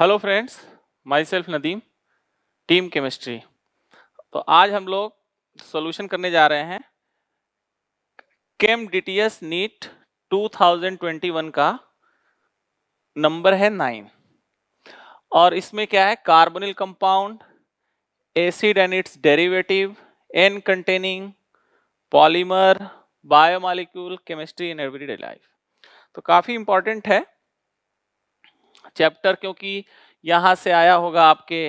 Hello friends myself Nadeem team chemistry तो आज हम लोग सॉल्यूशन करने जा रहे हैं केम डीटीएस नीट 2021 का नंबर है नाइन और इसमें क्या है carbonyl compound acid and its derivative N containing polymer biomolecule chemistry in everyday life तो काफ़ी इंपॉर्टेंट है चैप्टर क्योंकि यहाँ से आया होगा आपके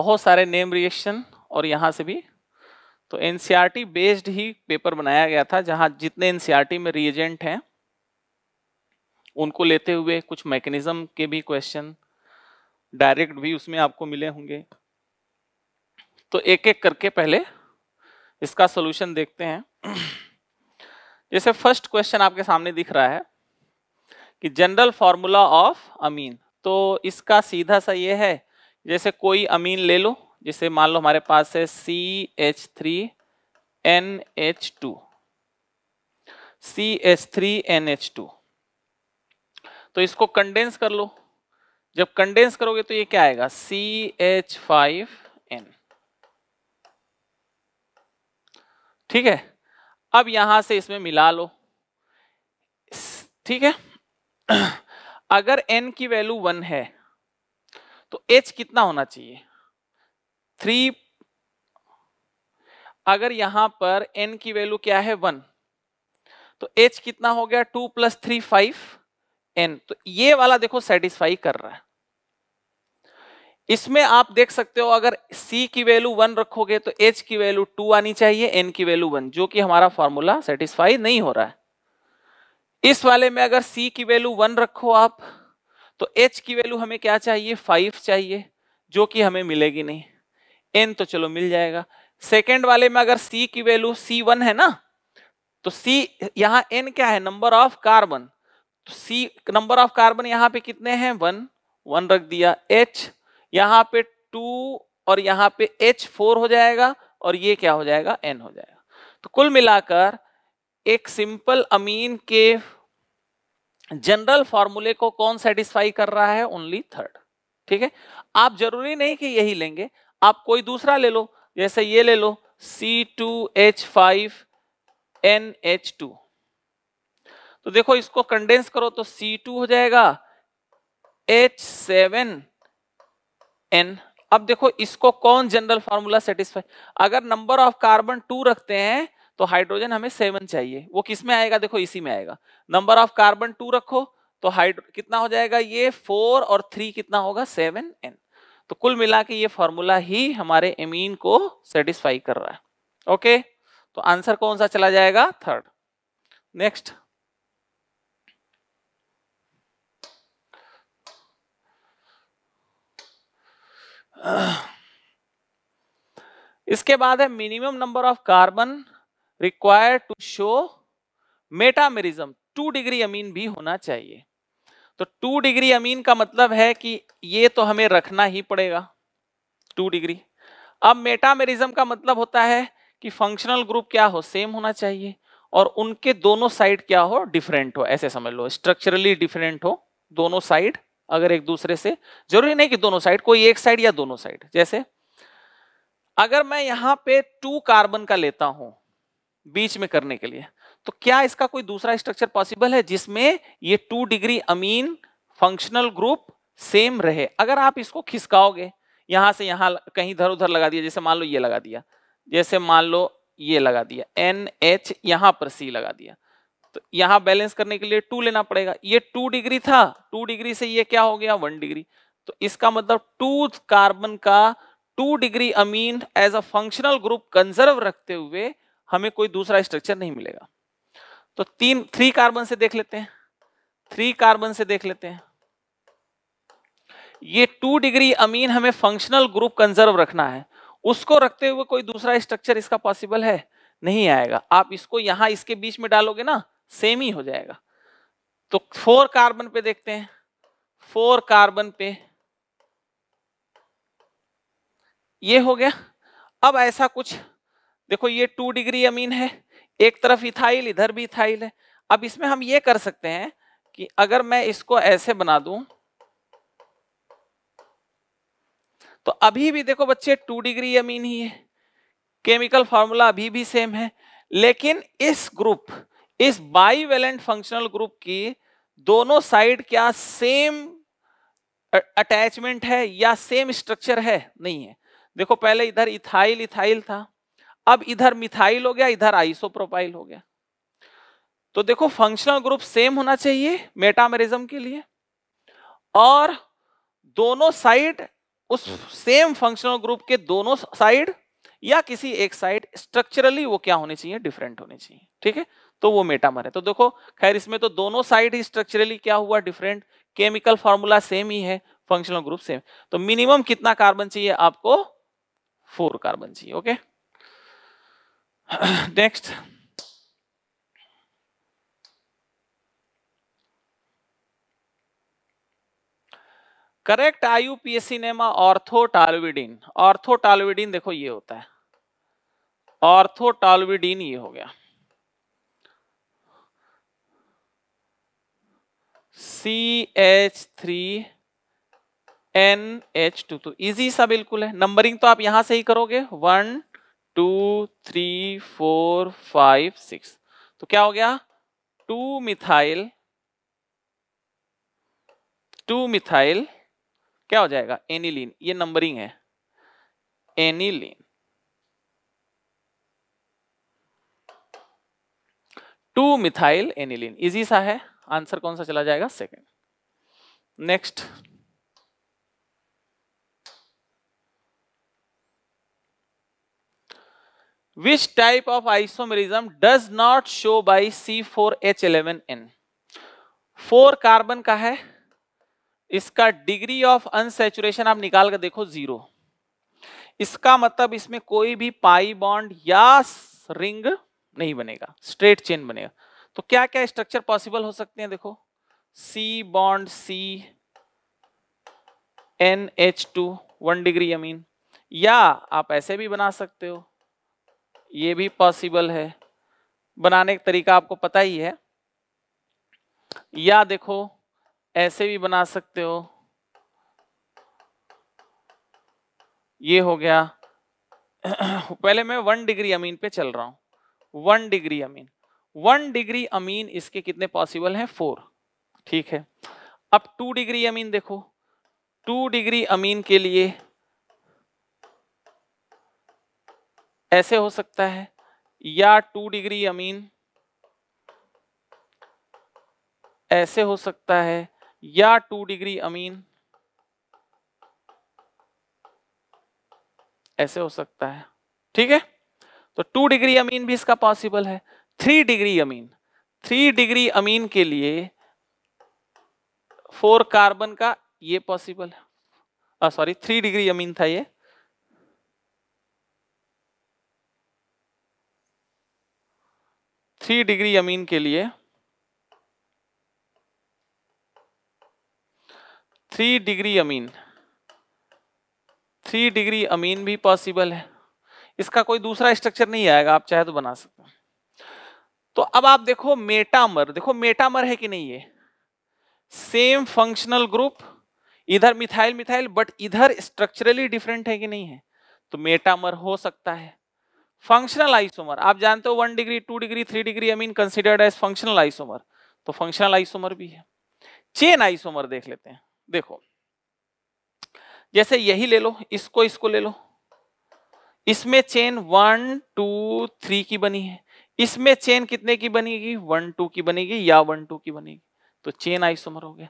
बहुत सारे नेम रिएक्शन और यहाँ से भी तो एन बेस्ड e ही पेपर बनाया गया था जहाँ जितने एन e में रिएजेंट हैं उनको लेते हुए कुछ मैकेनिज्म के भी क्वेश्चन डायरेक्ट भी उसमें आपको मिले होंगे तो एक एक करके पहले इसका सोल्यूशन देखते हैं जैसे फर्स्ट क्वेश्चन आपके सामने दिख रहा है कि जनरल फॉर्मूला ऑफ अमीन तो इसका सीधा सा ये है जैसे कोई अमीन ले लो जैसे मान लो हमारे पास है C H three N H two C H three N H two तो इसको कंडेंस कर लो जब कंडेंस करोगे तो ये क्या आएगा सी एच फाइव एन ठीक है अब यहां से इसमें मिला लो ठीक है अगर एन की वैल्यू वन है तो एच कितना होना चाहिए थ्री अगर यहां पर एन की वैल्यू क्या है वन तो एच कितना हो गया two plus three five N तो ये वाला देखो सेटिस्फाई कर रहा है इसमें आप देख सकते हो अगर c की वैल्यू वन रखोगे तो h की वैल्यू टू आनी चाहिए n की वैल्यू वन जो कि हमारा फॉर्मूला सेटिस्फाई नहीं हो रहा है इस वाले में अगर सी की वैल्यू वन रखो आप तो एच की वैल्यू हमें क्या चाहिए फाइव चाहिए जो कि हमें मिलेगी नहीं एन तो चलो मिल जाएगा सेकेंड वाले में अगर सी की वैल्यू सी वन है ना तो सी यहाँ एन क्या है नंबर ऑफ कार्बन तो सी नंबर ऑफ कार्बन यहाँ पे कितने हैं वन वन रख दिया एच यहाँ पे टू और यहाँ पे एच फोर हो जाएगा और ये क्या हो जाएगा एन हो जाएगा तो कुल मिलाकर एक सिंपल अमीन के जनरल फॉर्मूले को कौन सेटिस्फाई कर रहा है ओनली थर्ड ठीक है आप जरूरी नहीं कि यही लेंगे आप कोई दूसरा ले लो जैसे ये ले लो C two H five N H two तो देखो इसको कंडेंस करो तो सी टू हो जाएगा एच सेवन एन अब देखो इसको कौन जनरल फार्मूला सेटिस्फाई अगर नंबर ऑफ कार्बन टू रखते हैं तो हाइड्रोजन हमें सेवन चाहिए वो किस में आएगा देखो इसी में आएगा नंबर ऑफ कार्बन टू रखो तो हाइड्रो कितना हो जाएगा ये फोर और थ्री कितना होगा सेवन एन तो कुल मिला के ये फॉर्मूला ही हमारे एमीन को सेटिस्फाई कर रहा है ओके तो आंसर कौन सा चला जाएगा थर्ड नेक्स्ट इसके बाद है minimum number of carbon require to show metamerism two degree amine भी होना चाहिए तो टू डिग्री अमीन का मतलब है कि ये तो हमें रखना ही पड़ेगा टू डिग्री अब मेटामेरिज्म का मतलब होता है कि फंक्शनल ग्रुप क्या हो सेम होना चाहिए और उनके दोनों साइड क्या हो डिफरेंट हो ऐसे समझ लो स्ट्रक्चरली डिफरेंट हो दोनों साइड अगर एक दूसरे से जरूरी नहीं कि दोनों साइड कोई एक साइड या दोनों साइड जैसे अगर मैं यहां पे टू कार्बन का लेता हूं बीच में करने के लिए तो क्या इसका कोई दूसरा स्ट्रक्चर पॉसिबल है जिसमें ये two degree amine functional group same रहे अगर आप इसको खिसकाओगे यहां से यहां कहीं इधर उधर लगा दिया जैसे मान लो ये लगा दिया जैसे मान लो ये लगा दिया एन एच यहां पर सी लगा दिया तो यहां बैलेंस करने के लिए टू लेना पड़ेगा ये टू डिग्री था टू डिग्री से ये क्या हो गया वन डिग्री तो इसका मतलब टू कार्बन का two degree amine as a functional group conserve रखते हुए हमें कोई दूसरा स्ट्रक्चर नहीं मिलेगा तो तीन थ्री कार्बन से देख लेते हैं थ्री कार्बन से देख लेते हैं ये टू डिग्री अमीन हमें फंक्शनल ग्रुप कंजर्व रखना है उसको रखते हुए कोई दूसरा स्ट्रक्चर इसका पॉसिबल है नहीं आएगा आप इसको यहां इसके बीच में डालोगे ना सेम ही हो जाएगा तो फोर कार्बन पे देखते हैं फोर कार्बन पे ये हो गया अब ऐसा कुछ देखो ये टू डिग्री अमीन है एक तरफ इथाइल इधर भी इथाइल है अब इसमें हम ये कर सकते हैं कि अगर मैं इसको ऐसे बना दूं तो अभी भी देखो बच्चे टू डिग्री अमीन ही है केमिकल फार्मूला अभी भी सेम है लेकिन इस ग्रुप इस बाईवेलेंट फंक्शनल ग्रुप की दोनों साइड क्या सेम अटैचमेंट है या सेम स्ट्रक्चर है नहीं है देखो पहले इधर इथाइल इथाइल था अब इधर मिथाइल हो गया इधर आइसोप्रोपाइल हो गया तो देखो फंक्शनल ग्रुप सेम होना चाहिए मेटामेरिज्म के लिए और दोनों साइड उस सेम फंक्शनल ग्रुप के दोनों साइड या किसी एक साइड स्ट्रक्चरली वो क्या होने चाहिए डिफरेंट होने चाहिए ठीक है तो वो मेटामर है तो देखो खैर इसमें तो दोनों साइड ही स्ट्रक्चरली क्या हुआ डिफरेंट केमिकल फॉर्मूला सेम ही है फंक्शनल ग्रुप सेम तो मिनिमम कितना कार्बन चाहिए आपको फोर कार्बन चाहिए ओके Next. करेक्ट आयु पी एस सिनेमा ऑर्थोटालविडीन ऑर्थोटालविडीन देखो ये होता है ऑर्थोटालविडीन ये हो गया C H three N H two तो इजी सा बिल्कुल है नंबरिंग तो आप यहां से ही करोगे one two three four five six तो क्या हो गया टू मिथाइल टू मिथाइल क्या हो जाएगा एनिलीन ये नंबरिंग है aniline two methyl aniline easy सा है आंसर कौन सा चला जाएगा second next which type of isomerism does not show by C4H11N? Four carbon का है इसका डिग्री ऑफ अनसेचुरेशन आप निकाल कर देखो जीरो इसका मतलब इसमें कोई भी पाई बॉन्ड या रिंग नहीं बनेगा स्ट्रेट चेन बनेगा तो क्या क्या स्ट्रक्चर पॉसिबल हो सकते हैं देखो C bond C N H two one degree amine या आप ऐसे भी बना सकते हो ये भी पॉसिबल है बनाने का तरीका आपको पता ही है या देखो ऐसे भी बना सकते हो ये हो गया पहले मैं वन डिग्री अमीन पे चल रहा हूं one degree amine one degree amine इसके कितने पॉसिबल हैं फोर ठीक है अब टू डिग्री अमीन देखो टू डिग्री अमीन के लिए ऐसे हो सकता है या टू डिग्री अमीन ऐसे हो सकता है या टू डिग्री अमीन ऐसे हो सकता है ठीक है तो टू डिग्री अमीन भी इसका पॉसिबल है three degree amine three degree amine के लिए फोर कार्बन का ये पॉसिबल है सॉरी थ्री डिग्री अमीन था ये थ्री डिग्री अमीन के लिए three degree amine three degree amine भी पॉसिबल है इसका कोई दूसरा स्ट्रक्चर नहीं आएगा आप चाहे तो बना सकते हैं तो अब आप देखो मेटामर देखो मेटामर है कि नहीं ये सेम फंक्शनल ग्रुप इधर मिथाइल मिथाइल बट इधर स्ट्रक्चरली डिफरेंट है कि नहीं है तो मेटामर हो सकता है फंक्शनल आइसोमर आप जानते हो one degree two degree three degree amine considered as functional isomer तो फंक्शनल आइसोमर भी है चेन आइसोमर देख लेते हैं देखो जैसे यही ले लो इसको इसको ले लो इसमें चेन वन टू थ्री की बनी है इसमें चेन कितने की बनेगी वन टू की बनेगी या वन टू की बनेगी तो चेन आइसोमर हो गया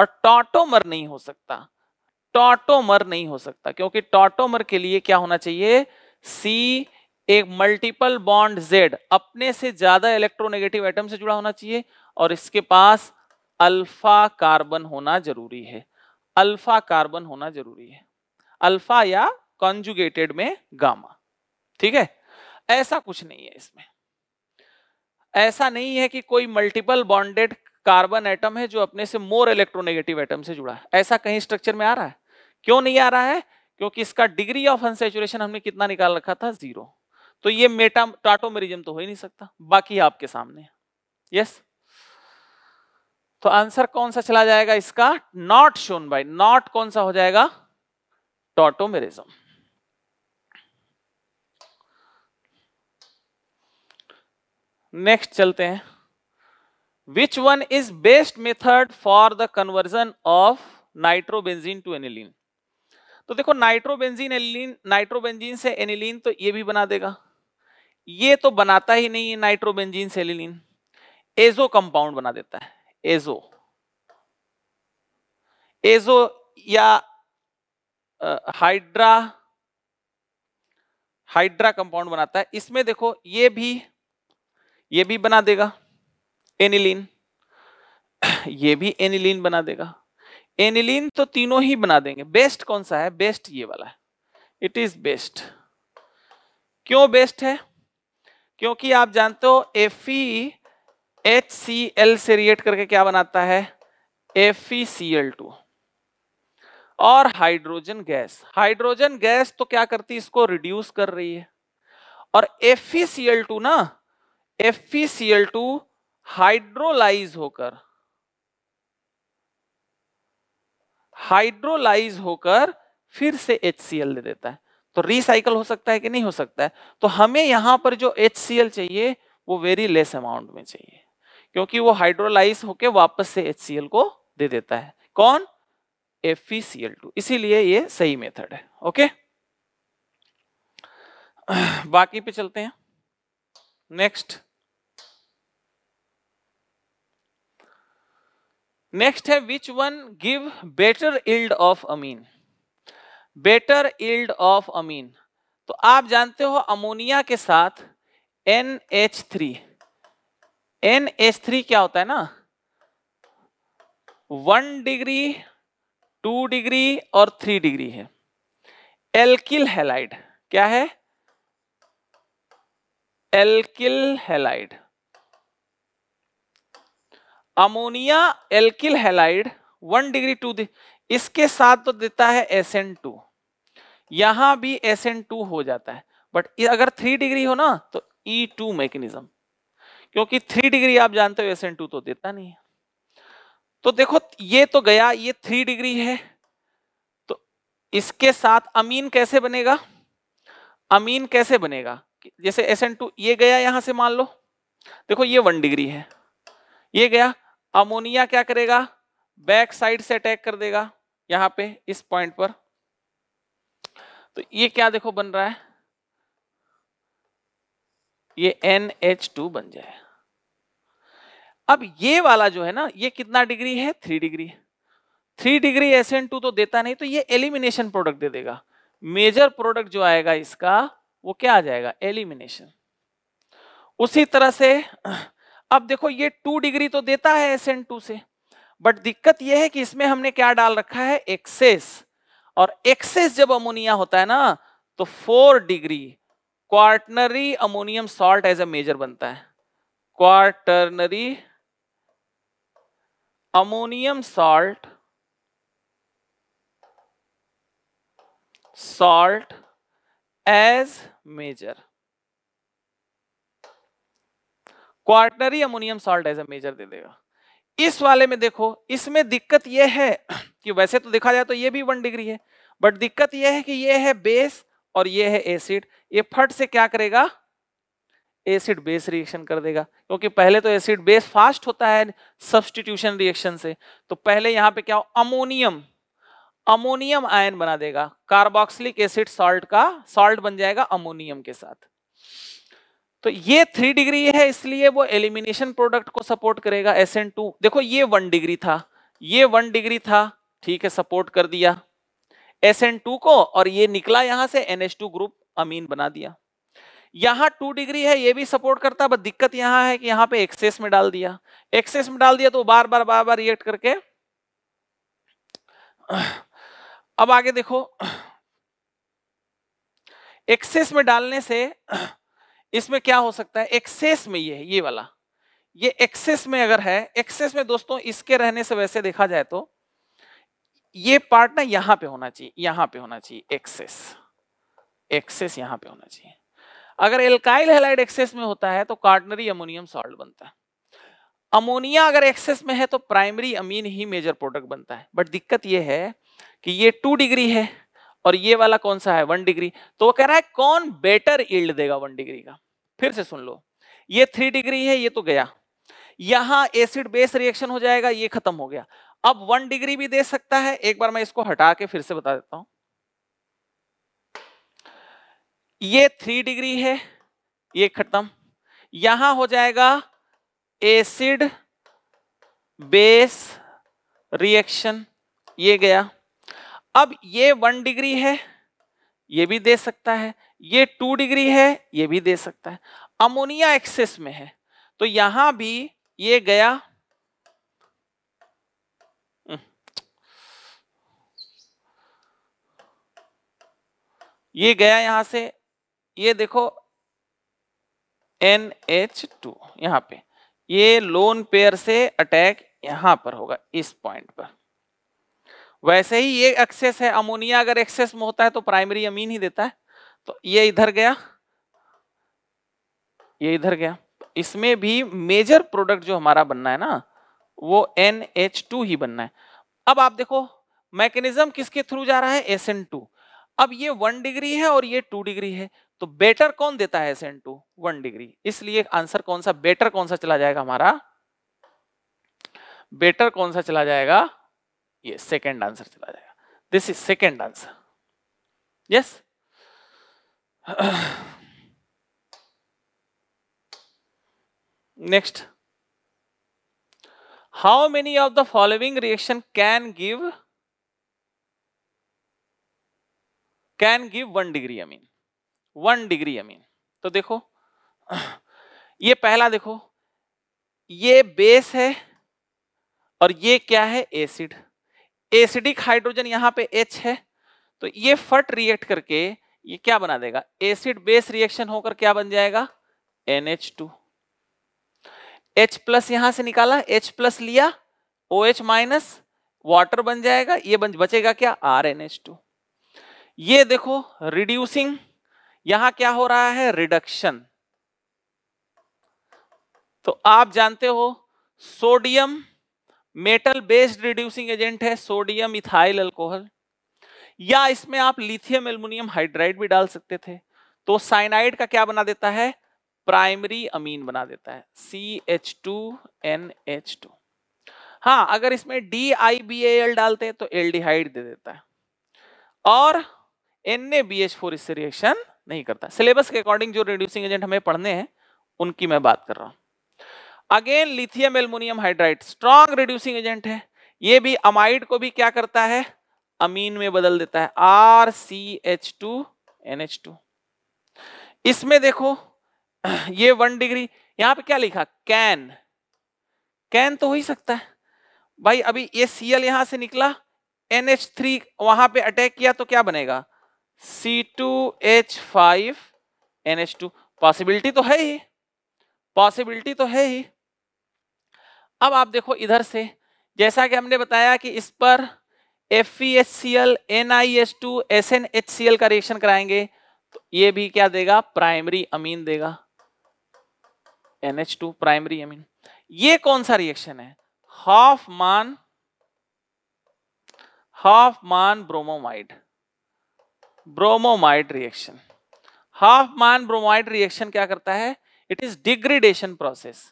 और टॉटोमर नहीं हो सकता टॉटोमर नहीं हो सकता क्योंकि टॉटोमर के लिए क्या होना चाहिए सी एक मल्टीपल बॉन्ड जेड अपने से ज्यादा इलेक्ट्रोनेगेटिव एटम से जुड़ा होना चाहिए और इसके पास अल्फा कार्बन होना जरूरी है अल्फा कार्बन होना जरूरी है अल्फा या कॉन्जुगेटेड में गामा ठीक है ऐसा कुछ नहीं है इसमें ऐसा नहीं है कि कोई मल्टीपल बॉन्डेड कार्बन एटम है जो अपने से मोर इलेक्ट्रोनेगेटिव एटम से जुड़ा है ऐसा कहीं स्ट्रक्चर में आ रहा है क्यों नहीं आ रहा है क्योंकि इसका डिग्री ऑफ अनसेचुरेशन हमने कितना निकाल रखा था जीरो तो ये मेटा टाटोमेरिज्म तो हो ही नहीं सकता बाकी आपके सामने यस तो आंसर कौन सा चला जाएगा इसका नॉट शोन बाय नॉट कौन सा हो जाएगा टॉटोमेरिज्म नेक्स्ट चलते हैं which one is best method for the conversion of nitrobenzene to aniline तो देखो नाइट्रोबेंजीन एनिलीन नाइट्रोबेंजीन से एनिलीन तो ये भी बना देगा ये तो बनाता ही नहीं है नाइट्रोबेंजीन सेलिनिन एजो कंपाउंड बना देता है एजो एजो या हाइड्रा हाइड्रा कंपाउंड बनाता है इसमें देखो ये भी ये भी बना देगा एनिलीन ये भी एनिलीन बना देगा एनिलीन तो तीनों ही बना देंगे बेस्ट कौन सा है बेस्ट ये वाला है इट इज बेस्ट क्यों बेस्ट है क्योंकि आप जानते हो एफ एच सी एल से रिएक्ट करके क्या बनाता है एफ सी एल टू और हाइड्रोजन गैस हाइड्रोजन गैस तो क्या करती है इसको रिड्यूस कर रही है और एफ सी एल टू ना F C L two hydrolyse होकर हाइड्रोलाइज होकर फिर से एच सी एल दे देता है तो रिसाइकल हो सकता है कि नहीं हो सकता है तो हमें यहाँ पर जो एच चाहिए वो वेरी लेस अमाउंट में चाहिए क्योंकि वो हाइड्रोलाइज होके वापस से एच को दे देता है कौन एफ e इसीलिए ये सही मेथड है ओके बाकी पे चलते हैं नेक्स्ट नेक्स्ट है which one give better yield of amine better yield of amine तो आप जानते हो अमोनिया के साथ N H three N H three क्या होता है ना वन डिग्री टू डिग्री और थ्री डिग्री है एल्किल हेलाइड क्या है alkyl halide ammonia alkyl halide one degree two degree इसके साथ तो देता है एस एन टू यहां भी एस एन टू हो जाता है बट अगर थ्री डिग्री हो ना तो ई टू मैकेनिज्म क्योंकि थ्री डिग्री आप जानते हो एस एन टू तो देता नहीं है तो देखो ये तो गया ये थ्री डिग्री है तो इसके साथ अमीन कैसे बनेगा अमीन कैसे बनेगा जैसे एस एन टू ये गया यहां से मान लो देखो ये वन डिग्री है ये गया अमोनिया क्या करेगा बैक साइड से अटैक कर देगा यहां पे इस पॉइंट पर तो ये क्या देखो बन रहा है ये एन एच टू बन जाए अब ये वाला जो है ना ये कितना डिग्री है three degree three degree S N two तो देता नहीं तो ये एलिमिनेशन प्रोडक्ट दे देगा मेजर प्रोडक्ट जो आएगा इसका वो क्या आ जाएगा एलिमिनेशन उसी तरह से अब देखो ये टू डिग्री तो देता है एस एन टू से बट दिक्कत यह है कि इसमें हमने क्या डाल रखा है एक्सेस और एक्सेस जब अमोनिया होता है ना तो four degree quaternary ammonium salt as a major बनता है quaternary ammonium salt salt as major quaternary ammonium salt as a major दे देगा इस वाले में देखो इसमें दिक्कत यह है कि वैसे तो देखा जाए तो यह भी वन डिग्री है बट दिक्कत यह है कि यह है बेस और यह है एसिड ये फट से क्या करेगा एसिड बेस रिएक्शन कर देगा क्योंकि पहले तो एसिड बेस फास्ट होता है सब्सटीट्यूशन रिएक्शन से तो पहले यहां पे क्या हो अमोनियम अमोनियम आयन बना देगा कार्बोक्सिलिक एसिड सॉल्ट का सॉल्ट बन जाएगा अमोनियम के साथ तो ये थ्री डिग्री है इसलिए वो एलिमिनेशन प्रोडक्ट को सपोर्ट करेगा एस एन टू देखो ये वन डिग्री था ये वन डिग्री था ठीक है सपोर्ट कर दिया एस एन टू को और ये निकला यहां से एन टू ग्रुप अमीन बना दिया यहां टू डिग्री है ये भी सपोर्ट करता बट दिक्कत यहां है कि यहां पे एक्सेस में डाल दिया एक्सेस में डाल दिया तो बार बार बार बार रिएक्ट करके अब आगे देखो एक्सेस में डालने से इसमें क्या हो सकता है एक्सेस में ये ये वाला ये एक्सेस में अगर है एक्सेस में दोस्तों इसके रहने से वैसे देखा जाए तो ये पार्ट ना यहां पे होना चाहिए यहां पे होना चाहिए एक्सेस एक्सेस यहां पे होना चाहिए अगर एल्काइल हेलाइड एक्सेस में होता है तो कार्डनरी अमोनियम सॉल्ट बनता है अमोनिया अगर एक्सेस में है तो प्राइमरी अमीन ही मेजर प्रोडक्ट बनता है बट दिक्कत यह है कि ये टू डिग्री है और ये वाला कौन सा है वन डिग्री तो वो कह रहा है कौन बेटर इल्ड देगा वन डिग्री का फिर से सुन लो ये थ्री डिग्री है ये तो गया यहां एसिड बेस रिएक्शन हो जाएगा ये खत्म हो गया अब वन डिग्री भी दे सकता है एक बार मैं इसको हटा के फिर से बता देता हूं ये थ्री डिग्री है ये खत्म यहां हो जाएगा एसिड बेस रिएक्शन ये गया अब ये वन डिग्री है ये भी दे सकता है ये टू डिग्री है ये भी दे सकता है अमोनिया एक्सेस में है तो यहां भी ये गया हम्म। ये गया यहां से ये देखो एन एच टू यहां पे ये लोन पेयर से अटैक यहां पर होगा इस पॉइंट पर वैसे ही ये एक्सेस है अमोनिया अगर एक्सेस में होता है तो प्राइमरी अमीन ही देता है तो ये इधर गया ये इधर गया इसमें भी मेजर प्रोडक्ट जो हमारा बनना है ना वो एन एच टू ही बनना है अब आप देखो मैकेनिज्म किसके थ्रू जा रहा है एस एन टू अब ये वन डिग्री है और ये टू डिग्री है तो बेटर कौन देता है S N two one degree इसलिए आंसर कौन सा बेटर कौन सा चला जाएगा हमारा बेटर कौन सा चला जाएगा ये सेकेंड आंसर चला जाएगा this is second answer yes next how many of the following reaction can give can give one degree amine one degree amine तो देखो ये पहला देखो ये बेस है और ये क्या है एसिड एसिडिक हाइड्रोजन यहां पे H है तो ये फट रिएक्ट करके ये क्या बना देगा एसिड बेस रिएक्शन होकर क्या बन जाएगा NH2 H प्लस यहां से निकाला H प्लस लिया OH माइनस वाटर बन जाएगा ये बन बचेगा क्या RNH2 ये देखो रिड्यूसिंग यहां क्या हो रहा है रिडक्शन तो आप जानते हो sodium metal based reducing agent है सोडियम इथाइल अल्कोहल या इसमें आप लिथियम एल्मोनियम हाइड्राइड भी डाल सकते थे तो साइनाइड का क्या बना देता है प्राइमरी अमीन बना देता है C H two N H two हाँ अगर इसमें डी आई बी एल डालते तो एल्डिहाइड दे देता है और N A B H four इससे रिएक्शन नहीं करता सिलेबस के अकॉर्डिंग जो रिड्यूसिंग एजेंट हमें पढ़ने हैं उनकी मैं बात कर रहा हूं again lithium aluminium hydride strong reducing agent है ये भी अमाइड को भी क्या करता है अमीन में बदल देता है R C H two N H two इसमें देखो ये वन डिग्री यहां पे क्या लिखा कैन कैन तो हो ही सकता है भाई अभी ये सी एल यहां से निकला एन एच थ्री वहां पर अटैक किया तो क्या बनेगा C two H five N H two possibility तो है ही पॉसिबिलिटी तो है ही अब आप देखो इधर से जैसा कि हमने बताया कि इस पर F E S C L N I S two S N H C L का रिएक्शन कराएंगे तो ये भी क्या देगा प्राइमरी अमीन देगा N H two primary amine ये कौन सा रिएक्शन है Hofmann Hofmann bromamide bromamide reaction Hofmann bromide reaction क्या करता है it is degradation process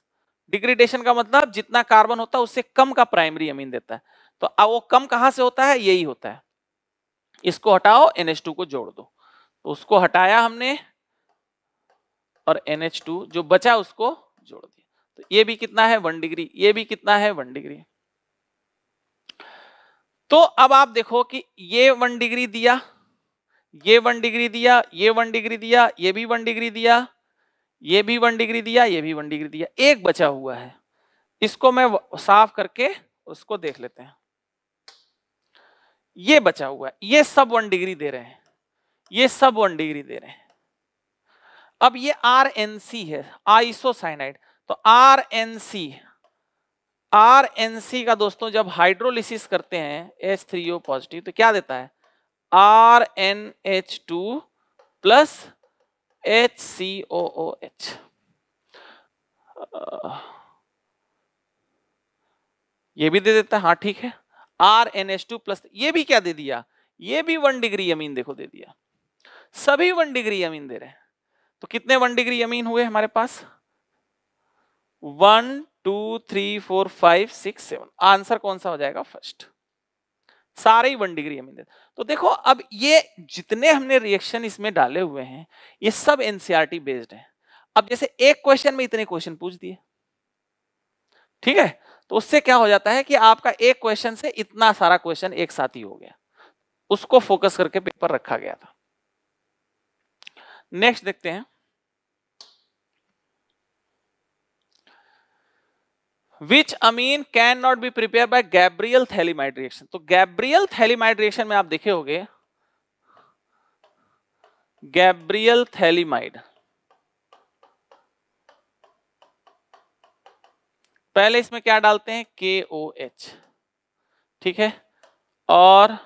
degradation का मतलब जितना कार्बन होता है उससे कम का प्राइमरी अमीन देता है तो अब वो कम कहां से होता है यही होता है इसको हटाओ NH2 को जोड़ दो तो उसको हटाया हमने और NH2 जो बचा उसको जोड़ दिया तो ये भी कितना है वन डिग्री ये भी कितना है वन डिग्री तो अब आप देखो कि ये वन डिग्री दिया ये वन डिग्री दिया ये वन डिग्री दिया ये भी वन डिग्री दिया ये भी वन डिग्री दिया ये भी वन डिग्री दिया एक बचा हुआ है इसको मैं साफ करके उसको देख लेते हैं ये बचा हुआ है ये सब वन डिग्री दे रहे हैं ये सब वन डिग्री दे रहे हैं अब ये आर एन सी है आइसोसाइनाइड तो R N C R N C का दोस्तों जब हाइड्रोलिसिस करते हैं एच थ्री ओ पॉजिटिव तो क्या देता है R N H two plus H C O O H ये भी दे देता है हाँ ठीक है R N S two plus ये भी क्या दे दिया ये भी वन डिग्री अमीन देखो दे दिया सभी वन डिग्री अमीन दे रहे हैं तो कितने वन डिग्री अमीन हुए हमारे पास one two three four five six seven answer कौन सा हो जाएगा फर्स्ट सारे ही वन डिग्री अमीन दे तो देखो अब ये जितने हमने रिएक्शन इसमें डाले हुए हैं ये सब एनसीआरटी बेस्ड है अब जैसे एक क्वेश्चन में इतने क्वेश्चन पूछ दिए ठीक है तो उससे क्या हो जाता है कि आपका एक क्वेश्चन से इतना सारा क्वेश्चन एक साथ ही हो गया उसको फोकस करके पेपर रखा गया था नेक्स्ट देखते हैं which amine can not be prepare by Gabriel phthalimide reaction तो गैब्रियल थैलीमाइड रिएक्शन में आप देखे गए गैब्रियल थैलीमाइड पहले इसमें क्या डालते हैं के ओ एच ठीक है और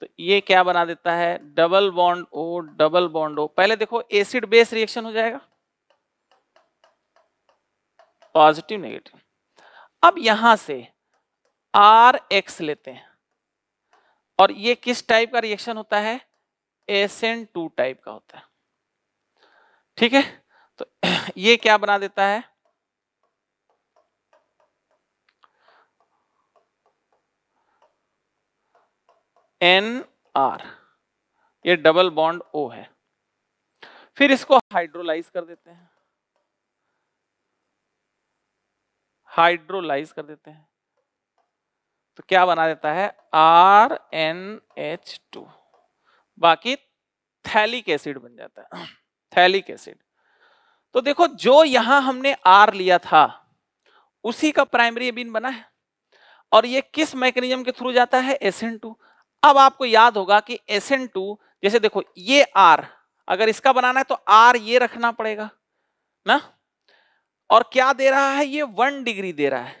तो ये क्या बना देता है double bond O double bond O पहले देखो एसिड बेस रिएक्शन हो जाएगा पॉजिटिव नेगेटिव अब यहां से आर एक्स लेते हैं और ये किस टाइप का रिएक्शन होता है एन टू टाइप का होता है ठीक है तो ये क्या बना देता है एन आर ये डबल बॉन्ड ओ है फिर इसको हाइड्रोलाइज कर देते हैं हाइड्रोलाइज कर देते हैं तो क्या बना देता है आर एन एच टू बाकी थैलिक एसिड बन जाता है थैलिक एसिड तो देखो जो यहां हमने आर लिया था उसी का प्राइमरी एबीन बना है और ये किस मैकेनिज्म के थ्रू जाता है एसिन टू अब आपको याद होगा कि एस एन टू जैसे देखो ये आर अगर इसका बनाना है तो आर ये रखना पड़ेगा ना और क्या दे रहा है ये वन डिग्री दे रहा है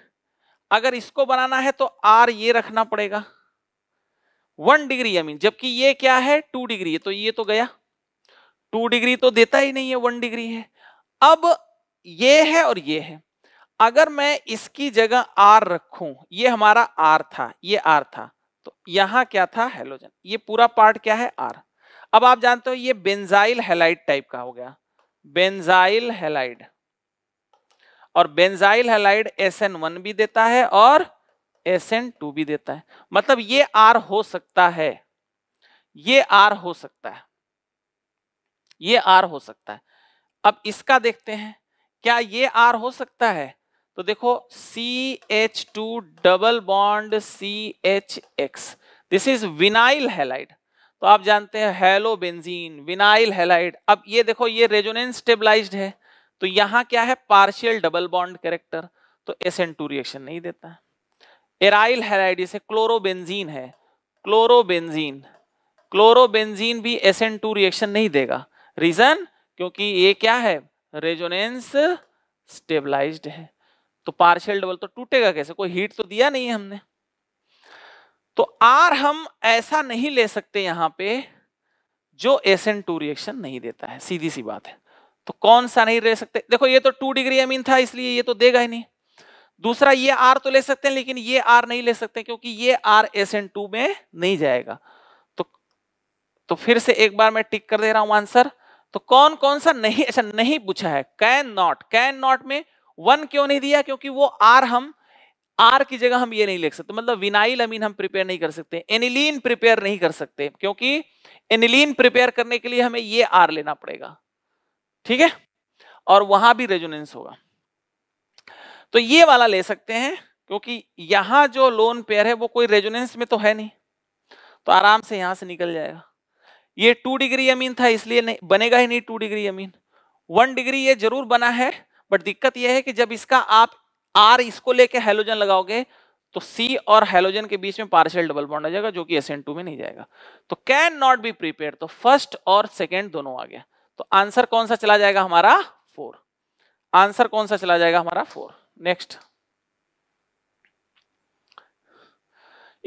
अगर इसको बनाना है तो आर ये रखना पड़ेगा वन डिग्री आई मीन जबकि ये क्या है टू डिग्री है तो ये तो गया टू डिग्री तो देता ही नहीं है वन डिग्री है अब ये है और ये है अगर मैं इसकी जगह आर रखूं ये हमारा आर था ये आर था तो यहां क्या था हेलोजन ये पूरा पार्ट क्या है आर अब आप जानते हो ये बेंजाइल हेलाइड टाइप का हो गया बेंजाइल हेलाइड और बेंजाइल हेलाइड वन भी देता है और टू भी देता है मतलब ये आर हो सकता है ये आर हो सकता है ये आर हो सकता है अब इसका देखते हैं क्या ये आर हो सकता है तो देखो C H two double bond C H X this is vinyl halide तो आप जानते हैं हेलो बेंजीन विनाइल हेलाइड अब ये देखो ये रेजोनेंस स्टेबलाइज्ड है तो यहां क्या है पार्शियल डबल बॉन्ड कैरेक्टर तो एस एन टू रिएक्शन नहीं देता एराइल हेलाइड इसे क्लोरोबेंजीन है क्लोरोबेंजीन क्लोरोबेंजीन भी एस एन टू रिएक्शन नहीं देगा रीजन क्योंकि ये क्या है रेजोनेंस स्टेबलाइज्ड है तो पार्शियल डबल तो टूटेगा कैसे कोई हीट तो दिया नहीं है हमने तो आर हम ऐसा नहीं ले सकते यहां पे जो एस एन टू रिएक्शन नहीं देता है सीधी सी बात है तो कौन सा नहीं ले सकते देखो ये तो टू डिग्री अमीन था इसलिए ये तो देगा ही नहीं दूसरा ये आर तो ले सकते हैं लेकिन ये आर नहीं ले सकते क्योंकि ये आर एस एन टू में नहीं जाएगा तो तो फिर से एक बार मैं टिक कर दे रहा हूं आंसर तो कौन कौन सा नहीं अच्छा नहीं पूछा है कैन नॉट कैन नॉट में वन क्यों नहीं दिया क्योंकि वो आर हम आर की जगह हम ये नहीं लिख सकते मतलब विनाइल अमीन हम प्रिपेयर नहीं कर सकते एनिलीन प्रिपेयर नहीं कर सकते क्योंकि एनिलीन प्रिपेयर करने के लिए हमें ये आर लेना पड़ेगा ठीक है और वहां भी रेजोनेंस होगा तो ये वाला ले सकते हैं क्योंकि यहां जो लोन पेयर है वो कोई रेजोनेंस में तो है नहीं तो आराम से यहां से निकल जाएगा ये टू डिग्री अमीन था इसलिए नहीं बनेगा ही नहीं two degree amine one degree ये जरूर बना है बट दिक्कत यह है कि जब इसका आप आर इसको लेके हेलोजन लगाओगे तो सी और हेलोजन के बीच में पार्शियल डबल बॉन्ड आ जाएगा जो कि एस में नहीं जाएगा तो कैन नॉट बी प्रिपेयर तो फर्स्ट और सेकेंड दोनों आ गया तो आंसर कौन सा चला जाएगा हमारा फोर आंसर कौन सा चला जाएगा हमारा फोर नेक्स्ट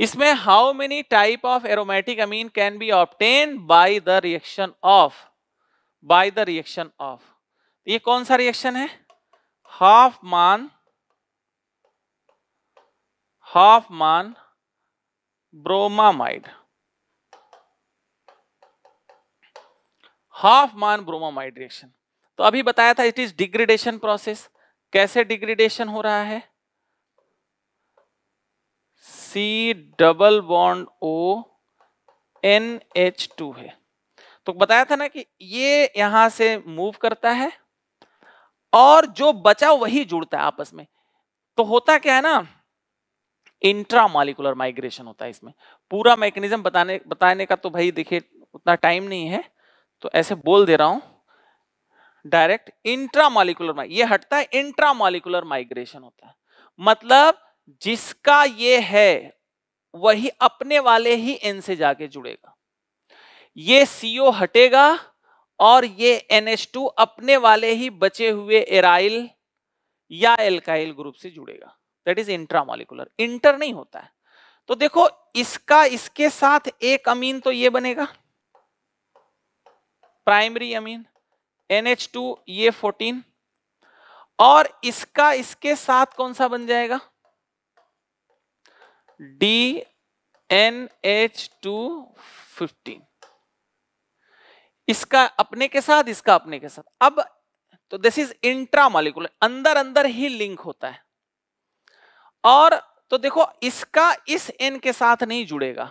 इसमें how many type of aromatic amine can be obtain by the reaction of by the reaction of ये कौन सा रिएक्शन है Hofmann Hofmann bromamide Hofmann bromamide reaction तो अभी बताया था इट इज डिग्रेडेशन प्रोसेस कैसे degradation हो रहा है C double bond O N H two है तो बताया था ना कि ये यहां से मूव करता है और जो बचा वही जुड़ता है आपस में तो होता क्या है ना इंट्रा मॉलिकुलर माइग्रेशन होता है इसमें पूरा मैकेनिज्म बताने बताने का तो भाई देखिए उतना टाइम नहीं है तो ऐसे बोल दे रहा हूं डायरेक्ट इंट्रा मालिकुलर ये हटता है इंट्रा मॉलिकुलर माइग्रेशन होता है मतलब जिसका ये है वही अपने वाले ही एन से जाके जुड़ेगा ये सीओ हटेगा और ये NH2 अपने वाले ही बचे हुए एराइल या एल्काइल ग्रुप से जुड़ेगा दैट इज इंट्रामोलिकुलर इंटर नहीं होता है तो देखो इसका इसके साथ एक अमीन तो ये बनेगा प्राइमरी अमीन NH2 ये 14 और इसका इसके साथ कौन सा बन जाएगा D N H two fifteen इसका अपने के साथ इसका अपने के साथ अब तो दिस इज इंट्रा मॉलिकुलर अंदर अंदर ही लिंक होता है और तो देखो इसका इस एन के साथ नहीं जुड़ेगा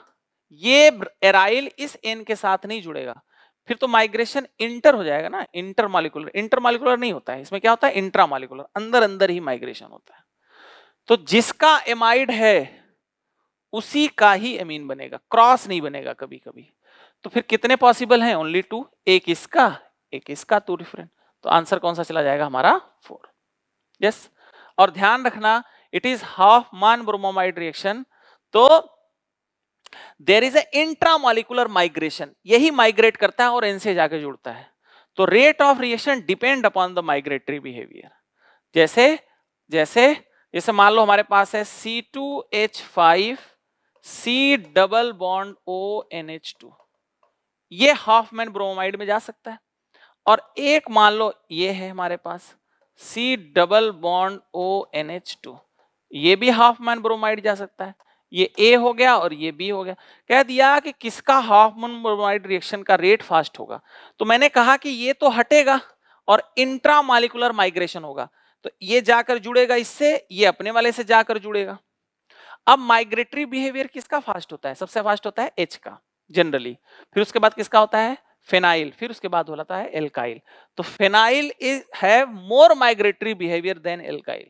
ये एराइल इस एन के साथ नहीं जुड़ेगा फिर तो माइग्रेशन इंटर हो जाएगा ना इंटर मालिकुलर इंटर मालिकुलर नहीं होता है इसमें क्या होता है इंट्रा मालिकुलर अंदर अंदर ही माइग्रेशन होता है तो जिसका एमाइड है उसी का ही एमीन बनेगा क्रॉस नहीं बनेगा कभी कभी तो फिर कितने पॉसिबल हैं ओनली टू एक इसका एक इसका टू डिफरेंट तो आंसर कौन सा चला जाएगा हमारा फोर यस और ध्यान रखना it is Hofmann bromamide reaction तो there is a molecular migration यही माइग्रेट करता है और इनसे जाके जुड़ता है तो rate of reaction depend upon the migratory behaviour जैसे जैसे जैसे मान लो हमारे पास है C two H five C double bond O N H two ये हाफ मैन ब्रोमाइड में जा सकता है और एक मान लो ये है हमारे पास C double bond O N H two ये भी हाफ मैन ब्रोमाइड जा सकता है ये ए हो गया और ये बी हो गया कह दिया कि किसका हाफ मैन ब्रोमाइड रिएक्शन का रेट फास्ट होगा तो मैंने कहा कि ये तो हटेगा और इंट्रा मालिकुलर माइग्रेशन होगा तो ये जाकर जुड़ेगा इससे ये अपने वाले से जाकर जुड़ेगा अब माइग्रेटरी बिहेवियर किसका फास्ट होता है सबसे फास्ट होता है एच का जनरली फिर उसके बाद किसका होता है फेनाइल फिर उसके बाद हो जाता है एल्काइल तो फेनाइल इज है more migratory behaviour than alkyl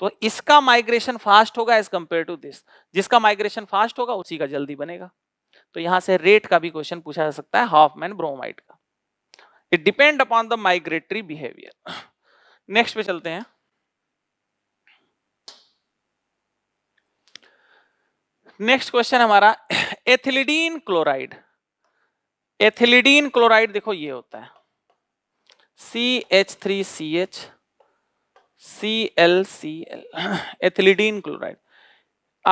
तो इसका माइग्रेशन फास्ट होगा एज कंपेयर टू दिस जिसका माइग्रेशन फास्ट होगा उसी का जल्दी बनेगा तो यहां से रेट का भी क्वेश्चन पूछा जा सकता है हाफ मैन ब्रोमाइड का it depend upon the migratory behaviour next पे चलते हैं नेक्स्ट क्वेश्चन हमारा एथिलीडीन क्लोराइड एथिलीडीन क्लोराइड देखो ये होता है C H three C H C L C L ethylidene chloride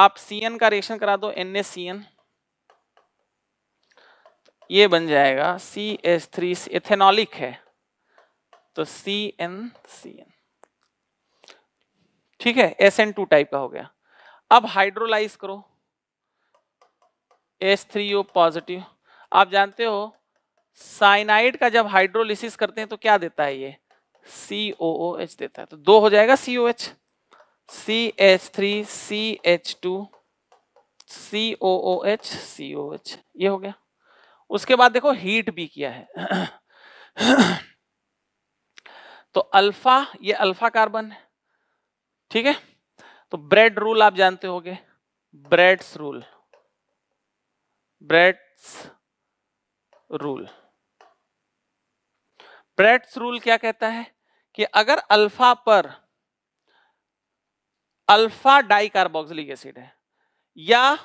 आप सी एन का रिएक्शन करा दो एन ए सी एन ये बन जाएगा सी एच थ्री एथेनॉलिक है तो सी एन सी एन ठीक है एस एन टू टाइप का हो गया अब हाइड्रोलाइज करो एस थ्री ओ पॉजिटिव आप जानते हो साइनाइड का जब हाइड्रोलिसिस करते हैं तो क्या देता है ये सी ओ ओ एच देता है तो दो हो जाएगा C O H C H three C H two C O O H C O H ये हो गया उसके बाद देखो हीट भी किया है तो अल्फा ये अल्फा कार्बन है ठीक है तो ब्रेड रूल आप जानते होंगे Bredt's rule Bredt's rule Bredt's rule क्या कहता है कि अगर अल्फा पर अल्फा डाई कार्बोक्सिलिक एसिड है या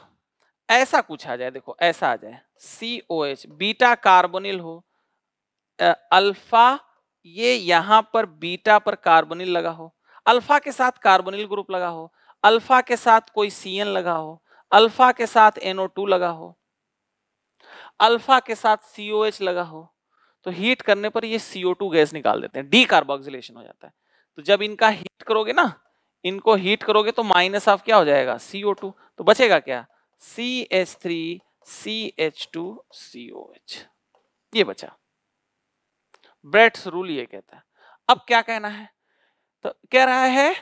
ऐसा कुछ आ जाए देखो ऐसा आ जाए C O H beta carbonyl हो अल्फा ये यहां पर बीटा पर कार्बोनिल लगा हो अल्फा के साथ कार्बोनिल ग्रुप लगा हो अल्फा के साथ कोई सी लगा हो अल्फा के साथ एनओ टू लगा हो अल्फा के साथ एच लगा हो तो हीट करने पर ये टू गैस निकाल देते हैं डी कार्बोक्सिलेशन हो जाता है तो जब इनका हीट करोगे ना इनको हीट करोगे तो माइनस ऑफ क्या हो जाएगा टू तो बचेगा क्या C C H H three C O H ये बचा ब्रेट्स रूल ये कहता है अब क्या कहना है तो कह रहा है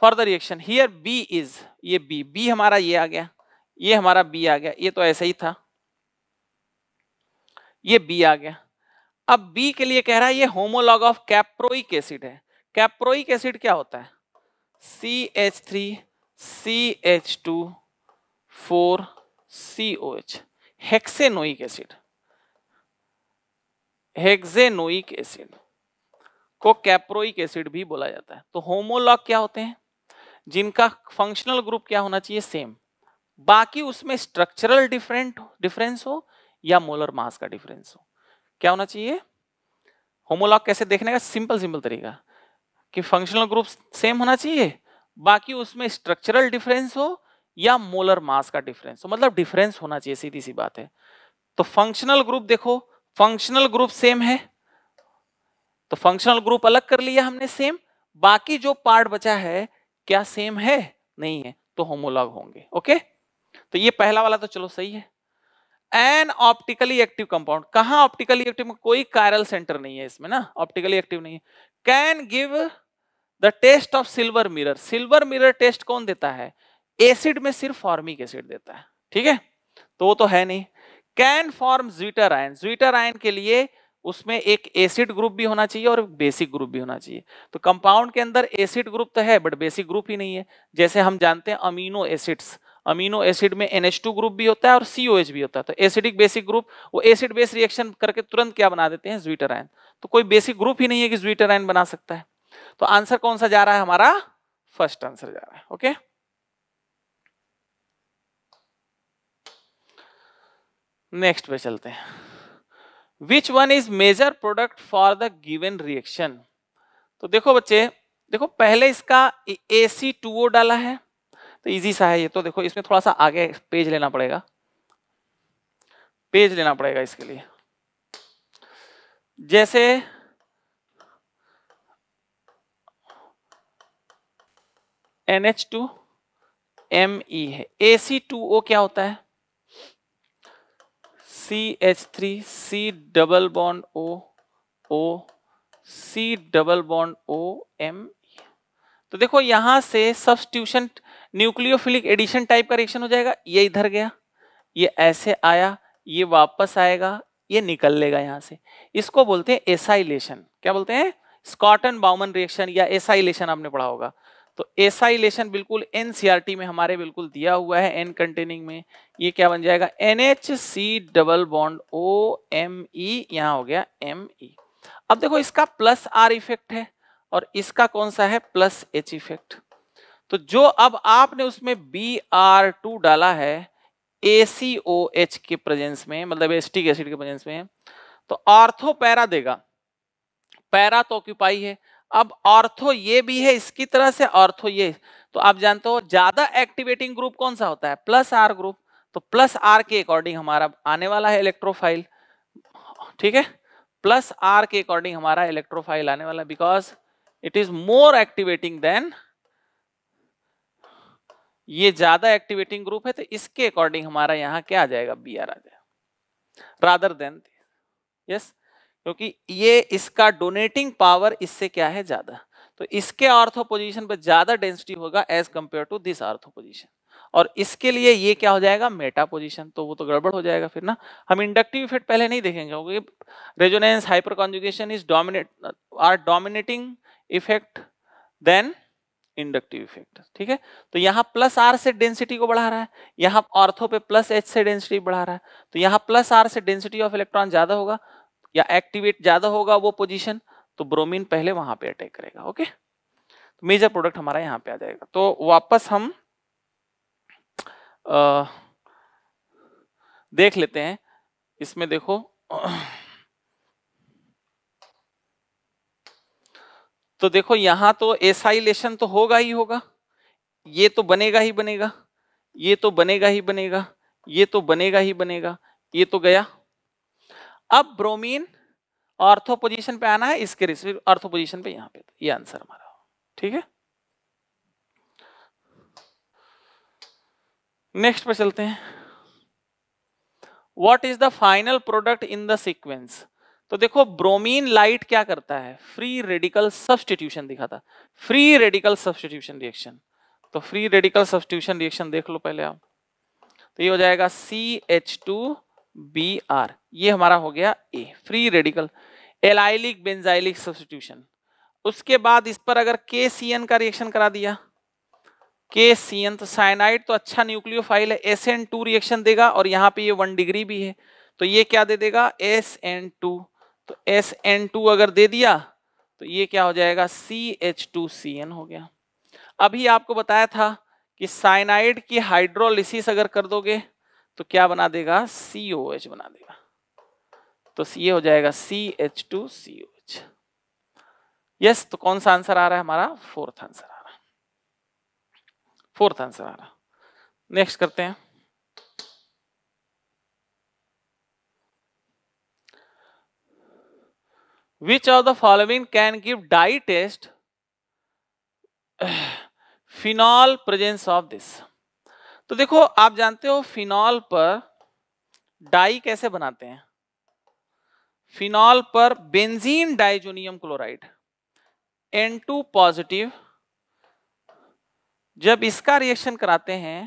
further reaction here B is ये बी बी हमारा ये आ गया ये हमारा बी आ गया ये तो ऐसा ही था ये बी आ गया अब बी के लिए कह रहा है ये होमोलॉग ऑफ कैप्रोइक एसिड है कैप्रोइक एसिड क्या होता है C H three C H two four C O H hexanoic acid hexanoic acid को कैप्रोइक एसिड भी बोला जाता है तो होमोलॉग क्या होते हैं जिनका फंक्शनल ग्रुप क्या होना चाहिए सेम बाकी उसमें स्ट्रक्चरल डिफरेंट डिफरेंस हो या मोलर मास का डिफरेंस हो क्या होना चाहिए होमोलॉग कैसे देखने का सिंपल सिंपल तरीका कि फंक्शनल ग्रुप सेम होना चाहिए बाकी उसमें स्ट्रक्चरल डिफरेंस हो या मोलर मास का डिफरेंस हो मतलब डिफरेंस होना चाहिए सीधी सी बात है तो फंक्शनल ग्रुप देखो फंक्शनल ग्रुप सेम है तो फंक्शनल ग्रुप अलग कर लिया हमने सेम बाकी जो पार्ट बचा है क्या सेम है नहीं है तो होमोलॉग होंगे ओके तो ये पहला वाला तो चलो सही है एन ऑप्टिकली एक्टिव कंपाउंड कहा ऑप्टिकली एक्टिव कोई कायरल सेंटर नहीं है इसमें ना ऑप्टिकली एक्टिव नहीं है can give the test of silver mirror silver mirror test कौन देता है एसिड में सिर्फ फॉर्मिक एसिड देता है ठीक है तो वो तो है नहीं can form zwitterion zwitterion के लिए उसमें एक एसिड ग्रुप भी होना चाहिए और बेसिक ग्रुप भी होना चाहिए तो कंपाउंड के अंदर एसिड ग्रुप तो है बट बेसिक ग्रुप ही नहीं है जैसे हम जानते हैं अमीनो एसिड्स अमीनो एसिड में NH2 ग्रुप भी होता है और COH भी होता है तो एसिडिक बेसिक ग्रुप वो एसिड बेस रिएक्शन करके तुरंत क्या बना देते हैं ज्विटर आयन तो कोई बेसिक ग्रुप ही नहीं है कि ज्विटर आयन बना सकता है तो आंसर कौन सा जा रहा है हमारा फर्स्ट आंसर जा रहा है ओके नेक्स्ट पे चलते हैं which one is major product for the given reaction तो देखो बच्चे देखो पहले इसका ए सी टू ओ डाला है तो इजी सा है ये तो देखो इसमें थोड़ा सा आगे पेज लेना पड़ेगा पेज लेना पड़ेगा इसके लिए जैसे N H two M E है ए सी टू ओ क्या होता है C H three C double bond O O C double bond O M तो देखो यहां से सब्सटीट्यूशन न्यूक्लियोफिलिक एडिशन टाइप का रिएक्शन हो जाएगा ये इधर गया ये ऐसे आया ये वापस आएगा ये निकल लेगा यहां से इसको बोलते हैं एसाइलेशन क्या बोलते हैं स्कॉटन बाउमन रिएक्शन या एसाइलेशन आपने पढ़ा होगा तो एसाइलेशन बिल्कुल एन e में हमारे बिल्कुल दिया हुआ है एन कंटेनिंग में ये क्या बन जाएगा N H C double bond O M E यहाँ हो गया एम ई e। अब देखो इसका प्लस आर इफेक्ट है और इसका कौन सा है प्लस एच इफेक्ट तो जो अब आपने उसमें बी आर टू डाला है ए सी ओ एच के प्रेजेंस में मतलब एस्टिक एसिड के प्रेजेंस में तो ऑर्थो पैरा देगा पैरा तो ऑक्यूपाई है अब ऑर्थो ये भी है इसकी तरह से ऑर्थो ये तो आप जानते हो ज्यादा एक्टिवेटिंग ग्रुप कौन सा होता है प्लस आर ग्रुप तो प्लस आर के अकॉर्डिंग हमारा आने वाला है इलेक्ट्रोफाइल ठीक है प्लस आर के अकॉर्डिंग हमारा इलेक्ट्रोफाइल आने वाला because it is more activating than ये ज्यादा एक्टिवेटिंग ग्रुप है तो इसके अकॉर्डिंग हमारा यहाँ क्या आ जाएगा बी आर आ जाएगा रादर देन यस क्योंकि ये इसका डोनेटिंग पावर इससे क्या है ज्यादा तो इसके ऑर्थो पोजिशन पर ज्यादा डेंसिटी होगा as compare to this ortho position और इसके लिए ये क्या हो जाएगा मेटा पोजीशन तो वो तो गड़बड़ हो जाएगा फिर ना हम इंडक्टिव इफेक्ट पहले नहीं देखेंगे क्योंकि resonance hyperconjugation is dominate or dominating effect than inductive effect ठीक है तो यहाँ प्लस आर से डेंसिटी को बढ़ा रहा है यहाँ ऑर्थो पे प्लस एच से डेंसिटी बढ़ा रहा है तो यहाँ प्लस आर से डेंसिटी ऑफ इलेक्ट्रॉन ज्यादा होगा या एक्टिवेट ज्यादा होगा वो पोजिशन तो ब्रोमिन पहले वहां पर अटैक करेगा ओके तो मेजर प्रोडक्ट हमारा यहाँ पे आ जाएगा तो वापस हम आ, देख लेते हैं इसमें देखो तो देखो यहां तो एसाइलेशन तो होगा ही होगा ये तो बनेगा ही बनेगा ये तो बनेगा ही बनेगा ये तो बनेगा ही बनेगा ये तो गया अब ब्रोमीन ऑर्थो पे आना है इसके रिस्पेक्ट ऑर्थो पे यहां पे ये यह आंसर हमारा ठीक है नेक्स्ट पे चलते हैं what is the final product in the sequence तो देखो ब्रोमीन लाइट क्या करता है फ्री रेडिकल सब्सटीट्यूशन दिखाता फ्री रेडिकल सब्सटीट्यूशन रिएक्शन तो फ्री रेडिकल सब्सटीट्यूशन रिएक्शन देख लो पहले आप तो ये हो जाएगा C H two B R ये हमारा हो गया a free radical allylic benzylic substitution उसके बाद इस पर अगर के सी एन का रिएक्शन करा दिया के सी एन तो साइनाइड तो अच्छा न्यूक्लियो फाइल है एस एन टू रिएक्शन देगा और यहाँ पे ये वन डिग्री भी है तो ये क्या दे देगा एस एन टू तो एस एन टू अगर दे दिया तो ये क्या हो जाएगा C H two C N हो गया अभी आपको बताया था कि साइनाइड की हाइड्रोलिसिस अगर कर दोगे तो क्या बना देगा सी ओ एच बना देगा तो ये हो जाएगा C H two C O H yes तो कौन सा आंसर आ रहा है हमारा फोर्थ आंसर आ रहा है फोर्थ आंसर आ रहा नेक्स्ट करते हैं which of the following can give dye test phenol presence of this तो देखो आप जानते हो फिनॉल पर डाई कैसे बनाते हैं फिनॉल पर benzene diazonium chloride N2 positive जब इसका रिएक्शन कराते हैं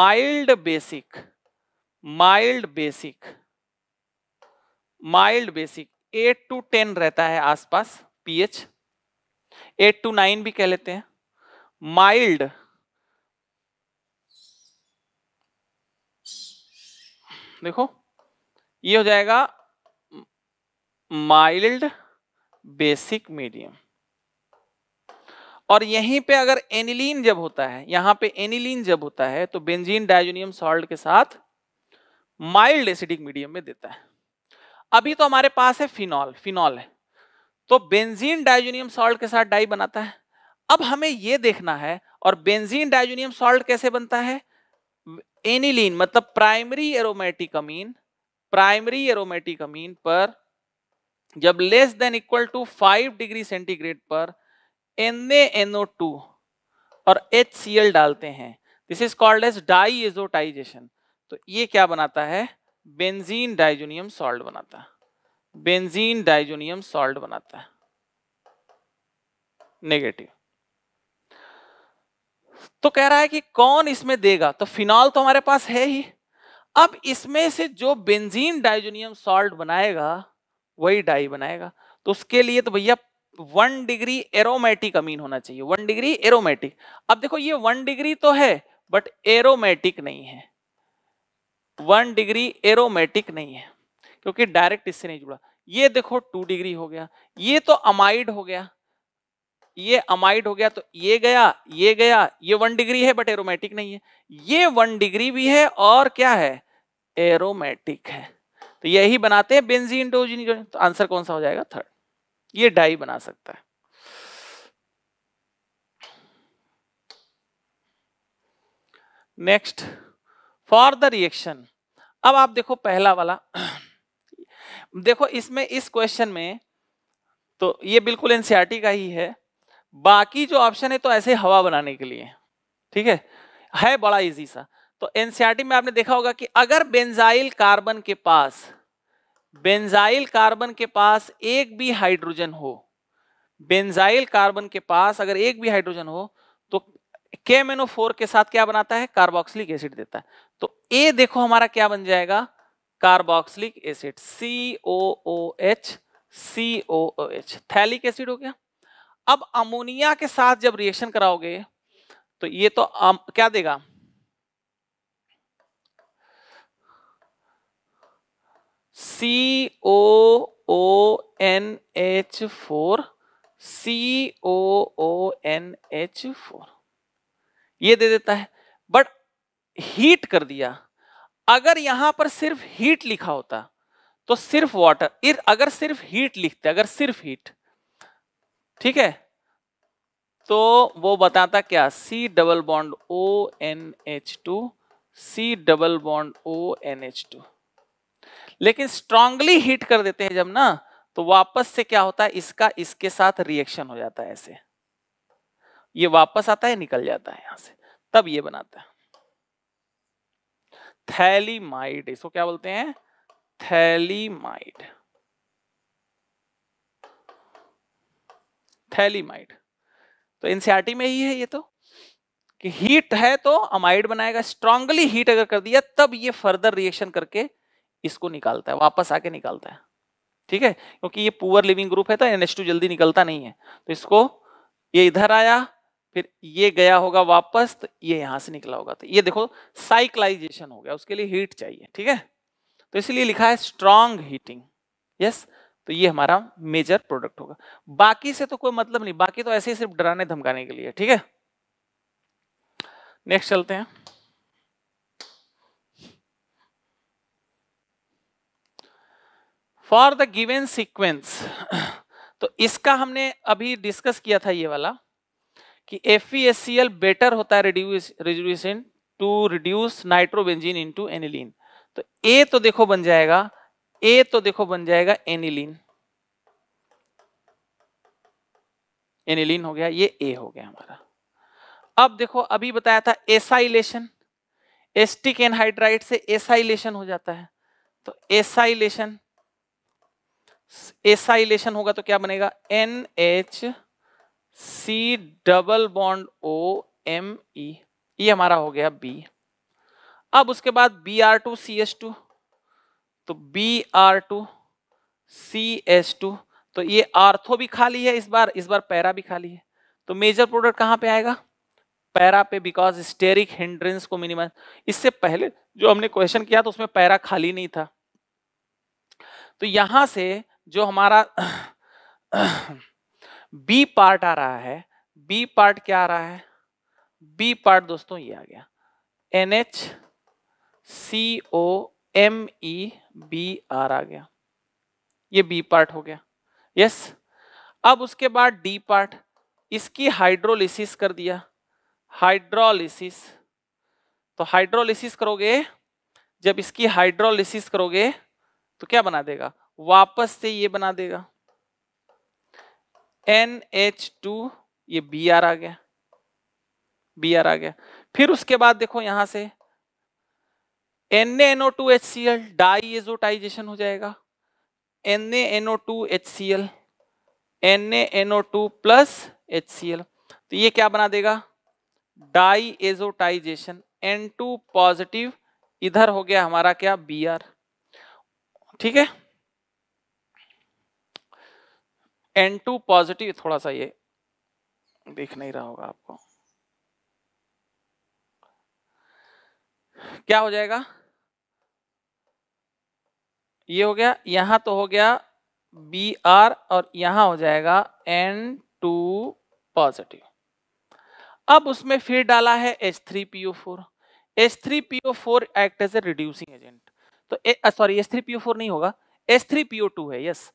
mild basic mild basic mild basic eight to ten रहता है आसपास पीएच एट टू नाइन भी कह लेते हैं माइल्ड देखो ये हो जाएगा माइल्ड बेसिक मीडियम और यहीं पे अगर एनिलीन जब होता है यहां पे एनिलीन जब होता है तो बेंजीन डायजोनियम सॉल्ट के साथ माइल्ड एसिडिक मीडियम में देता है अभी तो हमारे पास है फिनॉल फिनॉल है तो बेंजीन डायजूनियम सॉल्ट के साथ डाई बनाता है अब हमें यह देखना है और बेंजीन डायजूनियम सॉल्ट कैसे बनता है एनिलीन मतलब primary aromatic amine primary aromatic amine पर जब less than equal to five degree centigrade पर NaNO2 और HCl डालते हैं this is called as diazotization तो ये क्या बनाता है बेंजीन डाइजोनियम सॉल्ट बनाता है बेंजीन डाइजोनियम सॉल्ट बनाता है नेगेटिव तो कह रहा है कि कौन इसमें देगा तो फिनॉल तो हमारे पास है ही अब इसमें से जो बेंजीन डाइजोनियम सॉल्ट बनाएगा वही डाई बनाएगा तो उसके लिए तो भैया वन डिग्री एरोमेटिक अमीन होना चाहिए वन डिग्री एरोमेटिक अब देखो ये वन डिग्री तो है बट एरोमेटिक नहीं है वन डिग्री एरोमेटिक नहीं है क्योंकि डायरेक्ट इससे नहीं जुड़ा ये देखो टू डिग्री हो गया ये तो अमाइड हो गया ये अमाइड हो गया तो ये गया ये गया ये वन डिग्री है बट एरोमेटिक नहीं है ये वन डिग्री भी है और क्या है एरोमेटिक है तो यही बनाते हैं बेंजीन डोजिन तो आंसर कौन सा हो जाएगा थर्ड ये डाई बना सकता है नेक्स्ट फॉर द रिएक्शन अब आप देखो पहला वाला देखो इसमें इस क्वेश्चन में तो ये बिल्कुल एनसीआरटी e का ही है बाकी जो ऑप्शन है तो ऐसे हवा बनाने के लिए ठीक है है बड़ा इजी सा तो एनसीआरटी e में आपने देखा होगा कि अगर बेंजाइल कार्बन के पास बेंजाइल कार्बन के पास एक भी हाइड्रोजन हो बेंजाइल कार्बन के पास अगर एक भी हाइड्रोजन हो के एम के साथ क्या बनाता है कार्बोक्सिलिक एसिड देता है तो ए देखो हमारा क्या बन जाएगा carboxylic acid C O O H C O O H phthalic acid हो गया अब अमोनिया के साथ जब रिएक्शन कराओगे तो ये तो आम, क्या देगा C O O N H four C O O N H four ये दे देता है बट हीट कर दिया अगर यहां पर सिर्फ हीट लिखा होता तो सिर्फ वाटर अगर सिर्फ हीट लिखते अगर सिर्फ हीट ठीक है तो वो बताता क्या C double bond O N H two C double bond O N H two लेकिन स्ट्रांगली हीट कर देते हैं जब ना तो वापस से क्या होता है इसका इसके साथ रिएक्शन हो जाता है ऐसे ये वापस आता है निकल जाता है यहां से तब ये बनाता है थैलीमाइड इसको क्या बोलते हैं थैलीमाइड थैलीमाइड तो एनसीआरटी में ही है ये तो कि हीट है तो अमाइड बनाएगा स्ट्रांगली हीट अगर कर दिया तब ये फर्दर रिएक्शन करके इसको निकालता है वापस आके निकालता है ठीक है क्योंकि ये पुअर लिविंग ग्रुप है तो एनएच जल्दी निकलता नहीं है तो इसको ये इधर आया फिर ये गया होगा वापस तो ये यहां से निकला होगा तो ये देखो साइक्लाइजेशन हो गया उसके लिए हीट चाहिए ठीक है तो इसलिए लिखा है स्ट्रांग हीटिंग यस तो ये हमारा मेजर प्रोडक्ट होगा बाकी से तो कोई मतलब नहीं बाकी तो ऐसे ही सिर्फ डराने धमकाने के लिए ठीक है नेक्स्ट चलते हैं फॉर द गिवेन सीक्वेंस तो इसका हमने अभी डिस्कस किया था ये वाला कि एफ बेटर e होता है reagent to reduce nitrobenzene into aniline तो ए तो देखो बन जाएगा ए तो देखो बन जाएगा एनिलीन एनिलीन हो गया ये ए हो गया हमारा अब देखो अभी बताया था एसाइलेशन एस्टिक एनहाइड्राइड से एसाइलेशन हो जाता है तो एसाइलेशन एसाइलेशन होगा तो क्या बनेगा N H C double bond O M E ये हमारा हो गया बी अब उसके बाद B R two C S two तो B R two C S two तो ये आर्थो भी खाली है इस बार इस बार पैरा भी खाली है तो मेजर प्रोडक्ट कहाँ पे आएगा पैरा पे बिकॉज स्टेरिक हिंड्रेंस को मिनिमाइज इससे पहले जो हमने क्वेश्चन किया तो उसमें पैरा खाली नहीं था तो यहां से जो हमारा बी पार्ट आ रहा है बी पार्ट क्या आ रहा है बी पार्ट दोस्तों ये आ गया N H C O M E e, B R आ गया ये बी पार्ट हो गया यस अब उसके बाद डी पार्ट इसकी हाइड्रोलिसिस कर दिया हाइड्रोलिसिस तो हाइड्रोलिसिस करोगे जब इसकी हाइड्रोलिसिस करोगे तो क्या बना देगा वापस से ये बना देगा एन एच टू ये बी आर आ गया बी आर आ गया फिर उसके बाद देखो यहां से N NO two H C L diazotization हो जाएगा एन ए NO two H C L N NO two plus H C L तो ये क्या बना देगा diazotization N two positive इधर हो गया हमारा क्या बी आर ठीक है एन टू पॉजिटिव थोड़ा सा ये दिख नहीं रहा होगा आपको क्या हो जाएगा ये हो गया यहां तो हो गया बी आर और यहां हो जाएगा एन टू पॉजिटिव अब उसमें फिर डाला है H three P O four H three P O four act as a reducing agent तो sorry S three P O four नहीं होगा एस थ्री पीओ टू है यस yes.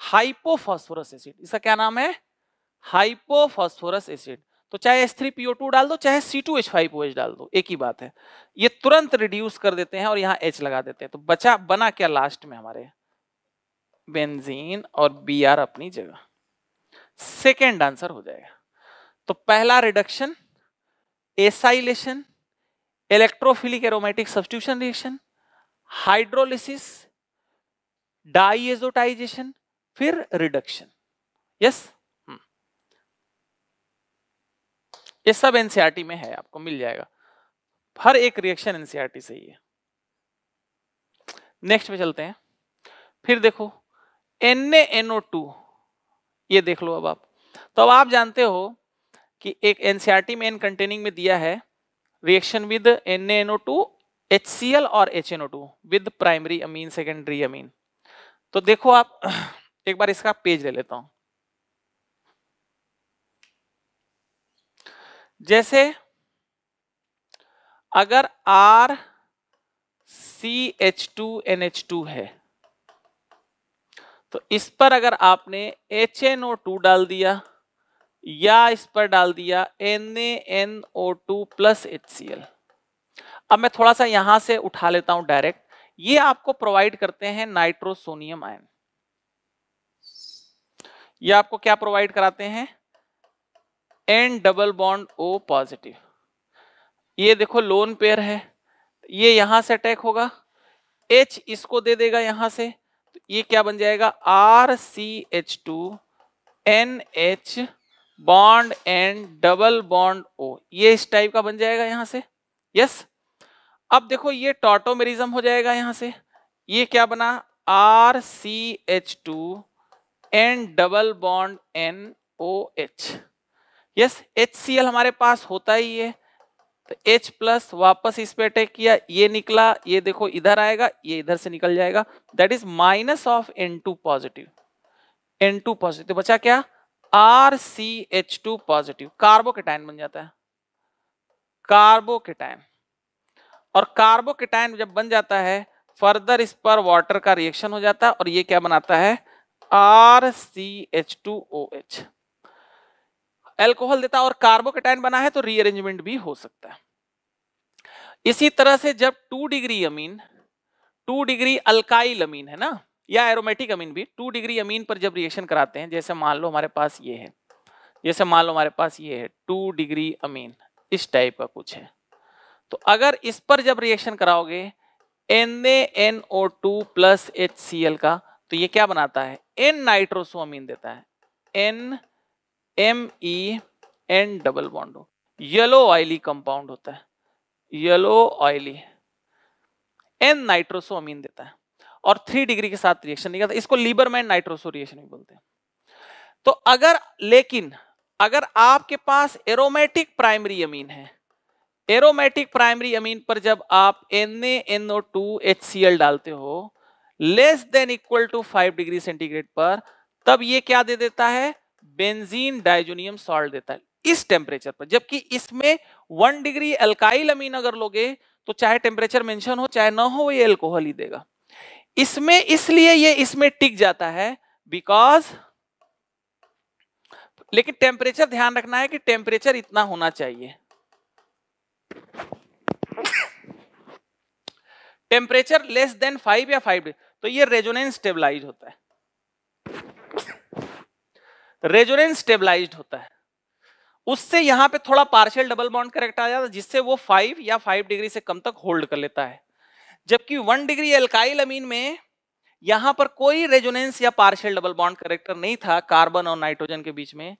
हाइपोफॉस्फोरस एसिड इसका क्या नाम है हाइपोफॉस्फोरस एसिड तो चाहे S3PO2 डाल दो चाहे C2H5OH डाल दो एक ही बात है ये तुरंत रिड्यूस कर देते हैं और यहाँ H लगा देते हैं तो बचा बना क्या लास्ट में हमारे बेंजीन और बी आर अपनी जगह सेकेंड आंसर हो जाएगा तो पहला reduction acylation electrophilic aromatic substitution reaction hydrolysis diazotization फिर रिडक्शन यस hmm. ये सब एनसीआरटी e में है आपको मिल जाएगा हर एक रिएक्शन एनसीआरटी e से ही है नेक्स्ट पे चलते हैं फिर देखो NaNO2 ये देख लो अब आप तो अब आप जानते हो कि एक एनसीआरटी e में एन कंटेनिंग में दिया है रिएक्शन विद NaNO2 HCl और HNO2 with primary amine secondary amine तो देखो आप एक बार इसका पेज ले लेता हूं जैसे अगर R C H two N H two है तो इस पर अगर आपने एच एन ओ टू डाल दिया या इस पर डाल दिया N N O two plus H C L अब मैं थोड़ा सा यहां से उठा लेता हूं डायरेक्ट ये आपको प्रोवाइड करते हैं नाइट्रोसोनियम आयन ये आपको क्या प्रोवाइड कराते हैं N double bond O positive ये देखो लोन पेयर है ये यहां से अटैक होगा एच इसको दे देगा यहां से तो ये क्या बन जाएगा R C H two N H bond N double bond O ये इस टाइप का बन जाएगा यहां से यस अब देखो ये टॉटोमेरिज्म हो जाएगा यहां से ये क्या बना R C H two and double bond N O H yes H C L हमारे पास होता ही है तो एच प्लस वापस इस पे अटैक किया ये निकला ये देखो इधर आएगा ये इधर से निकल जाएगा that is minus of N two positive N two positive बचा क्या R C H two positive carbocation बन जाता है कार्बोकेटाइन और कार्बोकेटाइन जब बन जाता है फर्दर इस पर वाटर का रिएक्शन हो जाता है और ये क्या बनाता है R C H two O H alcohol देता और कार्बोकेटाइन बना है तो रीअरेंजमेंट भी हो सकता है इसी तरह से जब two degree amine two degree alkyl amine है ना या एरोमेटिक अमीन भी टू डिग्री अमीन पर जब रिएक्शन कराते हैं जैसे मान लो हमारे पास ये है जैसे मान लो हमारे पास ये है टू डिग्री अमीन इस टाइप का कुछ है तो अगर इस पर जब रिएक्शन कराओगे N A N O two plus H C L का तो ये क्या बनाता है एन नाइट्रोसोमीन देता है N M E N double bond O yellow oily compound होता है येलो ऑयली एन नाइट्रोसोमीन देता है और थ्री डिग्री के साथ रिएक्शन नहीं करता इसको लीबरमैन नाइट्रोसो रिएक्शन भी बोलते हैं तो अगर लेकिन अगर आपके पास एरोमेटिक प्राइमरी अमीन है एरोमेटिक प्राइमरी अमीन पर जब आप N NO two H C L डालते हो less than equal to five degree centigrade पर तब ये क्या दे देता है बेंजीन डाइजोनियम सॉल्ट देता है इस टेम्परेचर पर जबकि इसमें वन डिग्री अल्काइल अमीन अगर लोगे तो चाहे टेम्परेचर मेंशन हो चाहे ना हो ये अल्कोहल ही देगा इसमें इसलिए ये इसमें टिक जाता है बिकॉज लेकिन टेम्परेचर ध्यान रखना है कि टेम्परेचर इतना होना चाहिए टेम्परेचर लेस देन फाइव या फाइव डिग्री तो ये रेजोनेंस स्टेबलाइज होता है रेजोनेंस स्टेबलाइज होता है उससे यहां पे थोड़ा पार्शियल डबल बॉन्ड करेक्ट आ जाता है जिससे वो फाइव या फाइव डिग्री से कम तक होल्ड कर लेता है जबकि वन डिग्री एल्काइल अमीन में यहां पर कोई रेजोनेंस या पार्शियल डबल बॉन्ड करेक्टर नहीं था कार्बन और नाइट्रोजन के बीच में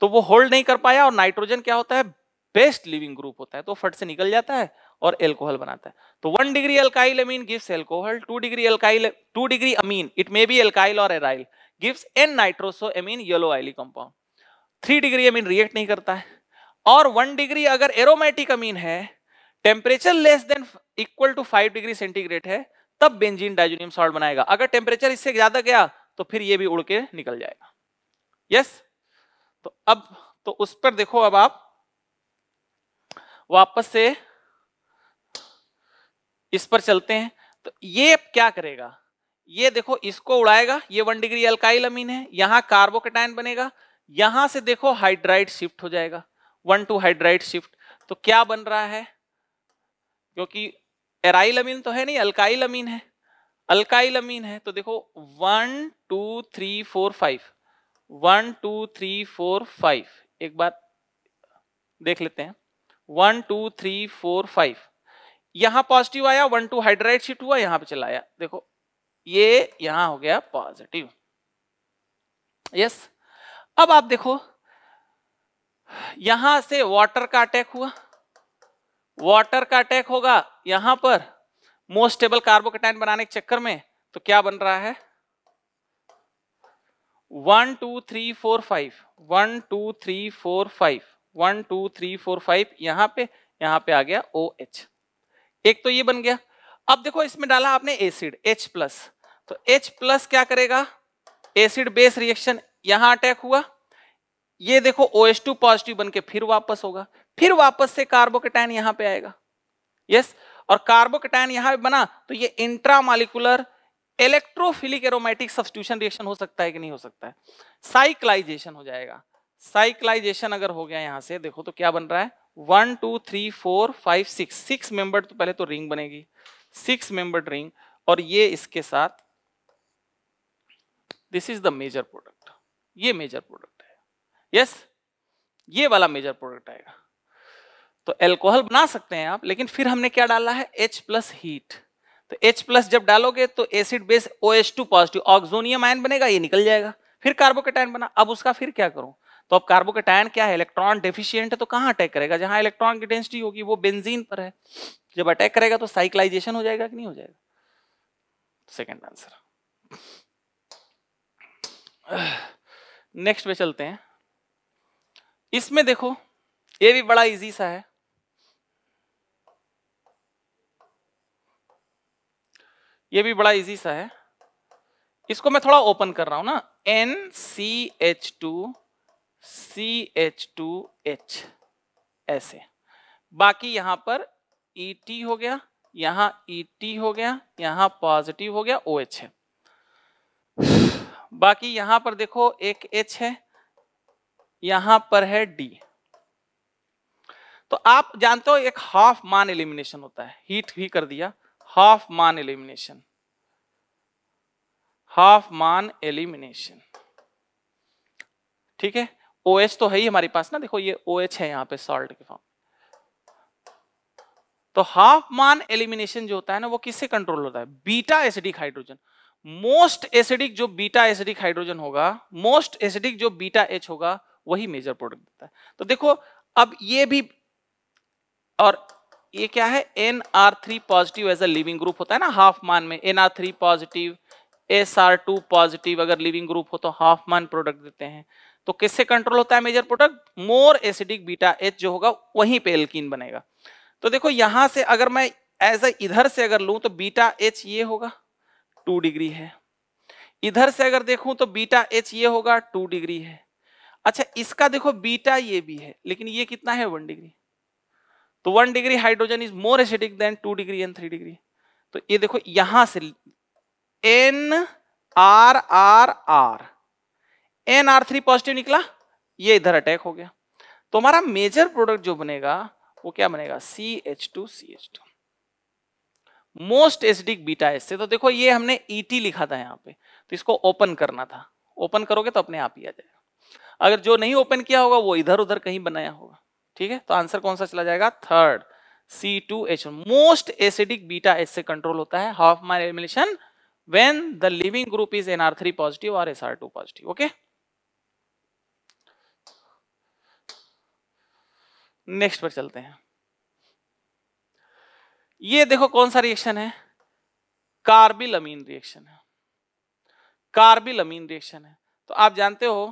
तो वो होल्ड नहीं कर पाया और नाइट्रोजन क्या होता है बेस्ट लिविंग ग्रुप होता है तो फट से निकल जाता है और एल्कोहल बनाता है तो one degree alkyl amine gives alcohol two degree alkyl two degree amine it may be alkyl और aryl gives N nitroso amine yellow oily compound three degree amine react नहीं करता है और वन डिग्री अगर aromatic amine है temperature less than equal to five degree centigrade है तब benzene diazonium salt बनाएगा अगर टेम्परेचर इससे ज्यादा गया तो फिर ये भी उड़ के निकल जाएगा यस yes? तो अब तो उस पर देखो अब आप वापस से इस पर चलते हैं तो ये क्या करेगा ये देखो इसको उड़ाएगा ये वन डिग्री अल्काइल अमीन है यहां कार्बोकेटाइन बनेगा यहां से देखो हाइड्राइड शिफ्ट हो जाएगा वन टू हाइड्राइड शिफ्ट तो क्या बन रहा है क्योंकि एराइल अमीन तो है नहीं अल्काइल अमीन है अल्काइल अमीन है तो देखो one two three four five one two three four five एक बार देख लेते हैं one two three four five यहां पॉजिटिव आया वन टू हाइड्राइड शिफ्ट हुआ यहां पे चला आया देखो ये यहां हो गया पॉजिटिव यस अब आप देखो यहां से वाटर का अटैक हुआ वाटर का अटैक होगा यहां पर मोस्ट स्टेबल कार्बोकेटाइन बनाने के चक्कर में तो क्या बन रहा है one two three four five one two three four five one two three four five यहां पे यहां पे आ गया ओ OH. एच एक तो ये बन गया अब देखो इसमें डाला आपने एसिड एच प्लस तो एच प्लस क्या करेगा एसिड बेस रिएक्शन यहां अटैक हुआ ये देखो ओ एस टू पॉजिटिव बन के फिर वापस होगा फिर वापस से कार्बोकेटाइन यहां पे आएगा यस और कार्बोकेटाइन यहां पे बना तो ये intramolecular electrophilic aromatic substitution reaction हो सकता है कि नहीं हो सकता है साइक्लाइजेशन हो जाएगा साइक्लाइजेशन अगर हो गया यहां से देखो तो क्या बन रहा है one two three four five six six membered तो पहले तो रिंग बनेगी सिक्स मेंबर्ड रिंग और ये इसके साथ this is the major product ये मेजर प्रोडक्ट है यस yes? ये वाला मेजर प्रोडक्ट आएगा तो एल्कोहल बना सकते हैं आप लेकिन फिर हमने क्या डाला है H प्लस हीट तो H प्लस जब डालोगे तो acid base OH2 positive oxonium ion बनेगा ये निकल जाएगा फिर कार्बोकेटाइन बना अब उसका फिर क्या करूं तो अब कार्बोकेटायन क्या है इलेक्ट्रॉन डेफिशियंट है तो कहाँ अटैक करेगा जहाँ इलेक्ट्रॉन की डेंसिटी होगी वो बेंजीन पर है जब अटैक करेगा तो साइक्लाइजेशन हो जाएगा कि नहीं हो जाएगा सेकेंड आंसर नेक्स्ट पे चलते हैं इसमें देखो ये भी बड़ा इजी सा है ये भी बड़ा इजी सा है इसको मैं थोड़ा ओपन कर रहा हूं ना N C H two C H two H ऐसे बाकी यहां पर ई e टी हो गया यहां ई e टी हो गया यहां पॉजिटिव हो गया ओ एच है बाकी यहां पर देखो एक एच है यहां पर है डी तो आप जानते हो एक हाफ मान एलिमिनेशन होता है हीट भी कर दिया हाफ मान एलिमिनेशन हाफ मान एलिमिनेशन ठीक है ओ OH तो है ही हमारे पास ना देखो ये ओ OH है यहाँ पे सॉल्ट के फॉर्म तो हाफ मान एलिमिनेशन जो होता है ना वो किससे कंट्रोल होता है beta acidic hydrogen most acidic जो बीटा एसिडिक हाइड्रोजन होगा मोस्ट एसिडिक जो बीटा एच होगा वही मेजर प्रोडक्ट देता है तो देखो अब ये भी और ये क्या है N R three positive as a leaving group होता है ना हाफ मान में N R three positive S R two positive अगर लिविंग ग्रुप हो तो हाफ मान प्रोडक्ट देते हैं तो किससे कंट्रोल होता है major product more acidic beta H जो होगा वहीं पे एल्किन बनेगा तो देखो यहां से अगर मैं एज ए इधर से अगर लू तो बीटा एच ये होगा टू डिग्री है इधर से अगर देखूं तो बीटा एच ये होगा टू डिग्री है अच्छा इसका देखो बीटा ये भी है लेकिन ये कितना है वन डिग्री तो one degree hydrogen is more acidic than two degree and three degree तो ये देखो यहां से N R R R N R three positive निकला ये इधर अटैक हो गया तो हमारा मेजर प्रोडक्ट जो बनेगा वो क्या बनेगा C H two C H two most acidic beta S से तो देखो ये हमने ईटी e लिखा था यहाँ पे तो इसको ओपन करना था ओपन करोगे तो अपने आप ही आ जाएगा अगर जो नहीं ओपन किया होगा वो इधर उधर कहीं बनाया होगा ठीक है तो आंसर कौन सा चला जाएगा third C two H most acidic beta S से कंट्रोल होता है Hofmann elimination when the leaving group is nr3 positive or sr2 positive okay next पर चलते हैं ये देखो कौन सा रिएक्शन है कार्बिल अमीन रिएक्शन है कार्बिल अमीन रिएक्शन है तो आप जानते हो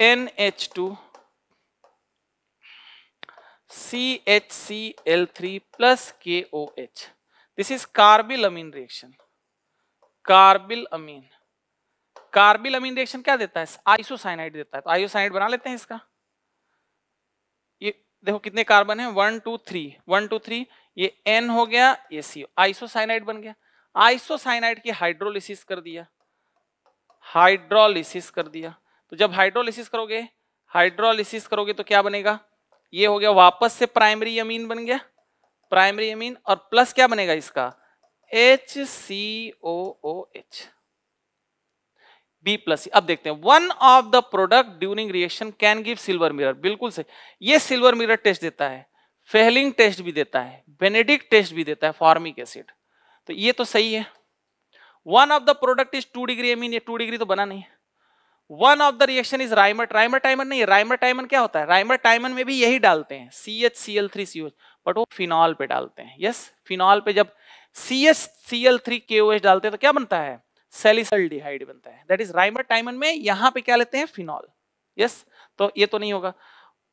N H two C H C L three plus K O H this is carbylamine reaction carbylamine carbylamine reaction क्या देता है आइसोसाइनाइड देता है तो isocyanide बना लेते हैं इसका देखो कितने कार्बन है one two three one two three ये एन हो गया ये सी आइसोसाइनाइड बन गया आइसोसाइनाइड की हाइड्रोलिसिस कर दिया हाइड्रोलिसिस कर दिया तो जब हाइड्रोलिसिस करोगे हाइड्रोलिसिस करोगे तो क्या बनेगा ये हो गया वापस से प्राइमरी अमीन बन गया प्राइमरी अमीन और प्लस क्या बनेगा इसका H C O O H B plus अब देखते हैं one of the product during reaction can give silver mirror बिल्कुल सही ये सिल्वर मिरर टेस्ट देता है फेहलिंग टेस्ट भी देता है बेनेडिक टेस्ट भी देता है फॉर्मिक एसिड तो ये तो सही है one of the product is two degree mean ये टू डिग्री तो बना नहीं है one of the reaction is Reimer Reimer Tiemann नहीं राइमर टाइमन क्या होता है राइमर टाइमन में भी यही डालते हैं C H C L three C H but वो फिनॉल पे डालते हैं यस yes? फिनॉल पे जब C H C L three K O H डालते हैं तो क्या बनता है सेलिसल्डिहाइड बनता है दैट इज राइमर टाइमन में यहां पे क्या लेते हैं फिनॉल यस तो ये तो नहीं होगा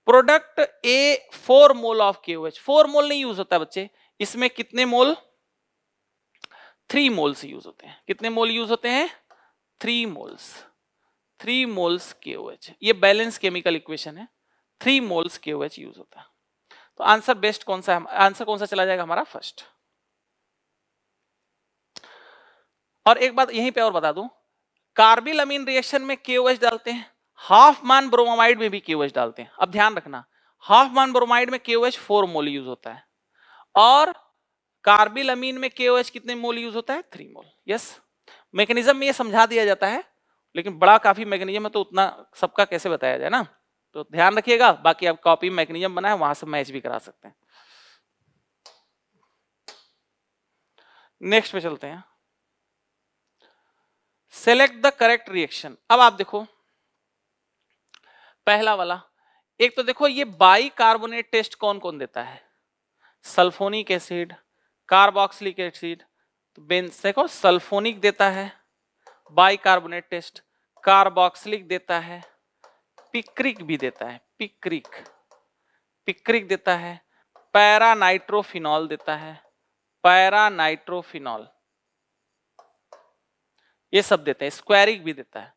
product A four mole of K four mole नहीं यूज होता बच्चे इसमें कितने मोल थ्री मोल्स यूज होते हैं कितने मोल यूज होते हैं थ्री मोल्स थ्री मोल्स के ये बैलेंस केमिकल इक्वेशन है थ्री मोल्स के यूज होता है तो आंसर बेस्ट कौन सा आंसर कौन सा चला जाएगा हमारा फर्स्ट और एक बात यहीं पे और बता दूं कार्बिल अमीन रिएक्शन में के डालते हैं हाफ मान ब्रोमाइड में भी के डालते हैं अब ध्यान रखना हाफ मान ब्रोमाइड में के फोर मोल यूज होता है और कार्बिल अमीन में के कितने मोल यूज होता है थ्री मोल यस मैकेनिज्म में ये समझा दिया जाता है लेकिन बड़ा काफी मैकेनिज्म है तो उतना सबका कैसे बताया जाए ना तो ध्यान रखिएगा बाकी आप कॉपी मैकेनिज्म बनाए वहां से मैच भी करा सकते हैं नेक्स्ट पे चलते हैं सेलेक्ट द करेक्ट रिएक्शन अब आप देखो पहला वाला एक तो देखो ये बाई कार्बोनेट टेस्ट कौन कौन देता है सल्फोनिक एसिड कार्बोक्सिलिक एसिड तो बेंस देखो सल्फोनिक देता है बाई कार्बोनेट टेस्ट कार्बोक्सिलिक देता है पिक्रिक भी देता है पिक्रिक पिक्रिक देता है पैरानाइट्रोफिनॉल देता है पैरानाइट्रोफिनॉल ये सब देते हैं स्क्वायरिक भी देता है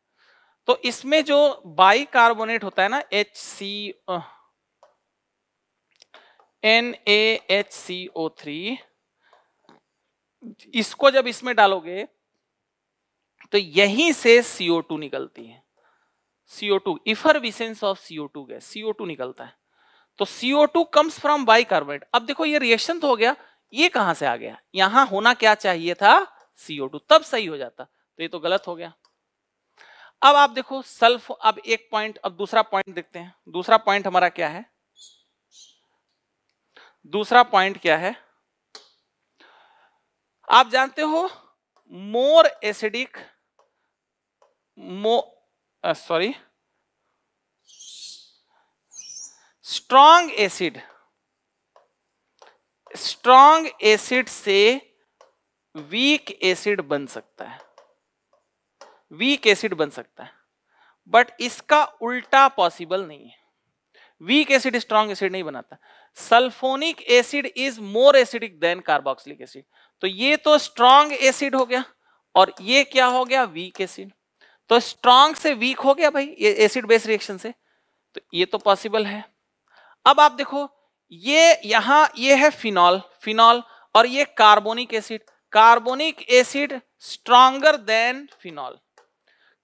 तो इसमें जो बाई कार्बोनेट होता है ना H C N A H C O three इसको जब इसमें डालोगे तो यहीं से सीओ टू निकलती है सीओ टू विशेंस of CO two gas CO two निकलता है तो CO two comes from bicarbonate अब देखो ये रिएक्शन तो हो गया ये कहां से आ गया यहां होना क्या चाहिए था सीओ टू तब सही हो जाता तो ये तो गलत हो गया अब आप देखो सल्फ अब एक पॉइंट अब दूसरा पॉइंट देखते हैं दूसरा पॉइंट हमारा क्या है दूसरा पॉइंट क्या है आप जानते हो मोर एसिडिक मो sorry strong acid strong acid से वीक एसिड बन सकता है वीक एसिड बन सकता है बट इसका उल्टा पॉसिबल नहीं है वीक एसिड स्ट्रॉन्ग एसिड नहीं बनाता sulphonic acid is more acidic than carboxylic acid तो ये तो स्ट्रॉन्ग एसिड हो गया और ये क्या हो गया वीक एसिड तो स्ट्रॉन्ग से वीक हो गया भाई ये एसिड बेस रिएक्शन से तो ये तो पॉसिबल है अब आप देखो ये यहां ये है फिनॉल फिनॉल और ये carbonic acid carbonic acid stronger than phenol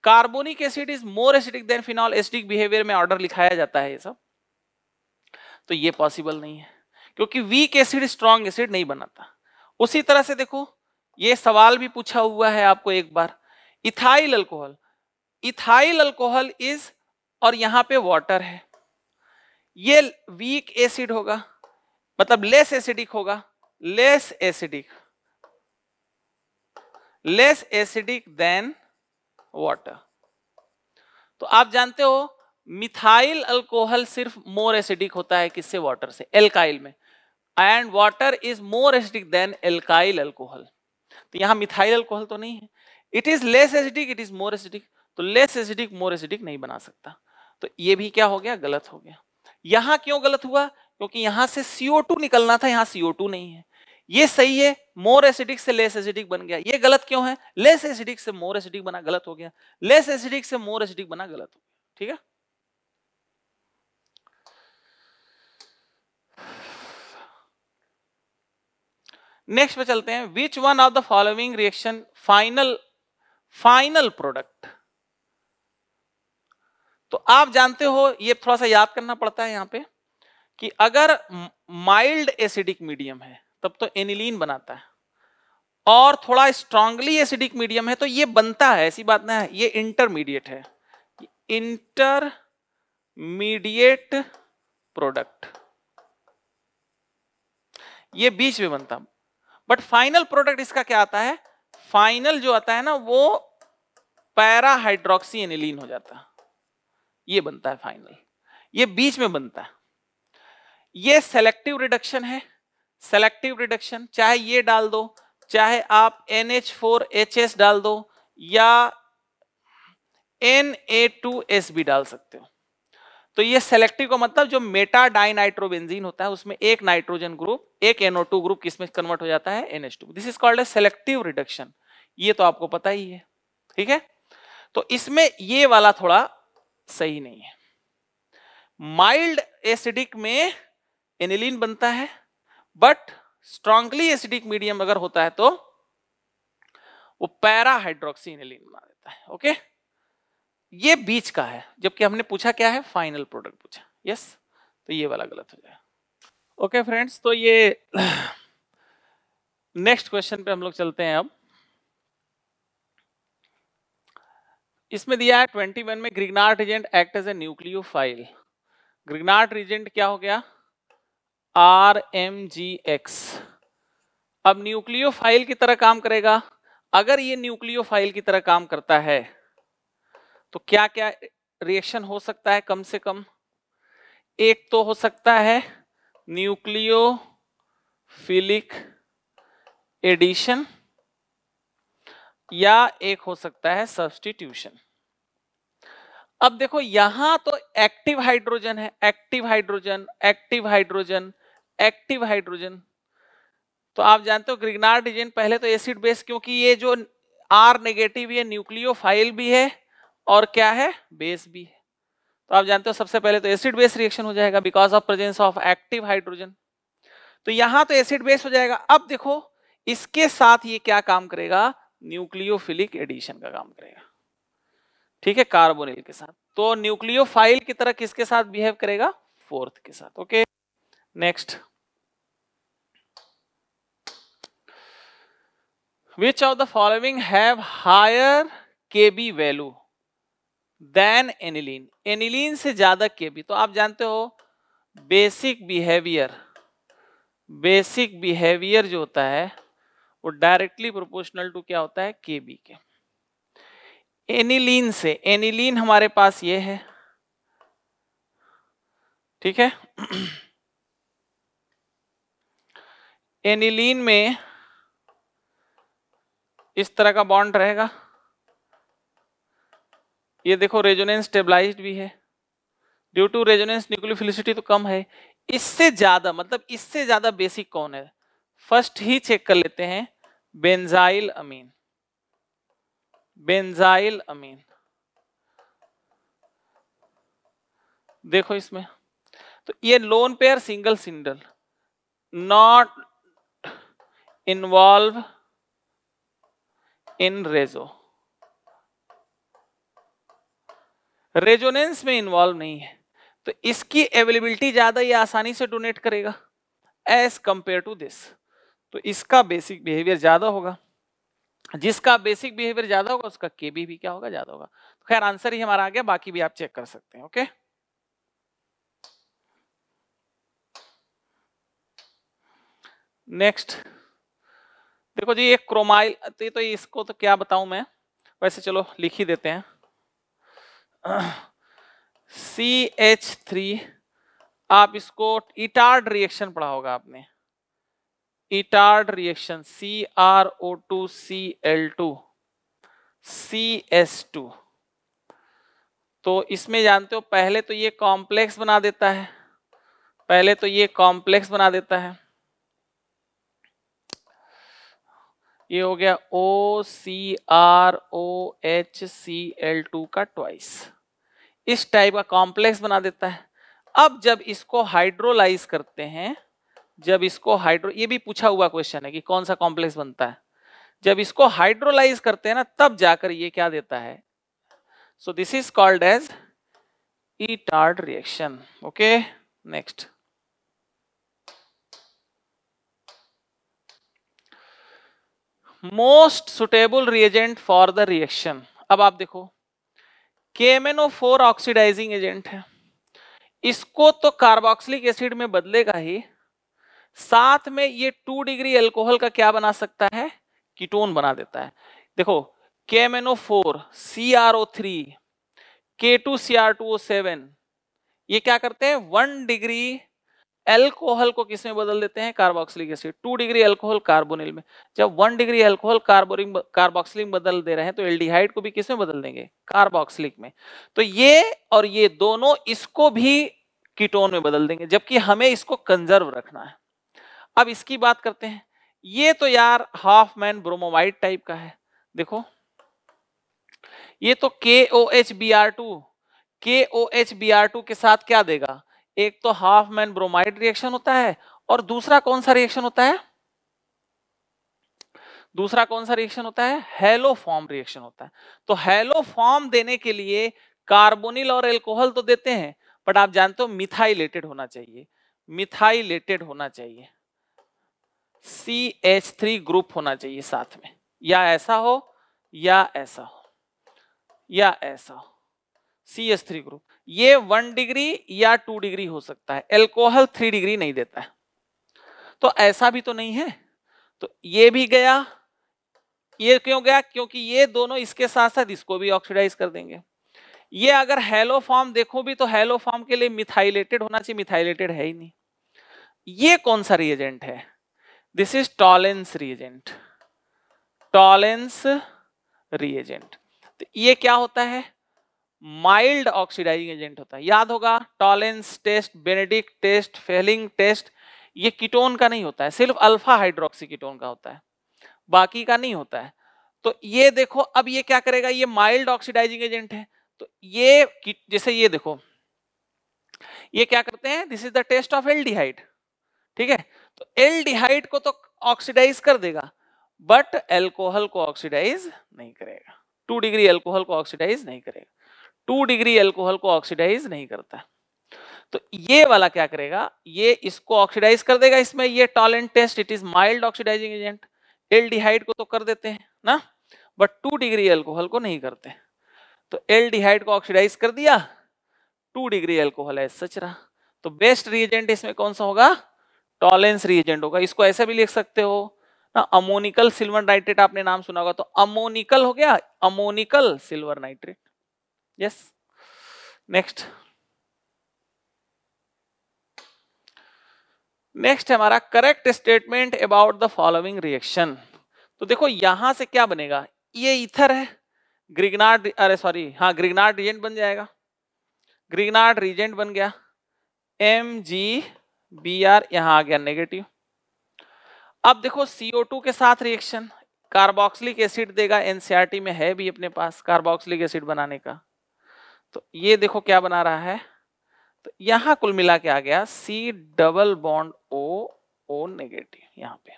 carbonic acid is more acidic than phenol acidic behaviour में ऑर्डर लिखाया जाता है ये सब तो ये पॉसिबल नहीं है क्योंकि वीक एसिड स्ट्रॉन्ग एसिड नहीं बनाता उसी तरह से देखो ये सवाल भी पूछा हुआ है आपको एक बार ethyl alcohol ethyl alcohol is और यहां पे वाटर है ये वीक एसिड होगा मतलब लेस एसिडिक होगा less acidic less acidic than water तो आप जानते हो मिथाइल अल्कोहल सिर्फ मोर एसिडिक होता है किससे वाटर से एल्काइल में and water is more acidic than alkyl alcohol तो यहां मिथाइल अल्कोहल तो नहीं है it is less acidic it is more acidic तो लेस एसिडिक मोर एसिडिक नहीं बना सकता तो ये भी क्या हो गया गलत हो गया यहां क्यों गलत हुआ क्योंकि यहां से CO2 निकलना था यहां CO2 नहीं है ये सही है मोर एसिडिक से लेस एसिडिक बन गया ये गलत क्यों है लेस एसिडिक से मोर एसिडिक बना गलत हो गया लेस एसिडिक से मोर एसिडिक बना गलत हो गया ठीक है नेक्स्ट पे चलते हैं which one of the following reaction final final product तो आप जानते हो ये थोड़ा सा याद करना पड़ता है यहां पे कि अगर माइल्ड एसिडिक मीडियम है तब तो एनिलीन बनाता है और थोड़ा स्ट्रांगली एसिडिक मीडियम है तो ये बनता है ऐसी बात ना है ये इंटरमीडिएट है इंटरमीडिएट प्रोडक्ट ये बीच में बनता बट फाइनल प्रोडक्ट इसका क्या आता है फाइनल जो आता है ना वो पैराहाइड्रोक्सी एनिलीन हो जाता ये बनता है फाइनल ये बीच में बनता है ये सेलेक्टिव रिडक्शन है सेलेक्टिव रिडक्शन चाहे ये डाल दो चाहे आप N H four H S डाल दो या एन ए टू एस भी डाल सकते हो तो ये सेलेक्टिव का मतलब जो मेटा डाइनाइट्रोबेंजीन होता है उसमें एक नाइट्रोजन ग्रुप एक एनओ टू ग्रुप किसमें कन्वर्ट हो जाता है H two this is called a selective reduction ये तो आपको पता ही है ठीक है तो इसमें ये वाला थोड़ा सही नहीं है माइल्ड एसिडिक में एनिलीन बनता है बट स्ट्रांगली एसिडिक मीडियम अगर होता है तो वो पैरा हाइड्रोक्सीन बना देता है ओके ये बीच का है जबकि हमने पूछा क्या है फाइनल प्रोडक्ट पूछा यस तो ये वाला गलत हो जाए ओके फ्रेंड्स तो ये नेक्स्ट क्वेश्चन पे हम लोग चलते हैं अब इसमें दिया है 21 में Grignard agent act as a nucleophile Grignard agent क्या हो गया आर एम जी एक्स अब न्यूक्लियोफाइल की तरह काम करेगा अगर ये न्यूक्लियोफाइल की तरह काम करता है तो क्या क्या रिएक्शन हो सकता है कम से कम एक तो हो सकता है न्यूक्लियोफिलिक एडिशन या एक हो सकता है सब्सटीट्यूशन अब देखो यहां तो एक्टिव हाइड्रोजन है active hydrogen active hydrogen active hydrogen तो आप जानते हो ग्रिगनार डिजाइन पहले तो एसिड बेस क्योंकि ये जो आर नेगेटिव ये न्यूक्लियोफाइल भी है और क्या है बेस भी है तो आप जानते हो सबसे पहले तो एसिड बेस रिएक्शन हो जाएगा because of presence of active hydrogen तो यहां तो एसिड बेस हो जाएगा अब देखो इसके साथ ये क्या काम करेगा न्यूक्लियोफिलिक एडिशन का काम करेगा ठीक है कार्बोनिल के साथ तो न्यूक्लियोफाइल की तरह किसके साथ बिहेव करेगा फोर्थ के साथ okay next of the following have higher K B value than aniline aniline से ज्यादा बी तो आप जानते हो बेसिक बिहेवियर बेसिक बिहेवियर जो होता है वो डायरेक्टली प्रोपोर्शनल टू क्या होता है के बी के एनिलीन से एनिलीन हमारे पास ये है ठीक है एनिलीन में इस तरह का बॉन्ड रहेगा ये देखो रेजोनेंस स्टेबलाइज भी है ड्यू टू रेजोनेंस न्यूक्लियोफिलिसिटी तो कम है इससे ज्यादा मतलब इससे ज्यादा बेसिक कौन है फर्स्ट ही चेक कर लेते हैं बेंजाइल अमीन बेंजाइल अमीन देखो इसमें तो ये lone pair single single not involve in रेजो रेजोनेंस में इन्वॉल्व नहीं है तो इसकी अवेलेबिलिटी ज्यादा ही आसानी से डोनेट करेगा एज कंपेयर टू दिस तो इसका बेसिक बिहेवियर ज्यादा होगा जिसका बेसिक बिहेवियर ज्यादा होगा उसका के भी क्या होगा ज्यादा होगा तो खैर आंसर ही हमारा आ गया बाकी भी आप चेक कर सकते हैं ओके नेक्स्ट देखो जी ये क्रोमाइल तो ये तो इसको तो क्या बताऊं मैं वैसे चलो लिख ही देते हैं सी एच थ्री आप इसको इटार्ड रिएक्शन पढ़ा होगा आपने Etard reaction C R O two C L two C S two तो इसमें जानते हो पहले तो ये कॉम्प्लेक्स बना देता है पहले तो ये कॉम्प्लेक्स बना देता है ये हो गया O C R O H C L two का ट्वाइस इस टाइप का कॉम्प्लेक्स बना देता है अब जब इसको हाइड्रोलाइज करते हैं जब इसको हाइड्रो ये भी पूछा हुआ क्वेश्चन है कि कौन सा कॉम्प्लेक्स बनता है जब इसको हाइड्रोलाइज करते हैं ना तब जाकर ये क्या देता है so this is called as Etard reaction okay next most suitable reagent for the reaction अब आप देखो फोर ऑक्सीडाइजिंग एजेंट है इसको तो कार्बोक्सिलिक एसिड में बदलेगा ही साथ में ये टू डिग्री एल्कोहल का क्या बना सकता है कीटोन बना देता है देखो केमेनो four C R O three K two C R two O seven ये क्या करते हैं वन डिग्री एल्कोहल को किसमें बदल देते हैं carboxylic acid two degree alcohol carbonyl में जब वन डिग्री एल्कोहल कार्बोरिंग कार्बोक्सिलिक में बदल दे रहे हैं तो एल्डिहाइड को भी किसमें बदल देंगे कार्बोक्सिलिक में तो ये और ये दोनों इसको भी कीटोन में बदल देंगे जबकि हमें इसको कंजर्व रखना है अब इसकी बात करते हैं ये तो यार हाफ मैन ब्रोमोवाइट टाइप का है देखो ये तो K O H B R two K O H B R two के साथ क्या देगा एक तो हाफ मैन ब्रोमाइड रिएक्शन होता है और दूसरा कौन सा रिएक्शन होता है दूसरा कौन सा रिएक्शन होता है हेलो फॉर्म रिएक्शन होता है तो हेलो फॉर्म देने के लिए कार्बोनिल और एल्कोहल तो देते हैं बट आप जानते हो मिथाइलेटेड होना चाहिए मिथाइलेटेड होना चाहिए सी एच थ्री ग्रुप होना चाहिए साथ में या ऐसा हो या ऐसा हो या ऐसा हो सी एच थ्री ग्रुप ये वन डिग्री या टू डिग्री हो सकता है एल्कोहल थ्री डिग्री नहीं देता है तो ऐसा भी तो नहीं है तो ये भी गया ये क्यों गया क्योंकि ये दोनों इसके साथ साथ इसको भी ऑक्सीडाइज कर देंगे ये अगर हेलो फॉर्म देखो भी तो हेलो फॉर्म के लिए मिथाइलेटेड होना चाहिए मिथाइलेटेड है ही नहीं ये कौन सा रिएजेंट है this is Tollens reagent Tollens reagent तो ये क्या होता है माइल्ड ऑक्सीडाइजिंग एजेंट होता है याद होगा Tollens test Benedict test Fehling test ये कीटोन का नहीं होता है सिर्फ अल्फा हाइड्रोक्सी कीटोन का होता है बाकी का नहीं होता है तो ये देखो अब ये क्या करेगा ये माइल्ड ऑक्सीडाइजिंग एजेंट है तो ये जैसे ये देखो ये क्या करते हैं this is the test of L ठीक है तो एल डिहाइड को तो ऑक्सीडाइज कर देगा बट एल्कोहल को ऑक्सीडाइज नहीं करेगा टू डिग्री एल्कोहल को ऑक्सीडाइज नहीं करेगा टू डिग्री एल्कोहल को ऑक्सीडाइज नहीं करता तो ये वाला क्या करेगा ये इसको ऑक्सीडाइज कर देगा इसमें ये Tollens test it is mild oxidising agent L को तो कर देते हैं ना बट टू डिग्री एल्कोहल को नहीं करते तो एल को ऑक्सीडाइज कर दिया टू डिग्री एल्कोहल है सच रहा तो बेस्ट रिएजेंट इसमें कौन सा होगा टॉलेंस रिएजेंट होगा इसको ऐसे भी लिख सकते हो ना अमोनिकल सिल्वर नाइट्रेट आपने नाम सुना होगा तो अमोनिकल हो गया ammoniacal silver nitrate yes next next हमारा correct statement about the following reaction तो देखो यहां से क्या बनेगा ये इथर है ग्रिगनार्ड अरे सॉरी हाँ ग्रिगनार्ड रिजेंट बन जाएगा ग्रिगनार्ड रिजेंट बन गया एम जी बी आर यहाँ आ गया नेगेटिव अब देखो CO2 के साथ रिएक्शन कार्बोक्सिलिक एसिड देगा एनसीआरटी e में है भी अपने पास कार्बोक्सिलिक एसिड बनाने का तो ये देखो क्या बना रहा है तो यहाँ कुल मिला के आ गया C double bond O O negative यहाँ पे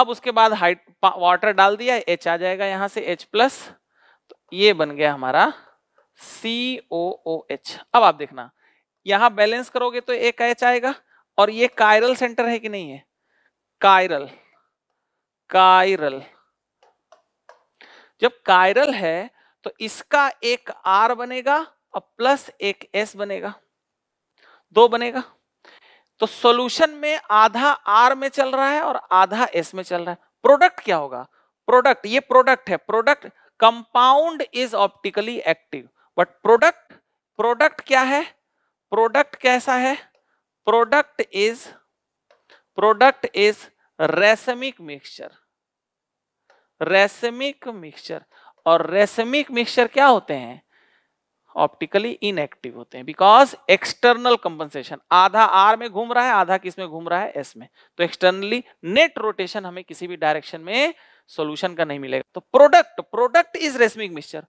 अब उसके बाद हाइट वाटर डाल दिया एच आ जाएगा यहाँ से एच प्लस तो ये बन गया हमारा सी ओ ओ एच अब आप देखना यहां बैलेंस करोगे तो एक एच आएगा और ये कायरल सेंटर है कि नहीं है कायरल कायरल जब कायरल है तो इसका एक आर बनेगा और प्लस एक एस बनेगा दो बनेगा तो सॉल्यूशन में आधा आर में चल रहा है और आधा एस में चल रहा है प्रोडक्ट क्या होगा प्रोडक्ट ये प्रोडक्ट है product compound is optically active but product product क्या है प्रोडक्ट कैसा है product is product is racemic mixture racemic mixture और रेसमिक मिक्सचर क्या होते हैं ऑप्टिकली इनएक्टिव होते हैं बिकॉज एक्सटर्नल कंपनसेशन आधा आर में घूम रहा है आधा किस में घूम रहा है एस में तो एक्सटर्नली नेट रोटेशन हमें किसी भी डायरेक्शन में सॉल्यूशन का नहीं मिलेगा तो product product is racemic mixture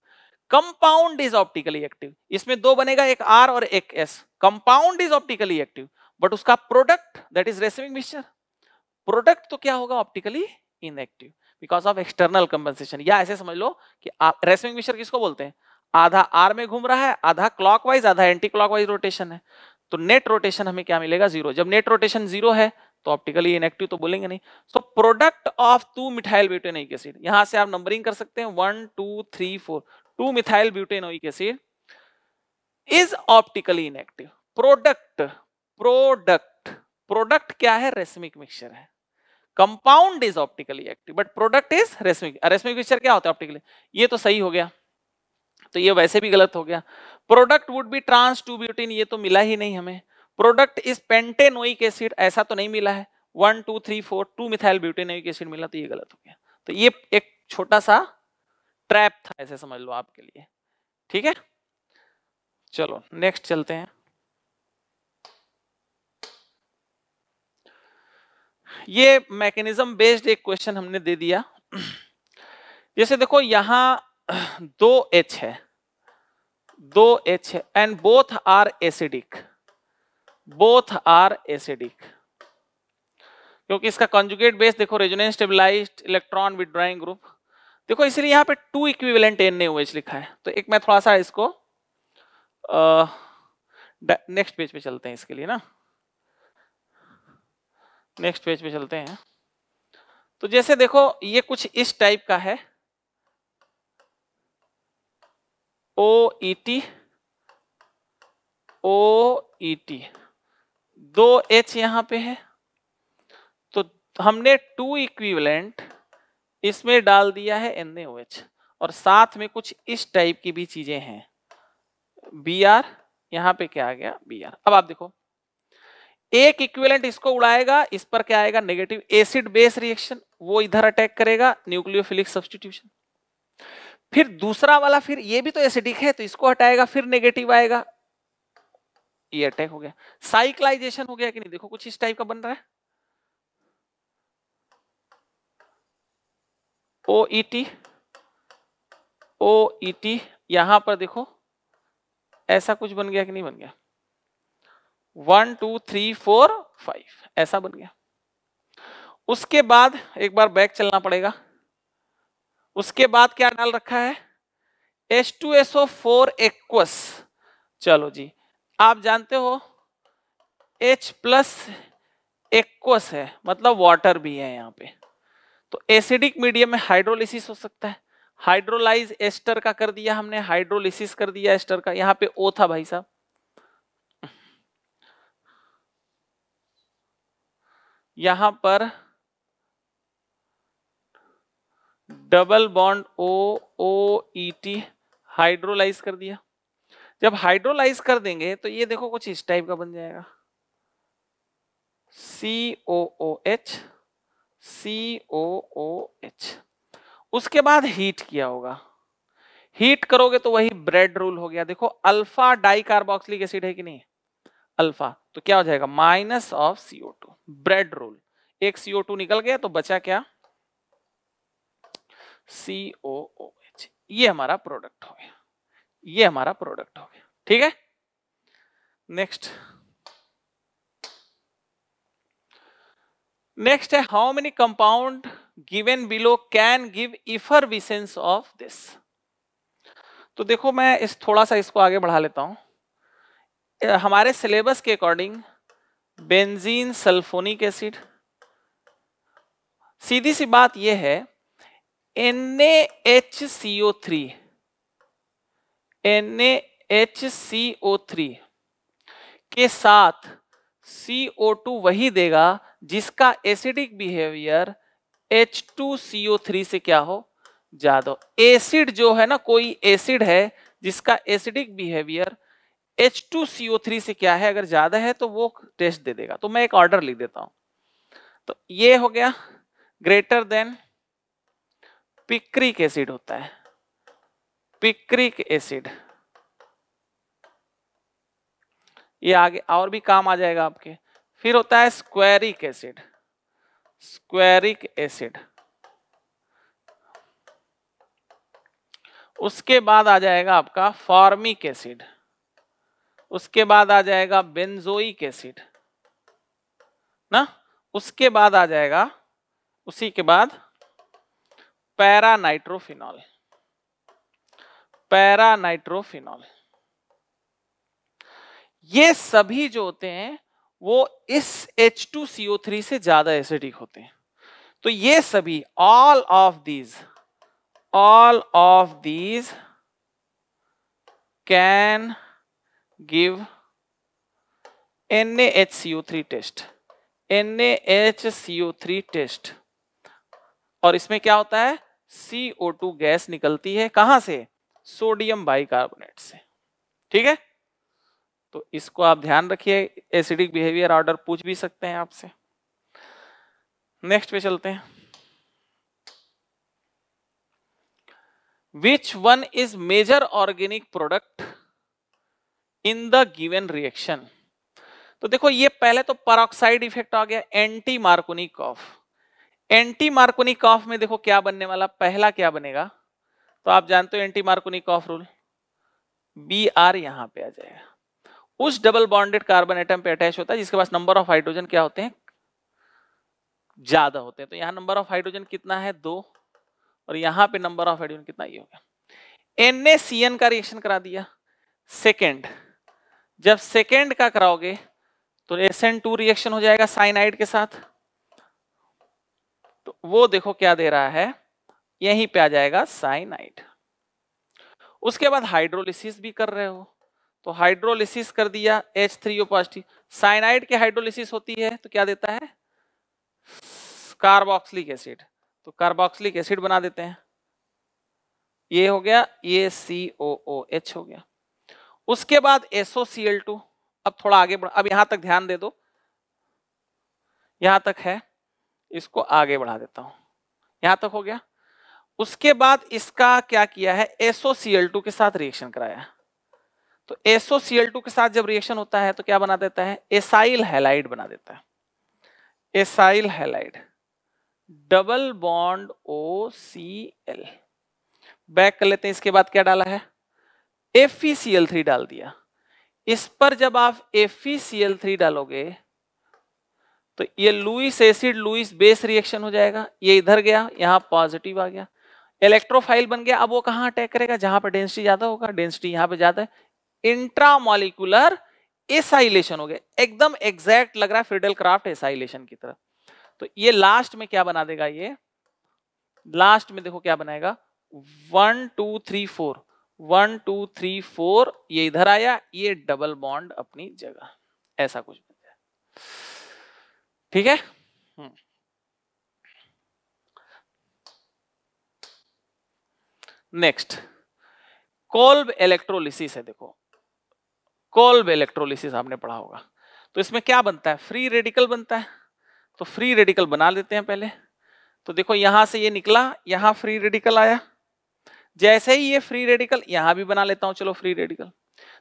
compound is optically active इसमें दो बनेगा एक आर और एक S compound is optically active but उसका product that is racemic mixture product तो क्या होगा optically inactive because of external compensation या ऐसे समझ लो कि रेसिविंग मिक्सचर किसको बोलते हैं आधा आर में घूम रहा है आधा क्लॉकवाइज आधा एंटी क्लॉकवाइज रोटेशन है तो नेट रोटेशन हमें क्या मिलेगा जीरो जब नेट रोटेशन जीरो है तो ऑप्टिकली इनएक्टिव तो बोलेंगे नहीं so product of two methyl butanoic acid यहां से आप नंबरिंग कर सकते हैं one two three four two methyl butanoic acid is optically inactive product product product क्या है रेसमिक मिक्सचर है compound is optically active but product is racemic racemic mixture क्या होता है ऑप्टिकली ये तो सही हो गया तो ये वैसे भी गलत हो गया product would be trans two butene ये तो मिला ही नहीं हमें प्रोडक्ट इज पेंटेनोइक एसिड ऐसा तो नहीं मिला है one two three four two methyl butanoic acid मिला तो ये गलत हो गया तो ये एक छोटा सा ट्रैप था ऐसे समझ लो आपके लिए ठीक है चलो नेक्स्ट चलते हैं ये मैकेनिज्म बेस्ड एक क्वेश्चन हमने दे दिया जैसे देखो यहां दो एच है दो एच है and both are acidic both are acidic क्योंकि इसका कंजुगेट बेस देखो resonance stabilised electron with group देखो इसलिए यहाँ पे टू इक्विवेलेंट एन ने ओएच लिखा है तो एक मैं थोड़ा सा इसको नेक्स्ट पेज पे चलते हैं इसके लिए ना नेक्स्ट पेज पे चलते हैं तो जैसे देखो ये कुछ इस टाइप का है O E T O E T दो एच यहां पे है तो हमने टू इक्विवेलेंट इसमें डाल दिया है एन और साथ में कुछ इस टाइप की भी चीजें हैं बी आर यहां पर क्या आ गया बी आर अब आप देखो एक इक्विवेलेंट इसको उड़ाएगा इस पर क्या आएगा नेगेटिव एसिड बेस रिएक्शन वो इधर अटैक करेगा न्यूक्लियोफिलिक सब्सटीट्यूशन फिर दूसरा वाला फिर ये भी तो एसिडिक है तो इसको हटाएगा फिर नेगेटिव आएगा ये अटैक हो गया साइक्लाइजेशन हो गया कि नहीं देखो कुछ इस टाइप का बन रहा है O E T O E T यहां पर देखो ऐसा कुछ बन गया कि नहीं बन गया one two three four five ऐसा बन गया उसके बाद एक बार बैक चलना पड़ेगा उसके बाद क्या डाल रखा है S two S O four aqueous चलो जी आप जानते हो एच प्लस एक्वस है मतलब वाटर भी है यहां पे तो एसिडिक मीडियम में हाइड्रोलिसिस हो सकता है हाइड्रोलाइज एस्टर का कर दिया हमने हाइड्रोलिसिस कर दिया एस्टर का यहां पे ओ था भाई साहब यहां पर double bond O O E T hydrolyse कर दिया जब हाइड्रोलाइज कर देंगे तो ये देखो कुछ इस टाइप का बन जाएगा C O O H C O O H उसके बाद हीट किया होगा हीट करोगे तो वही ब्रेड रूल हो गया देखो अल्फा डाई कार्बोक्सिलिक एसिड है कि नहीं अल्फा तो क्या हो जाएगा minus of CO two Bredt rule एक सीओ टू निकल गया तो बचा क्या सीओ ओ एच ये हमारा प्रोडक्ट हो गया ये हमारा प्रोडक्ट हो गया ठीक है नेक्स्ट नेक्स्ट है how many compound given below can give effervescence of this तो देखो मैं इस थोड़ा सा इसको आगे बढ़ा लेता हूं हमारे सिलेबस के अकॉर्डिंग बेंजीन सल्फोनिक एसिड सीधी सी बात यह है N N H H C C O three O three के साथ टू वही देगा जिसका एसिडिक बिहेवियर H2CO3 से क्या हो ज्यादा एसिड जो है ना कोई एसिड है जिसका एसिडिक बिहेवियर H2CO3 से क्या है अगर ज्यादा है तो वो टेस्ट दे देगा तो मैं एक ऑर्डर लिख देता हूं तो ये हो गया ग्रेटर देन पिक्रिक एसिड होता है पिक्रिक एसिड ये आगे और भी काम आ जाएगा आपके फिर होता है स्क्वेरिक एसिड स्क्वेरिक एसिड उसके बाद आ जाएगा आपका फॉर्मिक एसिड उसके बाद आ जाएगा बेंजोइक एसिड ना उसके बाद आ जाएगा उसी के बाद पैरा नाइट्रोफिनॉल पैरा नाइट्रोफिनॉल ये सभी जो होते हैं वो इस H2CO3 से ज्यादा एसिडिक होते हैं तो ये सभी all of these all of these can give NaHCO3 test NaHCO3 test और इसमें क्या होता है CO2 गैस निकलती है कहां से सोडियम बाइकार्बोनेट से ठीक है तो इसको आप ध्यान रखिए एसिडिक बिहेवियर ऑर्डर पूछ भी सकते हैं आपसे नेक्स्ट पे चलते हैं which one is major organic product in the given reaction तो देखो ये पहले तो परऑक्साइड इफेक्ट आ गया एंटी मार्कोनिकॉफ एंटी कॉफ में देखो क्या बनने वाला पहला क्या बनेगा तो आप जानते हो एंटी कॉफ रूल बी आर यहां पे आ जाएगा उस डबल बॉन्डेड कार्बन एटम पे अटैच होता है जिसके पास नंबर ऑफ हाइड्रोजन क्या होते हैं ज्यादा होते हैं तो यहां नंबर ऑफ हाइड्रोजन कितना है दो और यहां पे नंबर ऑफ हाइड्रोजन कितना ये हो गया एन का रिएक्शन करा दिया सेकेंड जब सेकेंड का कराओगे तो एस एन टू रिएक्शन हो जाएगा साइनाइड के साथ तो वो देखो क्या दे रहा है यहीं पे आ जाएगा साइनाइड उसके बाद हाइड्रोलिसिस भी कर रहे हो तो हाइड्रोलिसिस कर दिया H three O positive cyanide की हाइड्रोलिसिस होती है तो क्या देता है कार्बोक्सिलिक एसिड तो कार्बोक्सिलिक एसिड बना देते हैं ये हो गया ये सी ओ ओ एच हो गया उसके बाद एसओ सी एल टू अब थोड़ा आगे बढ़ा अब यहां तक ध्यान दे दो यहां तक है इसको आगे बढ़ा देता हूं यहां तक हो गया उसके बाद इसका क्या किया है एसओसीएल टू के साथ रिएक्शन कराया तो एसओ एसओसीएल के साथ जब रिएक्शन होता है तो क्या बना देता है एसाइल हेलाइड बना देता है acyl halide double bond O C L back कर लेते हैं इसके बाद क्या डाला है F E C L three डाल दिया इस पर जब आप F E C L three डालोगे तो ये Lewis acid Lewis base reaction हो जाएगा ये इधर गया यहां पॉजिटिव आ गया इलेक्ट्रोफाइल बन गया अब वो कहां अटैक करेगा जहां पर डेंसिटी ज़्यादा होगा डेंसिटी यहां पे ज़्यादा है इंट्रामोलिकुलर एसाइलेशन हो गया एकदम एग्जैक्ट लग रहा है फ्रिडल क्राफ्ट एसाइलेशन की तरह तो ये लास्ट में क्या बना देगा ये लास्ट में देखो क्या बनाएगा one two three four one two three four ये इधर आया ये डबल बॉन्ड अपनी जगह ऐसा कुछ बन जाए ठीक है नेक्स्ट कोल्ब इलेक्ट्रोलिसिस है देखो कोल्ब इलेक्ट्रोलिसिस आपने पढ़ा होगा तो इसमें क्या बनता है फ्री रेडिकल बनता है तो फ्री रेडिकल बना लेते हैं पहले तो देखो यहां से ये निकला यहां फ्री रेडिकल आया जैसे ही ये फ्री रेडिकल यहां भी बना लेता हूं चलो फ्री रेडिकल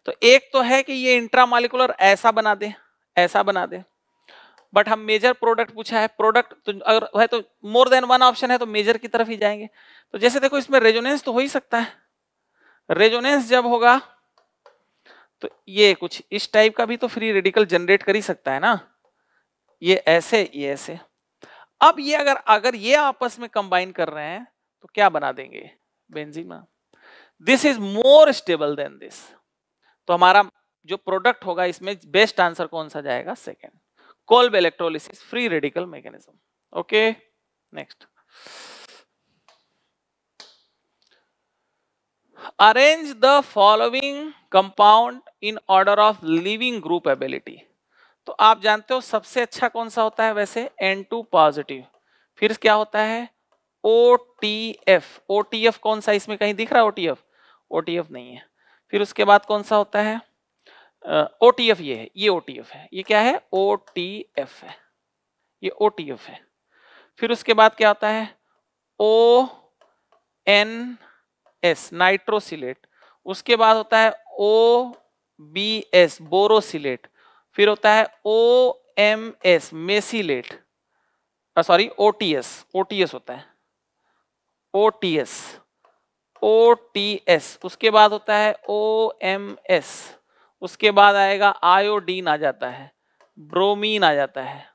तो एक तो है कि ये इंट्रामालिकुलर ऐसा बना दे ऐसा बना दे बट हम मेजर प्रोडक्ट पूछा है प्रोडक्ट तो अगर है तो मोर देन वन ऑप्शन है तो मेजर की तरफ ही जाएंगे तो जैसे देखो इसमें रेजोनेंस तो हो ही सकता है रेजोनेंस जब होगा तो ये कुछ इस टाइप का भी तो फ्री रेडिकल जनरेट कर ही सकता है ना ये ऐसे ये ऐसे अब ये अगर अगर ये आपस में कंबाइन कर रहे हैं तो क्या बना देंगे बेंजीमा this is more stable than this तो हमारा जो प्रोडक्ट होगा इसमें बेस्ट आंसर कौन सा जाएगा second Kolbe electrolysis free radical mechanism okay next arrange the following compound in order of leaving group ability तो आप जानते हो सबसे अच्छा कौन सा होता है वैसे एन टू पॉजिटिव फिर क्या होता है O T F O T F कौन सा इसमें कहीं दिख रहा है O T F O T F नहीं है फिर उसके बाद कौन सा होता है ओ टी एफ ये है ये ओ टी एफ है ये क्या है ओ टी एफ है ये ओ टी एफ है फिर उसके बाद क्या होता है ओ एन एस नाइट्रोसिलेट उसके बाद होता है ओ बी एस बोरोसिलेट फिर होता है O M S mesylate sorry O T S O T S होता है O T S O T S उसके बाद होता है ओ एम एस उसके बाद आएगा आयोडीन आ जाता है ब्रोमीन आ जाता है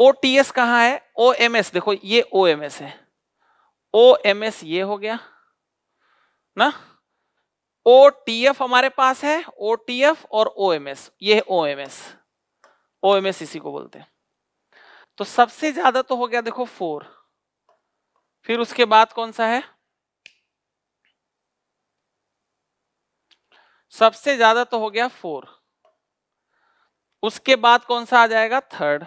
ओ टी एस कहाँ है ओ एम एस देखो ये ओ एम एस है ओ एम एस ये हो गया ना ओ टी एफ हमारे पास है ओ टी एफ और ओ एम एस ये है O M S O M S इसी को बोलते हैं तो सबसे ज्यादा तो हो गया देखो फोर फिर उसके बाद कौन सा है सबसे ज्यादा तो हो गया फोर उसके बाद कौन सा आ जाएगा थर्ड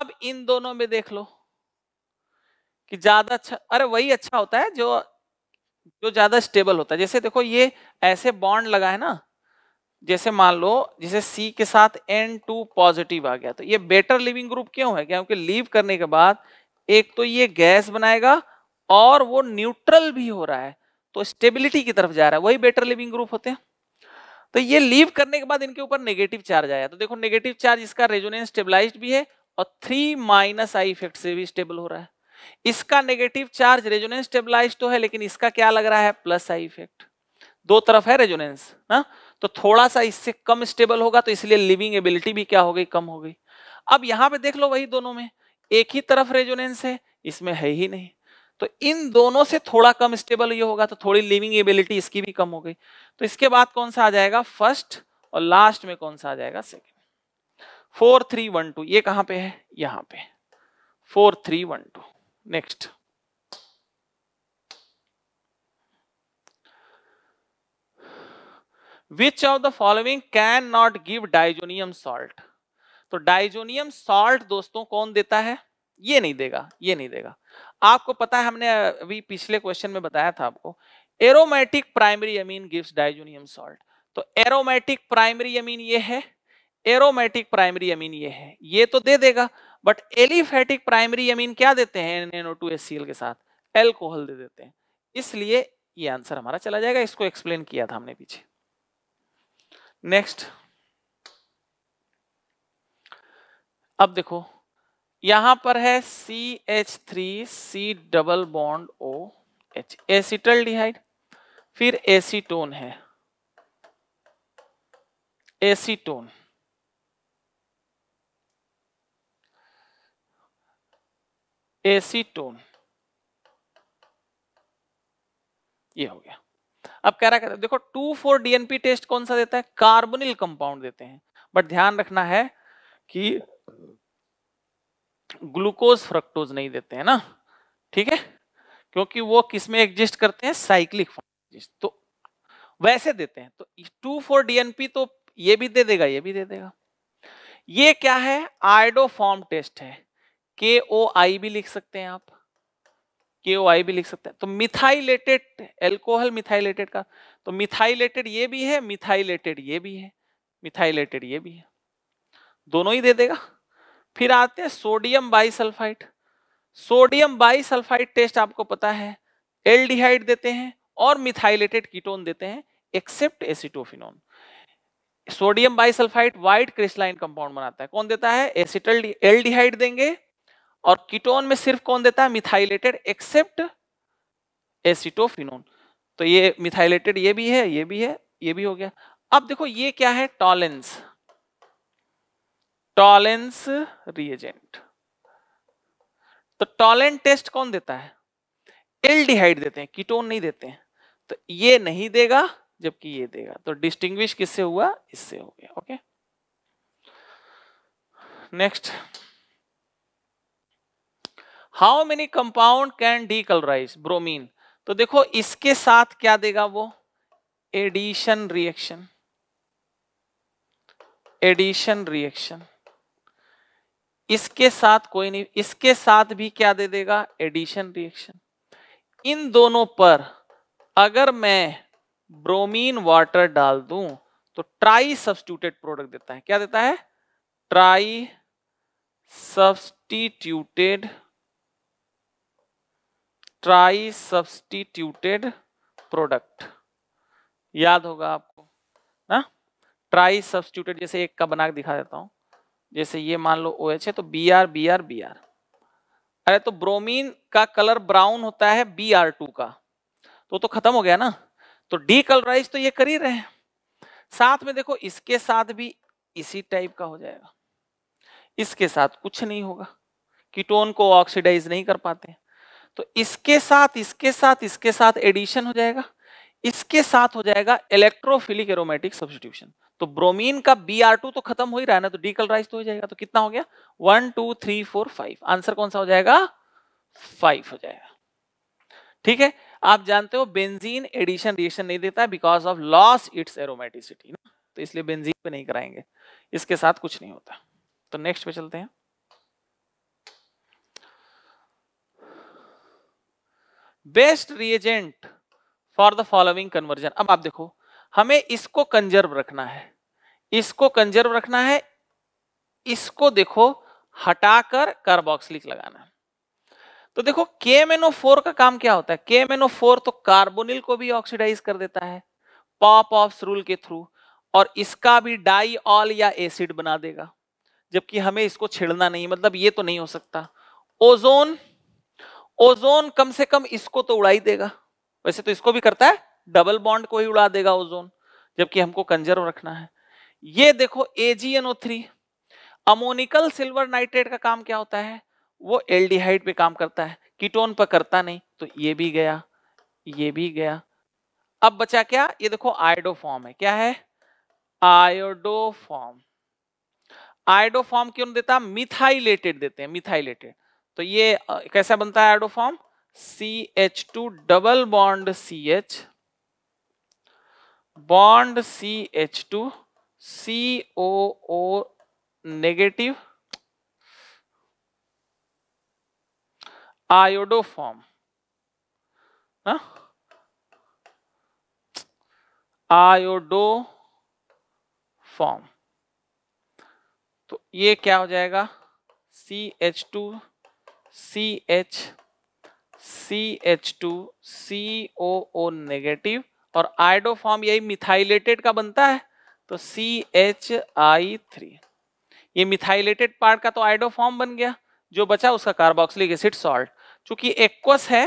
अब इन दोनों में देख लो कि ज्यादा अच्छा अरे वही अच्छा होता है जो जो ज्यादा स्टेबल होता है जैसे देखो ये ऐसे बॉन्ड लगा है ना जैसे मान लो जैसे C के साथ N2 पॉजिटिव आ गया तो ये बेटर लिविंग ग्रुप क्यों है क्योंकि लीव करने के बाद एक तो ये गैस बनाएगा और वो न्यूट्रल भी हो रहा है तो स्टेबिलिटी की तरफ जा रहा है वही बेटर लिविंग ग्रुप होते हैं तो ये लीव करने के बाद इनके ऊपर नेगेटिव चार्ज आया तो देखो नेगेटिव चार्ज इसका रेजोनेंस स्टेबलाइज भी है और थ्री माइनस आई इफेक्ट से भी स्टेबल हो रहा है इसका नेगेटिव चार्ज रेजोनेंस स्टेबलाइज तो है लेकिन इसका क्या लग रहा है प्लस आई इफेक्ट दो तरफ है रेजोनेंस ना तो थोड़ा सा इससे कम स्टेबल होगा तो इसलिए लिविंग एबिलिटी भी क्या हो गई कम हो गई अब यहां पे देख लो वही दोनों में एक ही तरफ रेजोनेंस है इसमें है ही नहीं तो इन दोनों से थोड़ा कम स्टेबल ये होगा तो थोड़ी लिविंग एबिलिटी इसकी भी कम हो गई तो इसके बाद कौन सा आ जाएगा फर्स्ट और लास्ट में कौन सा आ जाएगा second four three one two ये कहां पे है यहां पे four three one two next which of the following not give diazonium salt तो डाइजोनियम सॉल्ट दोस्तों कौन देता है ये नहीं देगा ये नहीं देगा आपको पता है हमने अभी पिछले क्वेश्चन में बताया था आपको aromatic primary amine gives diazonium salt तो एरोमेटिक प्राइमरी अमीन ये है एरोमेटिक प्राइमरी अमीन ये है ये तो दे देगा बट एलिफेटिक प्राइमरी अमीन क्या देते हैं एन टू के साथ एल्कोहल दे देते हैं इसलिए ये आंसर हमारा चला जाएगा इसको एक्सप्लेन किया था हमने पीछे नेक्स्ट अब देखो यहां पर है C H three C double bond O H acetaldehyde फिर एसीटोन है एसीटोन एसीटोन ये हो गया अब कह रहा है देखो टू फोर डीएनपी टेस्ट कौन सा देता है कार्बोनिल कंपाउंड देते हैं बट ध्यान रखना है कि ग्लूकोज फ्रक्टोज नहीं देते हैं ना ठीक है क्योंकि वो किसमें एग्जिस्ट करते हैं साइक्लिक तो वैसे देते हैं तो टू फोर डीएनपी तो ये भी दे देगा ये भी दे देगा ये क्या है फॉर्म टेस्ट है के ओ आई भी लिख सकते हैं आप के ओ आई भी लिख सकते हैं तो मिथाइलेटेड एल्कोहल मिथाइलेटेड का तो मिथाइलेटेड ये भी है मिथाइलेटेड ये भी है मिथाइलेटेड ये भी है दोनों ही दे देगा फिर आते हैं sodium bisulphite sodium bisulphite test आपको पता है एल्डिहाइड देते हैं और मिथाइलेटेड कीटोन देते हैं except acetophenone sodium bisulphite white crystalline compound बनाता है कौन देता है एसिटल एल्डिहाइड देंगे और कीटोन में सिर्फ कौन देता है मिथाइलेटेड एक्सेप्ट एसिटोफिनोन तो ये मिथाइलेटेड ये भी है ये भी है ये भी हो गया अब देखो ये क्या है टॉलेंस टॉलेंस रिएजेंट तो टॉलेंट टेस्ट कौन देता है एल्डिहाइड देते हैं कीटोन नहीं देते हैं तो ये नहीं देगा जबकि ये देगा तो डिस्टिंग्विश किससे हुआ इससे हो गया okay next how many compound can decolourise bromine तो देखो इसके साथ क्या देगा वो एडिशन रिएक्शन एडिशन रिएक्शन इसके साथ कोई नहीं इसके साथ भी क्या दे देगा एडिशन रिएक्शन इन दोनों पर अगर मैं ब्रोमीन वाटर डाल दूं तो ट्राई सब्सटीट्यूटेड प्रोडक्ट देता है क्या देता है tri substituted tri substituted product याद होगा आपको ना ट्राई सब्सटीट्यूटेड जैसे एक का बना के दिखा देता हूँ जैसे ये मान लो ओ OH है तो B R B R B R अरे तो ब्रोमीन का कलर ब्राउन होता है बी आर टू का तो तो खत्म हो गया ना तो डी कलराइज तो ये कर ही रहे हैं साथ में देखो इसके साथ भी इसी टाइप का हो जाएगा इसके साथ कुछ नहीं होगा कीटोन को ऑक्सीडाइज नहीं कर पाते तो इसके साथ इसके साथ इसके साथ एडिशन हो जाएगा इसके साथ हो जाएगा इलेक्ट्रोफिलिक एरोमेटिक सब्सटीट्यूशन तो ब्रोमीन का बी आर टू तो खत्म हो ही रहा है ना तो डीकलराइज तो हो जाएगा तो कितना हो गया one two three four five answer कौन सा हो जाएगा फाइव हो जाएगा ठीक है आप जानते हो बेंजीन एडिशन रिएक्शन नहीं देता because of loss its aromaticity ना तो इसलिए बेंजीन पे नहीं कराएंगे इसके साथ कुछ नहीं होता तो नेक्स्ट पे चलते हैं best reagent for the following conversion अब आप देखो हमें इसको कंजर्व रखना है इसको कंजर्व रखना है इसको देखो हटाकर कार्बोक्सिलिक लगाना है तो देखो केमेनोफोर का काम क्या होता है केमेनोफोर तो कार्बोनिल को भी ऑक्सीडाइज कर देता है पॉप ऑफ रूल के थ्रू और इसका भी डाई ऑल या एसिड बना देगा जबकि हमें इसको छेड़ना नहीं मतलब ये तो नहीं हो सकता ओजोन ओजोन कम से कम इसको तो उड़ाई देगा वैसे तो इसको भी करता है डबल बॉन्ड को ही उड़ा देगा ओजोन जबकि हमको कंजर्व रखना है ये देखो AgNO3 अमोनिकल सिल्वर नाइट्रेट का काम क्या होता है वो एल्डिहाइड पे काम करता है कीटोन पर करता नहीं तो ये भी गया ये भी गया अब बचा क्या ये देखो आयोडोफॉर्म है क्या है आयोडोफॉर्म आयोडोफॉर्म क्यों देता मिथाइलेटेड देते हैं मिथाइलेटेड तो ये कैसा बनता है iodoform C H two double bond C H bond C H two C O O negative iodoform iodoform तो ये क्या हो जाएगा C H two C H C H two C O O negative और iodoform यही methylated का बनता है तो सी एच आई थ्री ये मिथाइलेटेड पार्ट का तो आइडो फॉर्म बन गया जो बचा उसका कार्बोक्सिलिक एसिड सॉल्ट चूंकि एक्वस है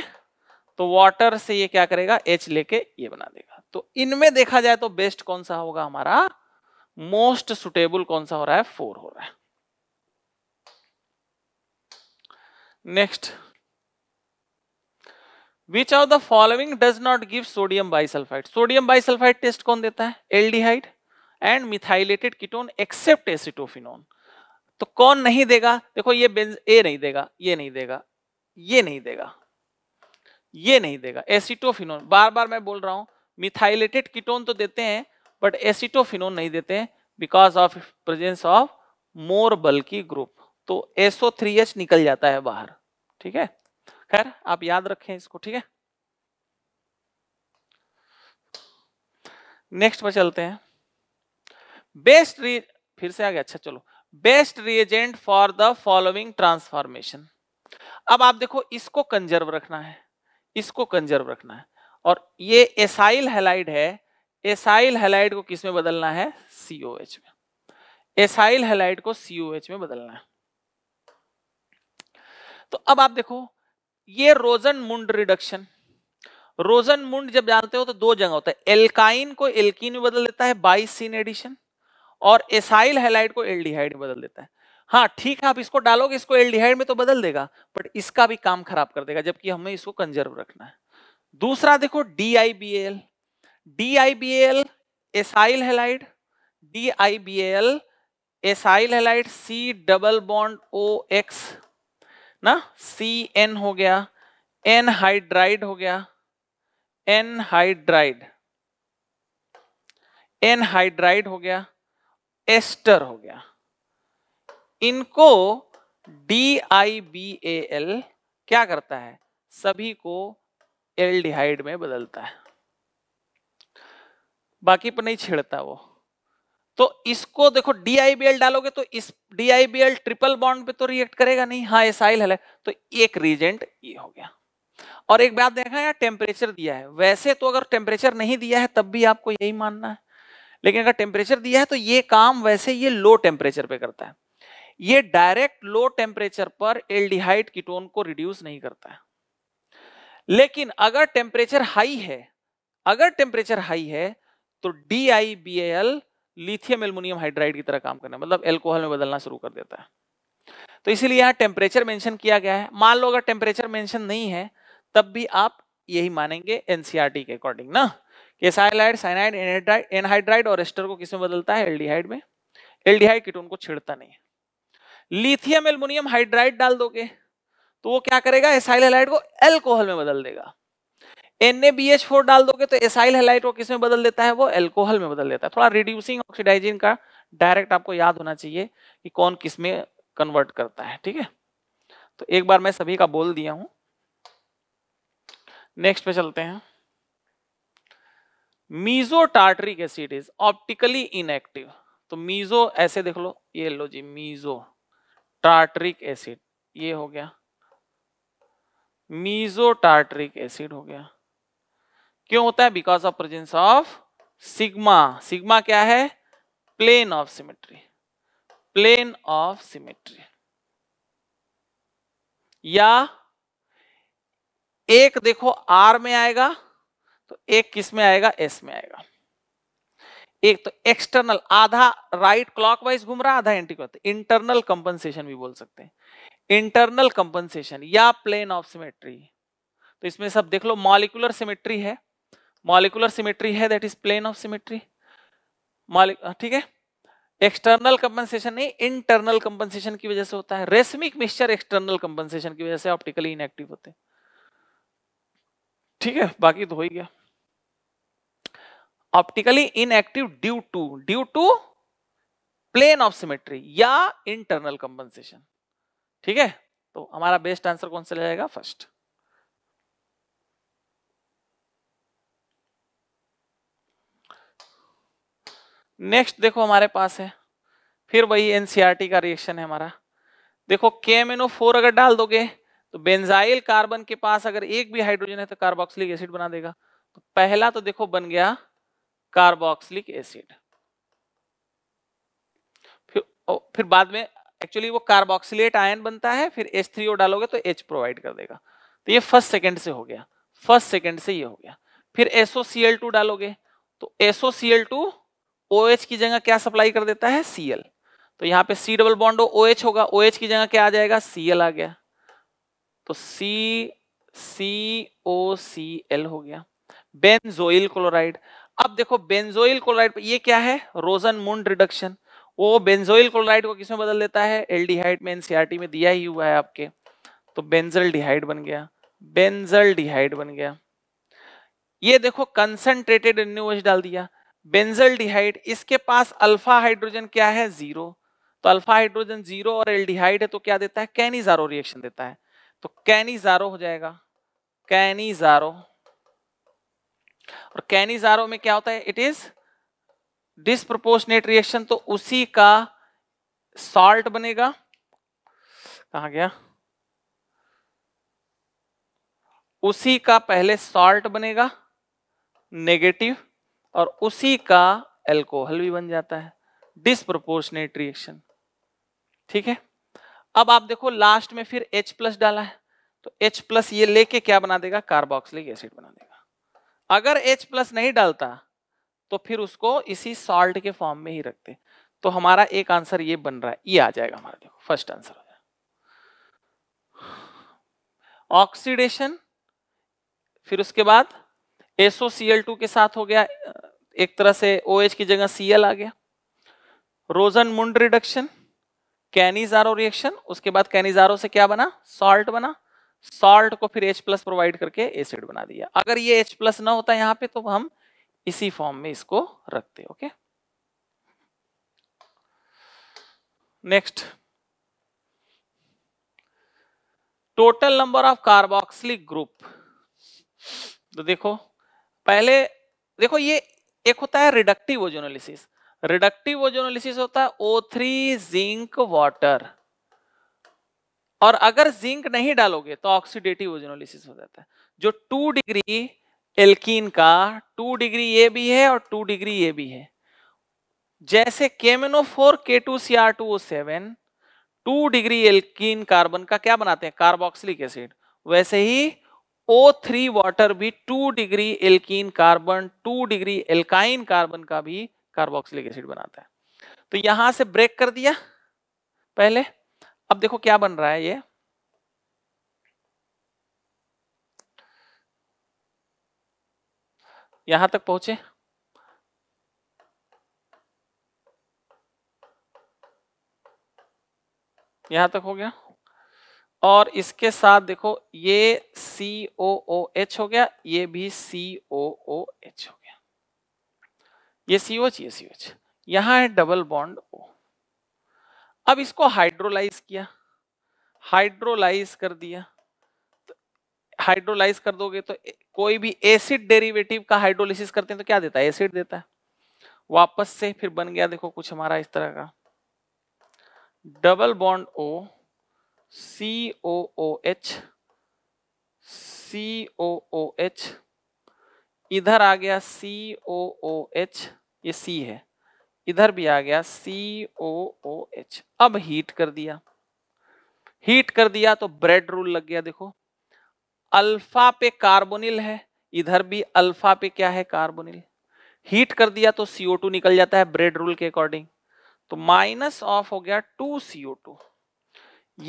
तो वाटर से ये क्या करेगा एच लेके ये बना देगा तो इनमें देखा जाए तो बेस्ट कौन सा होगा हमारा मोस्ट सुटेबल कौन सा हो रहा है फोर हो रहा है next which of the following does not give sodium bisulphite sodium bisulphite test कौन देता है एल aldehyde and methylated ketone except acetophenone तो कौन नहीं देगा देखो ये बेंज ए नहीं देगा ये नहीं देगा ये नहीं देगा ये नहीं देगा एसिटोफिनोन बार बार मैं बोल रहा हूं मिथाइलेटेड कीटोन तो देते हैं बट एसिटोफिनोन नहीं देते हैं because of presence of more bulky group तो एसओ थ्री एच निकल जाता है बाहर ठीक है खैर आप याद रखें इसको ठीक है नेक्स्ट पर चलते हैं बेस्ट री फिर से आ गया अच्छा चलो best reagent for the following transformation अब आप देखो इसको कंजर्व रखना है इसको कंजर्व रखना है और ये एसाइल हेलाइड है एसाइल हेलाइड को किस में बदलना है एच में एसाइल हेलाइड को एच में बदलना है तो अब आप देखो ये रोजन मुंड रिडक्शन रोजन मुंड जब जानते हो तो दो जगह होता है एल्काइन को एल्किन में बदल देता है सीन एडिशन और एसाइल हेलाइड को एल्डिहाइड में बदल देता है हाँ ठीक है आप इसको डालोगे इसको एल्डिहाइड में तो बदल देगा बट इसका भी काम खराब कर देगा जबकि हमें इसको कंजर्व रखना है दूसरा देखो D I B L D I B L acyl halide D I B L acyl halide C double bond O X ना सी एन हो गया एन हाइड्राइड हो गया एन हाइड्राइड एन हाइड्राइड हो गया एस्टर हो गया इनको D I B A L क्या करता है सभी को एल्डिहाइड में बदलता है बाकी पर नहीं छिड़ता वो तो इसको देखो डीआईबीएल डालोगे तो इस डीआईबीएल ट्रिपल बॉन्ड पे तो रिएक्ट करेगा नहीं हाँ एसाइल है तो एक रीजेंट ये हो गया और एक बात देखा यार टेम्परेचर दिया है वैसे तो अगर टेम्परेचर नहीं दिया है तब भी आपको यही मानना है लेकिन अगर टेम्परेचर दिया है तो ये काम वैसे ये लो टेम्परेचर पे करता है ये डायरेक्ट लो टेम्परेचर पर एल्डिहाइड कीटोन को रिड्यूस नहीं करता है लेकिन अगर टेम्परेचर हाई है अगर टेम्परेचर हाई है तो डी आई B L lithium aluminium hydride की तरह काम करना मतलब एल्कोहल में बदलना शुरू कर देता है तो इसीलिए यहाँ टेम्परेचर मेंशन किया गया है मान लो अगर टेम्परेचर मेंशन नहीं है तब भी आप यही मानेंगे एनसीआरटी e के अकॉर्डिंग ना साइलाइड साइनाइड एनहाइड्राइड और एस्टर को किस में बदलता है एल्डिहाइड में एल्डिहाइड कीटोन को छिड़ता नहीं लिथियम एल्युमिनियम हाइड्राइड डाल दोगे तो वो क्या करेगा एसाइलाइड को एल्कोहल में बदल देगा एन डाल दोगे तो एसाइल हेलाइट को किस में बदल देता है वो एल्कोहल में बदल देता है थोड़ा रिड्यूसिंग ऑक्सीडाइजिन का डायरेक्ट आपको याद होना चाहिए कि कौन किस में कन्वर्ट करता है ठीक है तो एक बार मैं सभी का बोल दिया हूं नेक्स्ट पे चलते हैं tartaric acid is optically inactive तो मीजो ऐसे देख लो ये लो जी मीजो टार्टरिक एसिड ये हो गया मीजोटार्टरिक एसिड हो गया क्यों होता है because of presence of sigma sigma क्या है plane of symmetry plane of symmetry या एक देखो आर में आएगा तो एक किस में आएगा एस में आएगा एक तो एक्सटर्नल आधा राइट क्लॉकवाइज घूम रहा आधा एंटी क्लॉक इंटरनल कंपनसेशन भी बोल सकते हैं इंटरनल कंपनसेशन या प्लेन ऑफ सिमेट्री तो इसमें सब देख लो मॉलिकुलर सिमेट्री है मॉलिकुलर सिमेट्री है that is plane of symmetry ठीक है एक्सटर्नल कंपनसेशन नहीं इंटरनल कंपनसेशन की वजह से होता है रेसमिक मिक्सचर एक्सटर्नल कंपनसेशन की वजह से ऑप्टिकली इनएक्टिव होते हैं ठीक है बाकी तो हो ही गया optically inactive due to due to plane of symmetry या इंटरनल कंपनसेशन ठीक है तो हमारा बेस्ट आंसर कौन सा ले जाएगा फर्स्ट नेक्स्ट देखो हमारे पास है फिर वही एनसीआरटी e का रिएक्शन है हमारा देखो के अगर डाल दोगे तो बेंजाइल कार्बन के पास अगर एक भी हाइड्रोजन है तो कार्बोक्सिलिक एसिड बना देगा तो पहला तो देखो बन गया कार्बोक्सिलिक एसिड फिर ओ, फिर बाद में एक्चुअली वो कार्बोक्सिलेट आयन बनता है फिर एच थ्री ओ डालोगे तो एच प्रोवाइड कर देगा तो ये फर्स्ट सेकेंड से हो गया फर्स्ट सेकेंड से ये हो गया फिर एसओ टू डालोगे तो एसओसीएल टू ओ OH की जगह क्या सप्लाई कर देता है सी तो यहाँ पे C double bond O H होगा ओ OH की जगह क्या आ जाएगा सी आ गया तो सी सी ओ सी एल हो गया बेनजोइल क्लोराइड अब देखो बेनजोइल क्लोराइड ये क्या है रोजन मुंड रिडक्शन वो बेंजोइल क्लोराइड को किसमें बदल देता है एल्डिहाइड में एनसीआरटी e में दिया ही हुआ है आपके तो बेंजल डिहाइड बन गया बेंजल डिहाइड बन गया ये देखो कंसंट्रेटेड एन्यूएच डाल दिया बेंजल डिहाइड इसके पास अल्फा हाइड्रोजन क्या है जीरो तो अल्फा हाइड्रोजन जीरो और एल्डिहाइड है तो क्या देता है कैनिजारो रिएक्शन देता है तो कैनिजारो हो जाएगा कैनिजारो और कैनिजारो में क्या होता है इट इज डिस्प्रोपोर्शनेट रिएक्शन तो उसी का सॉल्ट बनेगा कहा गया उसी का पहले सॉल्ट बनेगा नेगेटिव और उसी का एल्कोहल भी बन जाता है डिस्प्रोपोर्शनेट रिएक्शन ठीक है अब आप देखो लास्ट में फिर H प्लस डाला है तो H प्लस ये लेके क्या बना देगा कार्बोक्सिलिक एसिड बना देगा अगर H प्लस नहीं डालता तो फिर उसको इसी सॉल्ट के फॉर्म में ही रखते तो हमारा एक आंसर ये बन रहा है ये आ जाएगा हमारा देखो फर्स्ट आंसर हो जाएगा ऑक्सीडेशन फिर उसके बाद एसओ के साथ हो गया एक तरह से ओ OH की जगह सी आ गया रोजन मुंड रिडक्शन कैनिजारो रिएक्शन उसके बाद कैनिजारो से क्या बना सॉल्ट बना सॉल्ट को फिर H प्लस प्रोवाइड करके एसिड बना दिया अगर ये H प्लस ना होता यहाँ पे तो हम इसी फॉर्म में इसको रखते okay next total number of carboxylic group तो देखो पहले देखो ये एक होता है रिडक्टिव ओजोनोलिसिस रिडक्टिव ओजोनोलिसिस होता है ओ थ्री जिंक वाटर और अगर जिंक नहीं डालोगे तो ऑक्सीडेटिव ओजोनोलिसिस हो जाता है जो टू डिग्री एल्कीन का टू डिग्री ये भी है और टू डिग्री ये भी है जैसे केमेनो फोर के two C R two seven two degree alkene carbon का क्या बनाते हैं कार्बोक्सिलिक एसिड वैसे ही ओ थ्री वाटर भी two degree alkene carbon two degree alkyne carbon का भी कार्बोक्सिलिक एसिड बनाता है तो यहां से ब्रेक कर दिया पहले अब देखो क्या बन रहा है ये यहां तक पहुंचे यहां तक हो गया और इसके साथ देखो ये सी ओ ओ एच हो गया ये भी सी ओ ओ एच हो गया ये सी ओ ये सी एच यहां है डबल बॉन्ड ओ अब इसको हाइड्रोलाइज किया हाइड्रोलाइज कर दिया हाइड्रोलाइज तो कर दोगे तो कोई भी एसिड डेरिवेटिव का हाइड्रोलिसिस करते हैं तो क्या देता है एसिड देता है वापस से फिर बन गया देखो कुछ हमारा इस तरह का double bond O C O O H C O O H इधर आ गया सी ओ ओ एच ये सी है इधर भी आ गया सी ओ ओ एच अब हीट कर दिया हीट कर दिया तो ब्रेड रूल लग गया देखो अल्फा पे कार्बोनिल है इधर भी अल्फा पे क्या है कार्बोनिल हीट कर दिया तो CO2 निकल जाता है ब्रेड रूल के अकॉर्डिंग तो माइनस ऑफ हो गया टू सीओ टू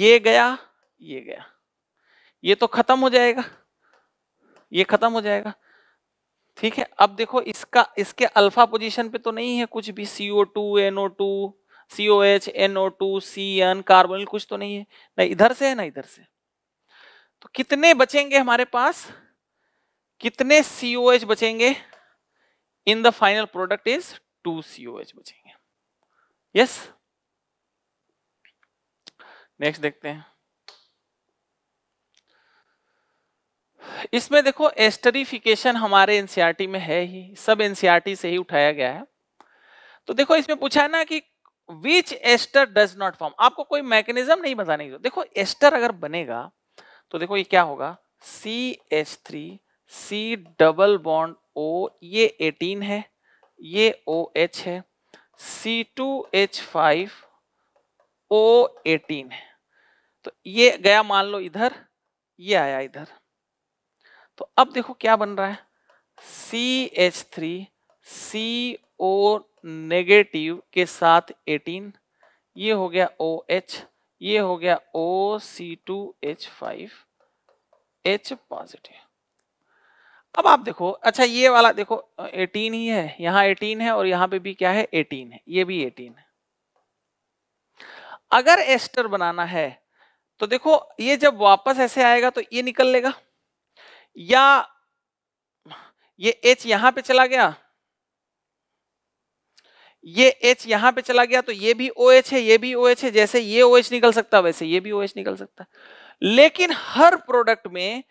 ये गया ये गया ये तो खत्म हो जाएगा ये खत्म हो जाएगा ठीक है अब देखो इसका इसके अल्फा पोजीशन पे तो नहीं है कुछ भी CO two NO two CO H O two C N carbon कुछ तो नहीं है ना इधर से है ना इधर से तो कितने बचेंगे हमारे पास कितने सीओ एच बचेंगे in the final product is two CO H बचेंगे यस yes? नेक्स्ट देखते हैं इसमें देखो एस्टरिफिकेशन हमारे एनसीआरटी e में है ही सब एनसीआरटी e से ही उठाया गया है तो देखो इसमें पूछा है ना कि which ester does not form आपको कोई मैकेनिज्म नहीं बताने की देखो एस्टर अगर बनेगा तो देखो ये क्या होगा C H three C double bond O ये एटीन है ये ओ OH एच है C two H five O eighteen है तो ये गया मान लो इधर ये आया इधर तो अब देखो क्या बन रहा है C H three C O negative के साथ 18 ये हो गया ओ OH, एच ये हो गया O C two H five H positive अब आप देखो अच्छा ये वाला देखो 18 ही है यहाँ 18 है और यहां पे भी क्या है 18 है ये भी 18 है अगर एस्टर बनाना है तो देखो ये जब वापस ऐसे आएगा तो ये निकल लेगा या ये एच यहां पे चला गया ये एच यहां पे चला गया तो ये भी ओ OH है ये भी ओ OH है जैसे ये ओ OH निकल सकता है वैसे ये भी ओ एच निकल सकता है लेकिन हर प्रोडक्ट में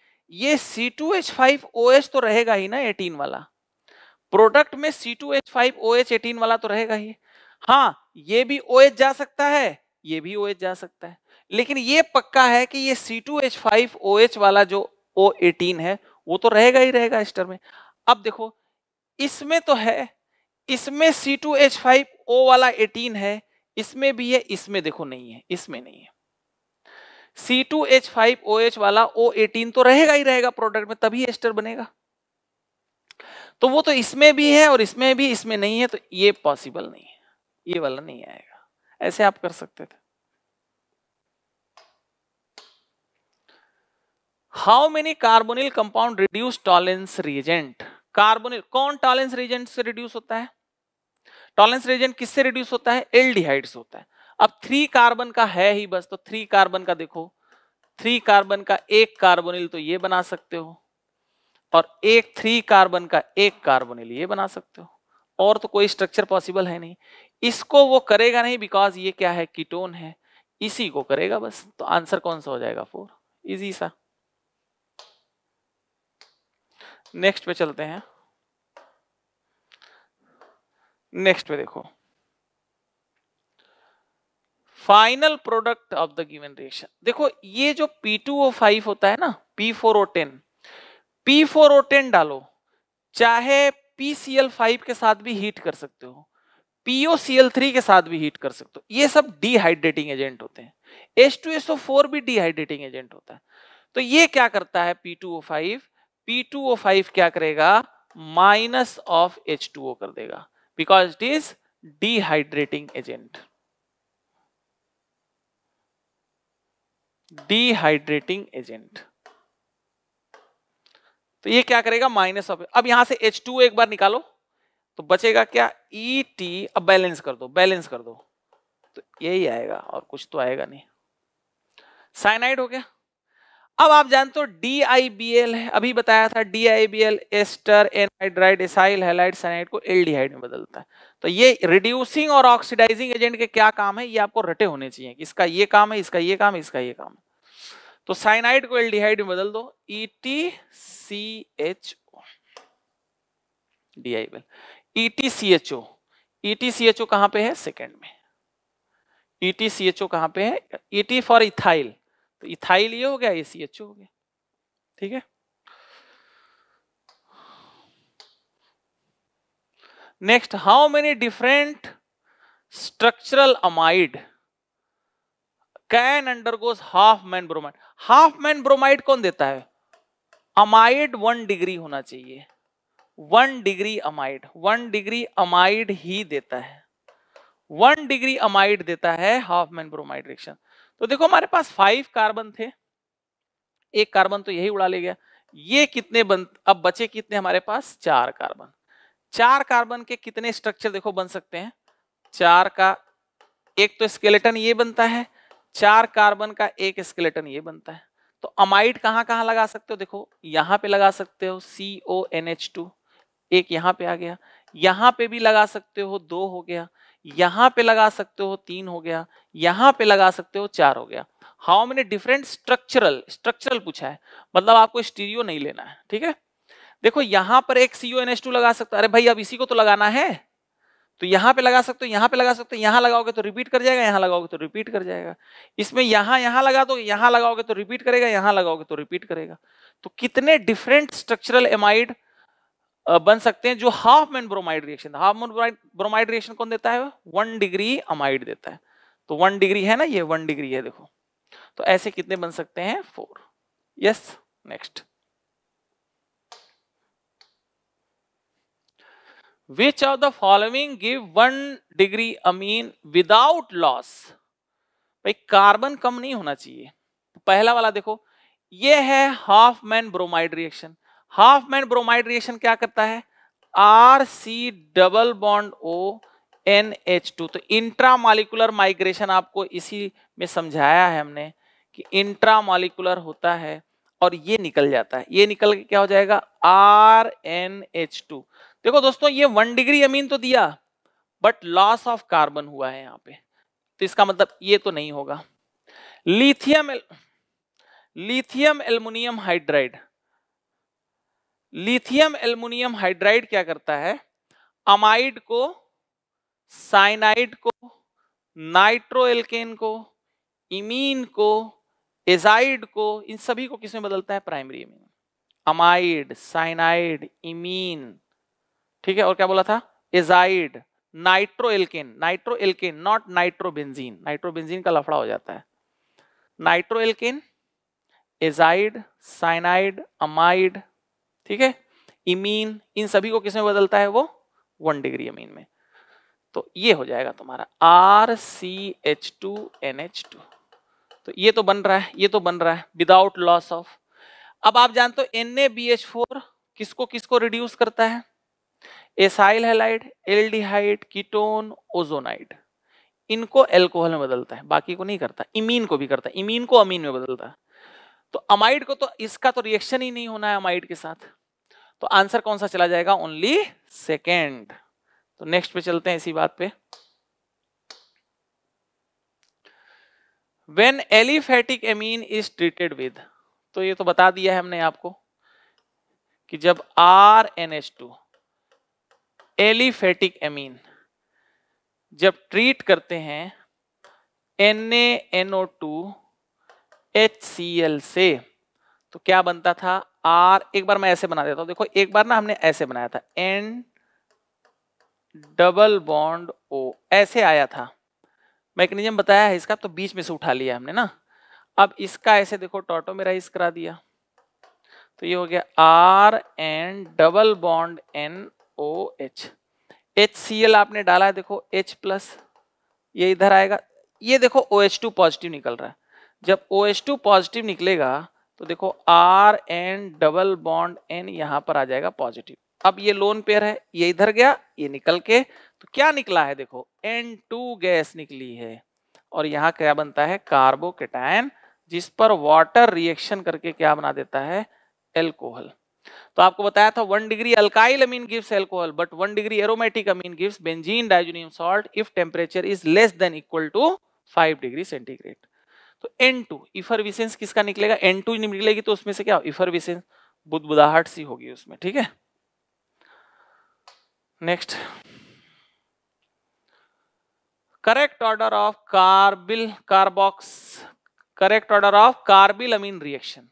ये C two H five O H तो रहेगा ही ना एटीन वाला प्रोडक्ट में C two H five O H eighteen वाला तो रहेगा ही हाँ ये भी ओ OH जा सकता है ये भी ओ OH जा सकता है लेकिन ये पक्का है कि ये C2H5OH वाला जो O18 है वो तो रहेगा ही रहेगा एस्टर में अब देखो इसमें तो है इसमें C2H5O वाला 18 है इसमें भी है इसमें देखो नहीं है इसमें नहीं है C2H5OH वाला O18 तो रहेगा ही रहेगा प्रोडक्ट में तभी एस्टर बनेगा तो वो तो इसमें भी है और इसमें भी इसमें नहीं है तो ये पॉसिबल नहीं है ये वाला नहीं आएगा ऐसे आप कर सकते थे how many carbonyl compound reduce Tollens reagent carbonyl कौन टॉलेंस रिएजेंट से रिड्यूस होता है टॉलेंस रिएजेंट किससे रिड्यूस होता है एल्डिहाइड से होता है अब थ्री कार्बन का है ही बस तो थ्री कार्बन का देखो थ्री कार्बन का एक कार्बोनिल तो ये बना सकते हो और एक थ्री कार्बन का एक कार्बोनिल ये बना सकते हो और तो कोई स्ट्रक्चर पॉसिबल है नहीं इसको वो करेगा नहीं बिकॉज ये क्या है कीटोन है इसी को करेगा बस तो आंसर कौन सा हो जाएगा फोर इजी सा नेक्स्ट पे चलते हैं नेक्स्ट पे देखो final product of the given reaction देखो ये जो पी टू ओ फाइव होता है ना P P four four O ten O ten डालो चाहे पी सी एल फाइव के साथ भी हीट कर सकते हो पीओ सी एल थ्री के साथ भी हीट कर सकते हो ये सब डिहाइड्रेटिंग एजेंट होते हैं एस टू फोर भी डिहाइड्रेटिंग एजेंट होता है तो ये क्या करता है ओ फाइव P2O5 क्या करेगा माइनस ऑफ H2O कर देगा because it is dehydrating agent dehydrating agent तो ये क्या करेगा माइनस ऑफ अब यहां से H2O एक बार निकालो तो बचेगा क्या ई e टी अब बैलेंस कर दो बैलेंस कर दो तो यही आएगा और कुछ तो आएगा नहीं साइनाइड हो गया अब आप जानते हो डी आई बी एल है अभी बताया था डी आई B L ester anhydride acyl halide cyanide को एल्डिहाइड में बदलता है तो ये रिड्यूसिंग और ऑक्सीडाइजिंग एजेंट के क्या काम है ये आपको रटे होने चाहिए इसका ये काम है इसका ये काम है इसका ये काम है तो साइनाइड को एल्डिहाइड में बदल दो E T C H O D आई B L E T C H O E T C H O कहाँ पे है सेकेंड में ई टी सी एच ओ कहाँ पे है ई टी फॉर इथाइल तो इथाइल ये हो गया ए सी एच हो गया ठीक है next how many different structural amide can undergoes Hofmann bromide Hofmann bromide कौन देता है अमाइड वन डिग्री होना चाहिए one degree amide one degree amide ही देता है वन डिग्री अमाइड देता है हाफ मैन ब्रोमाइड रिएक्शन तो देखो हमारे पास फाइव कार्बन थे एक कार्बन तो यही उड़ा ले गया ये कितने बन अब बचे कितने हमारे पास चार कार्बन चार कार्बन के कितने स्ट्रक्चर देखो बन सकते हैं चार का एक तो स्केलेटन ये बनता है चार कार्बन का एक स्केलेटन ये बनता है तो अमाइड कहाँ कहाँ लगा सकते हो देखो यहाँ पे लगा सकते हो C O N H two एक यहाँ पे आ गया यहाँ पे भी लगा सकते हो दो हो गया यहां पे लगा सकते हो तीन हो गया यहां पे लगा सकते हो चार हो गया हाउ मैंने डिफरेंट स्ट्रक्चरल स्ट्रक्चरल पूछा है मतलब आपको स्टीरियो नहीं लेना है ठीक है देखो यहां पर एक सीओ एन लगा सकता अरे भाई अब इसी को तो लगाना है तो यहां पे लगा सकते हो यहां पे लगा सकते हो यहां लगाओगे तो रिपीट कर जाएगा यहां लगाओगे तो रिपीट कर जाएगा इसमें यहां यहां लगा दो यहां लगाओगे तो रिपीट करेगा यहां लगाओगे तो रिपीट करेगा तो कितने डिफरेंट स्ट्रक्चरल एमाइड बन सकते हैं जो Hofmann bromide reaction Hofmann bromide reaction कौन देता है वन डिग्री अमाइड देता है तो वन डिग्री है ना ये वन डिग्री है देखो तो ऐसे कितने बन सकते हैं four yes next which of the following give one degree amine without loss भाई कार्बन कम नहीं होना चाहिए पहला वाला देखो ये है Hofmann bromide reaction Hofmann bromide reaction क्या करता है R C double bond O N H two तो मालिकुलर माइग्रेशन आपको इसी में समझाया है हमने कि मालिकुलर होता है और ये निकल जाता है ये निकल के क्या हो जाएगा आर एन एच टू देखो दोस्तों ये वन डिग्री अमीन तो दिया बट लॉस ऑफ कार्बन हुआ है यहाँ पे तो इसका मतलब ये तो नहीं होगा lithium lithium aluminium hydride lithium aluminium hydride क्या करता है अमाइड को साइनाइड को नाइट्रो एल्केन को इमीन को एजाइड को इन सभी को किसमें बदलता है प्राइमरी में अमाइड साइनाइड इमीन ठीक है और क्या बोला था azide nitro alkane nitro alkane not nitrobenzene nitrobenzene का लफड़ा हो जाता है nitro alkane azide cyanide amide ठीक है इमीन e इन सभी को किसमें बदलता है वो वन डिग्री अमीन में तो ये हो जाएगा तुम्हारा R C H two N H two तो ये तो बन रहा है ये तो बन रहा है विदाउट लॉस ऑफ अब आप जानते हो N A B H four किसको किसको रिड्यूस करता है acyl halide aldehyde ketone ozonide इनको एल्कोहल में बदलता है बाकी को नहीं करता इमीन e को भी करता है इमीन e को अमीन में बदलता है तो अमाइड को तो इसका तो रिएक्शन ही नहीं होना है अमाइड के साथ तो आंसर कौन सा चला जाएगा ओनली सेकेंड तो नेक्स्ट पे चलते हैं इसी बात पे when aliphatic amine is treated with तो ये तो बता दिया है हमने आपको कि जब R N H two aliphatic amine जब ट्रीट करते हैं एन ए एनओ टू एच से तो क्या बनता था आर एक बार मैं ऐसे बना देता हूं देखो एक बार ना हमने ऐसे बनाया था एन डबल बॉन्ड ओ ऐसे आया था मैकेनिज्म बताया है इसका तो बीच में से उठा लिया हमने ना अब इसका ऐसे देखो टोटो में राइज करा दिया तो ये हो गया R N double bond N O H H C L आपने डाला है देखो एच प्लस ये इधर आएगा ये देखो ओ एच टू पॉजिटिव निकल रहा है जब ओ एस टू पॉजिटिव निकलेगा तो देखो R N double bond N यहां पर आ जाएगा पॉजिटिव अब ये लोन पेयर है ये इधर गया ये निकल के तो क्या निकला है देखो एन टू गैस निकली है और यहाँ क्या बनता है कार्बोकेटाइन जिस पर वाटर रिएक्शन करके क्या बना देता है एल्कोहल तो आपको बताया था one degree alkyl amine gives alcohol but one degree aromatic amine gives benzene diazonium salt if temperature is less than equal to five degree centigrade तो एन टू विशेंस किसका निकलेगा एन टू निकलेगी तो उसमें से क्या इफरविसेंस बुदबुदाहट सी होगी उसमें ठीक है next correct order of carbyl कार्बॉक्स correct order of carbylamine reaction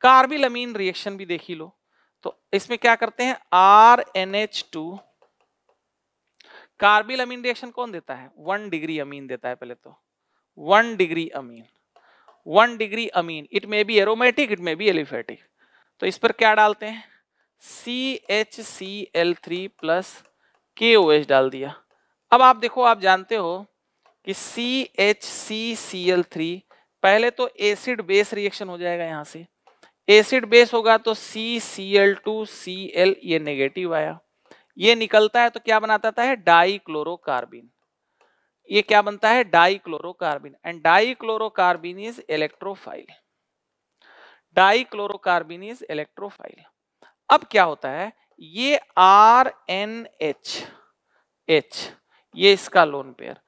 carbylamine reaction भी देखी लो तो इसमें क्या करते हैं R N H two carbylamine reaction कौन देता है वन डिग्री अमीन देता है पहले तो one degree amine one degree amine it may be aromatic it may be aliphatic तो इस पर क्या डालते हैं C H C L three plus K O H डाल दिया अब आप देखो आप जानते हो कि C H C C L three पहले तो एसिड बेस रिएक्शन हो जाएगा यहाँ से एसिड बेस होगा तो C C L two C L ये नेगेटिव आया ये निकलता है तो क्या बनाता है डाई क्लोरोकार्बिन ये क्या बनता है dichlorocarbene and dichlorocarbene is electrophile dichlorocarbene is electrophile अब क्या होता है ये आर एन एच एच ये इसका लोन पेयर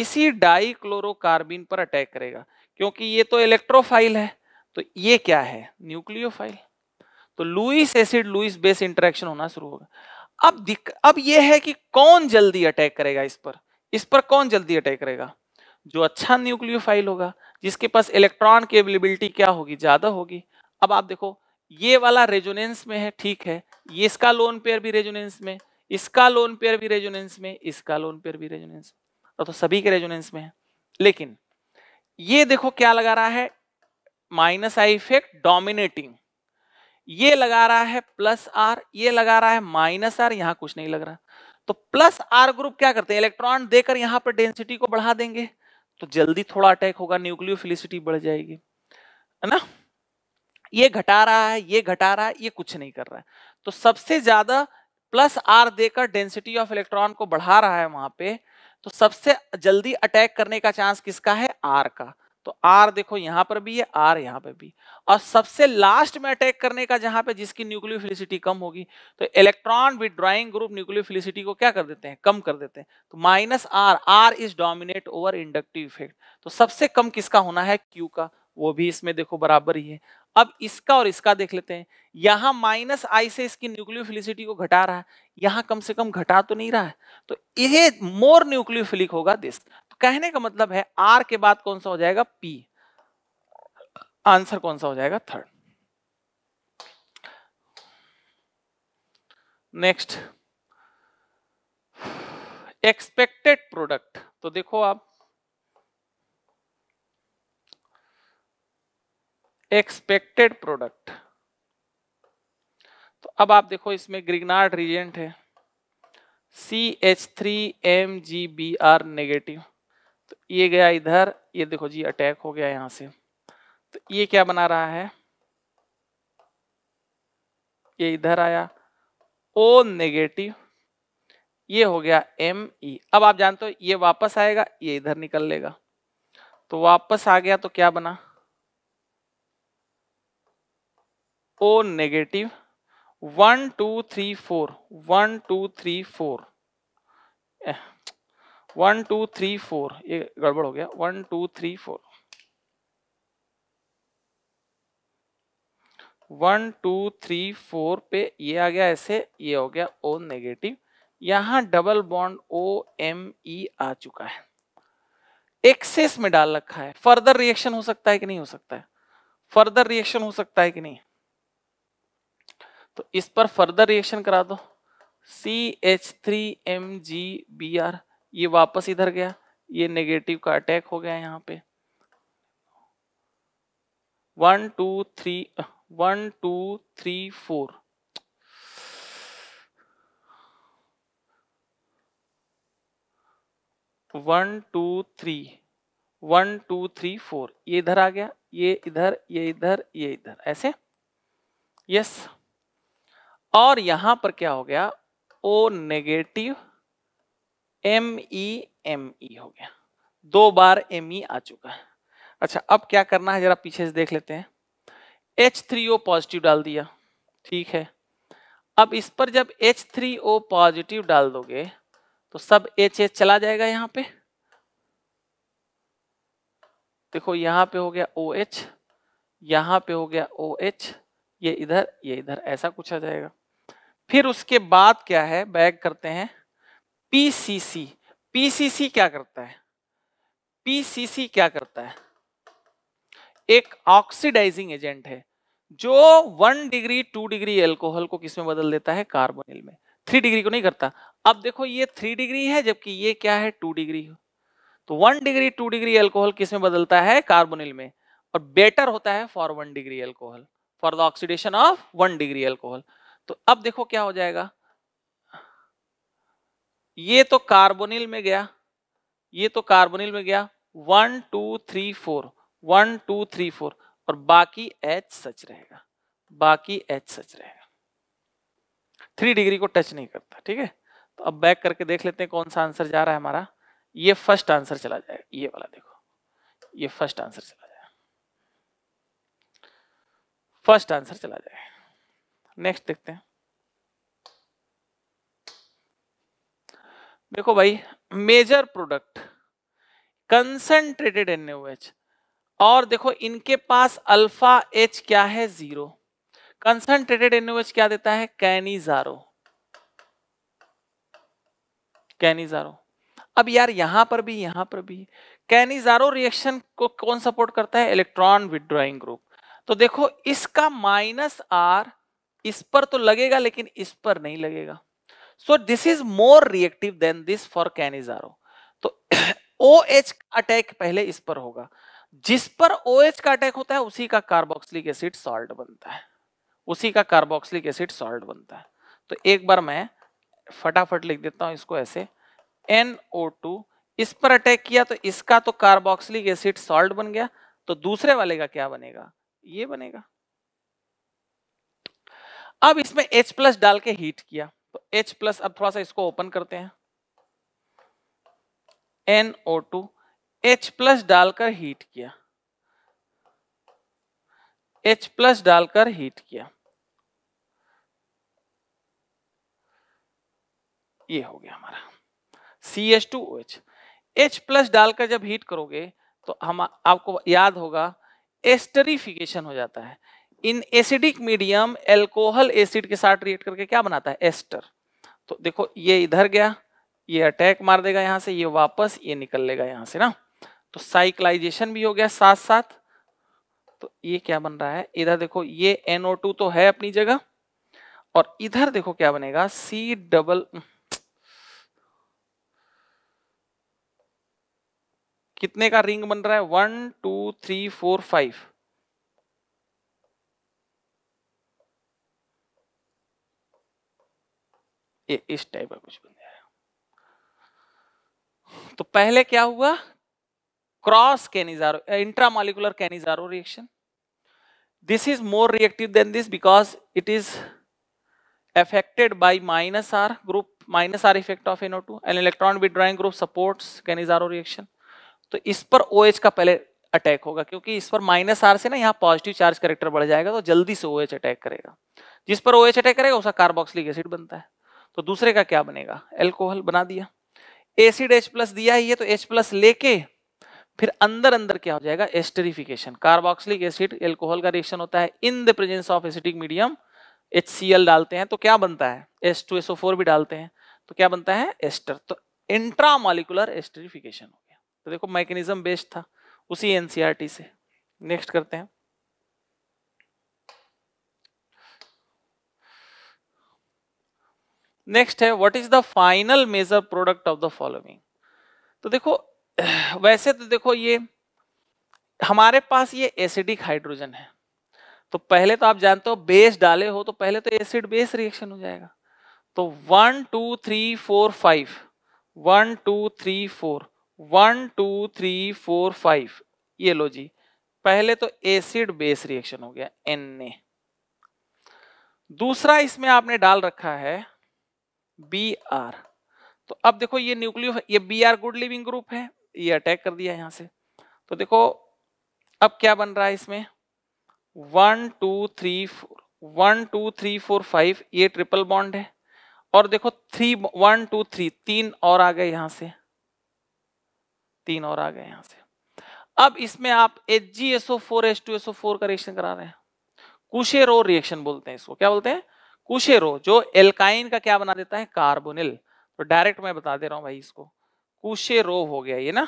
इसी डाइक्लोरोकार्बिन पर अटैक करेगा क्योंकि ये तो इलेक्ट्रोफाइल है तो ये क्या है न्यूक्लियोफाइल तो Lewis acid Lewis base interaction होना शुरू होगा अब अब ये है कि कौन जल्दी अटैक करेगा इस पर इस पर कौन जल्दी अटैक करेगा जो अच्छा न्यूक्लियोफाइल होगा जिसके पास इलेक्ट्रॉन की अवेलेबिलिटी क्या होगी ज्यादा होगी अब आप देखो ये वाला रेजोनेंस में है ठीक है ये इसका लोन पेयर भी रेजोनेंस में इसका लोन पेयर भी रेजोनेंस में इसका लोन पेयर भी रेजोनेंस में तो, तो सभी के रेजोनेंस में है लेकिन ये देखो क्या लगा रहा है माइनस आई इफेक्ट डोमिनेटिंग ये लगा रहा है प्लस आर ये लगा रहा है माइनस आर यहां कुछ नहीं लग रहा तो प्लस आर ग्रुप क्या करते हैं इलेक्ट्रॉन देकर यहां पर डेंसिटी को बढ़ा देंगे तो जल्दी थोड़ा अटैक होगा फिलिसिटी बढ़ जाएगी है ना ये घटा रहा है ये घटा रहा है ये कुछ नहीं कर रहा है तो सबसे ज्यादा प्लस आर देकर डेंसिटी ऑफ इलेक्ट्रॉन को बढ़ा रहा है वहां पे तो सबसे जल्दी अटैक करने का चांस किसका है आर का तो आर देखो यहां पर भी है आर यहां पर भी और सबसे लास्ट में अटैक करने का जहां पे जिसकी न्यूक्लियोफिलिसिटी कम होगी तो इलेक्ट्रॉन विद्रॉइंग ग्रुप न्यूक्लियोफिलिसिटी को क्या कर देते हैं कम कर देते हैं तो minus R R is dominate over inductive effect तो सबसे कम किसका होना है क्यू का वो भी इसमें देखो बराबर ही है अब इसका और इसका देख लेते हैं यहां माइनस आई से इसकी न्यूक्लियोफिलिसिटी को घटा रहा है यहां कम से कम घटा तो नहीं रहा है तो यह मोर न्यूक्लियोफिलिक होगा दिस कहने का मतलब है आर के बाद कौन सा हो जाएगा पी आंसर कौन सा हो जाएगा थर्ड नेक्स्ट एक्सपेक्टेड प्रोडक्ट तो देखो आप एक्सपेक्टेड प्रोडक्ट तो अब आप देखो इसमें ग्रिगनार्ड रिजेंट है C H three M G B R negative ये गया इधर ये देखो जी अटैक हो गया यहां से तो ये क्या बना रहा है ये इधर आया ओ नेगेटिव ये हो गया एम ई e। अब आप जानते हो ये वापस आएगा ये इधर निकल लेगा तो वापस आ गया तो क्या बना O negative one two three four one two three four one two three four ये गड़बड़ हो गया one two three four one two three four पे ये आ गया ऐसे ये हो गया ओ नेगेटिव यहां double bond O M E आ चुका है एक्सेस में डाल रखा है फर्दर रिएक्शन हो सकता है कि नहीं हो सकता है फर्दर रिएक्शन हो सकता है कि नहीं तो इस पर फर्दर रिएक्शन करा दो C H three M G B R ये वापस इधर गया ये नेगेटिव का अटैक हो गया यहाँ पे one two three one two three four one two three one two three four ये इधर आ गया ये इधर ये इधर ये इधर ऐसे यस और यहां पर क्या हो गया O negative M E M E हो गया दो बार एम ई e आ चुका है अच्छा अब क्या करना है जरा पीछे से देख लेते हैं एच थ्री ओ पॉजिटिव डाल दिया ठीक है अब इस पर जब एच थ्री ओ पॉजिटिव डाल दोगे तो सब एच एच चला जाएगा यहाँ पे देखो यहाँ पे हो गया ओ एच यहाँ पे हो गया ओ एच ये इधर ये इधर ऐसा कुछ आ जाएगा फिर उसके बाद क्या है बैग करते हैं पीसीसी पीसीसी क्या करता है पीसीसी क्या करता है एक ऑक्सीडाइजिंग एजेंट है जो one degree two degree alcohol को किसमें बदल देता है कार्बोनिल में थ्री डिग्री को नहीं करता अब देखो ये थ्री डिग्री है जबकि ये क्या है टू डिग्री तो one degree two degree alcohol किसमें बदलता है कार्बोनिल में और बेटर होता है for one degree alcohol for the oxidation of one degree alcohol तो अब देखो क्या हो जाएगा ये तो कार्बोनिल में गया ये तो कार्बोनिल में गया one two three four one two three four और बाकी एच सच रहेगा बाकी एच सच रहेगा थ्री डिग्री को टच नहीं करता ठीक है तो अब बैक करके देख लेते हैं कौन सा आंसर जा रहा है हमारा ये फर्स्ट आंसर चला जाएगा ये वाला देखो ये फर्स्ट आंसर चला जाएगा फर्स्ट आंसर चला जाएगा नेक्स्ट देखते हैं देखो भाई मेजर प्रोडक्ट कंसंट्रेटेड एच और देखो इनके पास अल्फा एच क्या है जीरो कंसंट्रेटेड एनएच क्या देता है कैनिजारो कैनिजारो अब यार यहां पर भी यहां पर भी कैनिजारो रिएक्शन को कौन सपोर्ट करता है इलेक्ट्रॉन विड्रॉइंग ग्रुप तो देखो इसका माइनस आर इस पर तो लगेगा लेकिन इस पर नहीं लगेगा so this is more reactive than this for Cannizzaro तो ओ OH अटैक पहले इस पर होगा जिस पर ओ एच का अटैक होता है उसी का कार्बोक्सिलिक एसिड सॉल्ट बनता है उसी का कार्बोक्सिलिक एसिड सॉल्ट बनता है तो एक बार मैं फटाफट लिख देता हूं इसको ऐसे टू इस पर अटैक किया तो इसका तो कार्बोक्सिलिक एसिड सॉल्ट बन गया तो दूसरे वाले का क्या बनेगा ये बनेगा अब इसमें H प्लस डाल के हीट किया तो H प्लस अब थोड़ा सा इसको ओपन करते हैं N O two H plus डालकर हीट किया एच प्लस डालकर हीट किया ये हो गया हमारा C H two H H plus डालकर जब हीट करोगे तो हम आपको याद होगा एस्टरीफिकेशन हो जाता है in acidic medium alcohol acid के साथ रिएक्ट करके क्या बनाता है एस्टर तो देखो ये इधर गया ये अटैक मार देगा यहां से ये वापस ये निकल लेगा यहां से ना तो साइक्लाइजेशन भी हो गया साथ साथ तो ये क्या बन रहा है इधर देखो ये NO2 तो है अपनी जगह और इधर देखो क्या बनेगा सी डबल हम्म। कितने का रिंग बन रहा है one two three four five ये इस टाइप का कुछ बन जाएगा तो पहले क्या हुआ cross Cannizzaro intramolecular Cannizzaro reaction this is more reactive than this because it is affected by minus R group minus R effect of NO2 and electron withdrawing group supports Cannizzaro reaction. तो इस पर OH का पहले attack होगा क्योंकि इस पर minus are से ना यहाँ पॉजिटिव चार्ज करेक्टर बढ़ जाएगा तो जल्दी से OH अटैक करेगा जिस पर OH अटैक करेगा उसका कार्बोक्सिलिक एसिड बनता है तो दूसरे का क्या बनेगा एल्कोहल बना दिया एसिड एच प्लस दिया है तो एच प्लस लेके फिर अंदर अंदर क्या हो जाएगा एस्टरिफिकेशन कार्बोक्सिलिक एसिड एल्कोहल का रिएक्शन होता है in the presence of acidic medium H डालते हैं तो क्या बनता है एस टू एसओ फोर भी डालते हैं तो क्या बनता है एस्टर तो इंट्रामोलिकुलर एस्टरिफिकेशन हो गया तो देखो मैकेनिज्म बेस्ड था उसी एनसीआरटी से नेक्स्ट करते हैं नेक्स्ट है what is the final major product of the following तो देखो वैसे तो देखो ये हमारे पास ये एसिडिक हाइड्रोजन है तो पहले तो आप जानते हो बेस डाले हो तो पहले तो एसिड बेस रिएक्शन हो जाएगा तो one two three four five one two three four one two three four five ये लो जी पहले तो एसिड बेस रिएक्शन हो गया एन दूसरा इसमें आपने डाल रखा है बी आर तो अब देखो ये न्यूक्लियो ये B R good leaving group है ये अटैक कर दिया यहां से तो देखो अब क्या बन रहा है इसमें one two three four one two three four five ये ट्रिपल बॉन्ड है और देखो थ्री वन टू थ्री तीन और आ गए यहां से तीन और आ गए यहां से अब इसमें आप H G SO four S two SO four का रिएक्शन करा रहे हैं कुशेरो रिएक्शन बोलते हैं इसको क्या बोलते हैं कुशेरो जो एल्काइन का क्या बना देता है कार्बोनिल तो डायरेक्ट मैं बता दे रहा हूं भाई इसको कुशेरो हो गया ये ना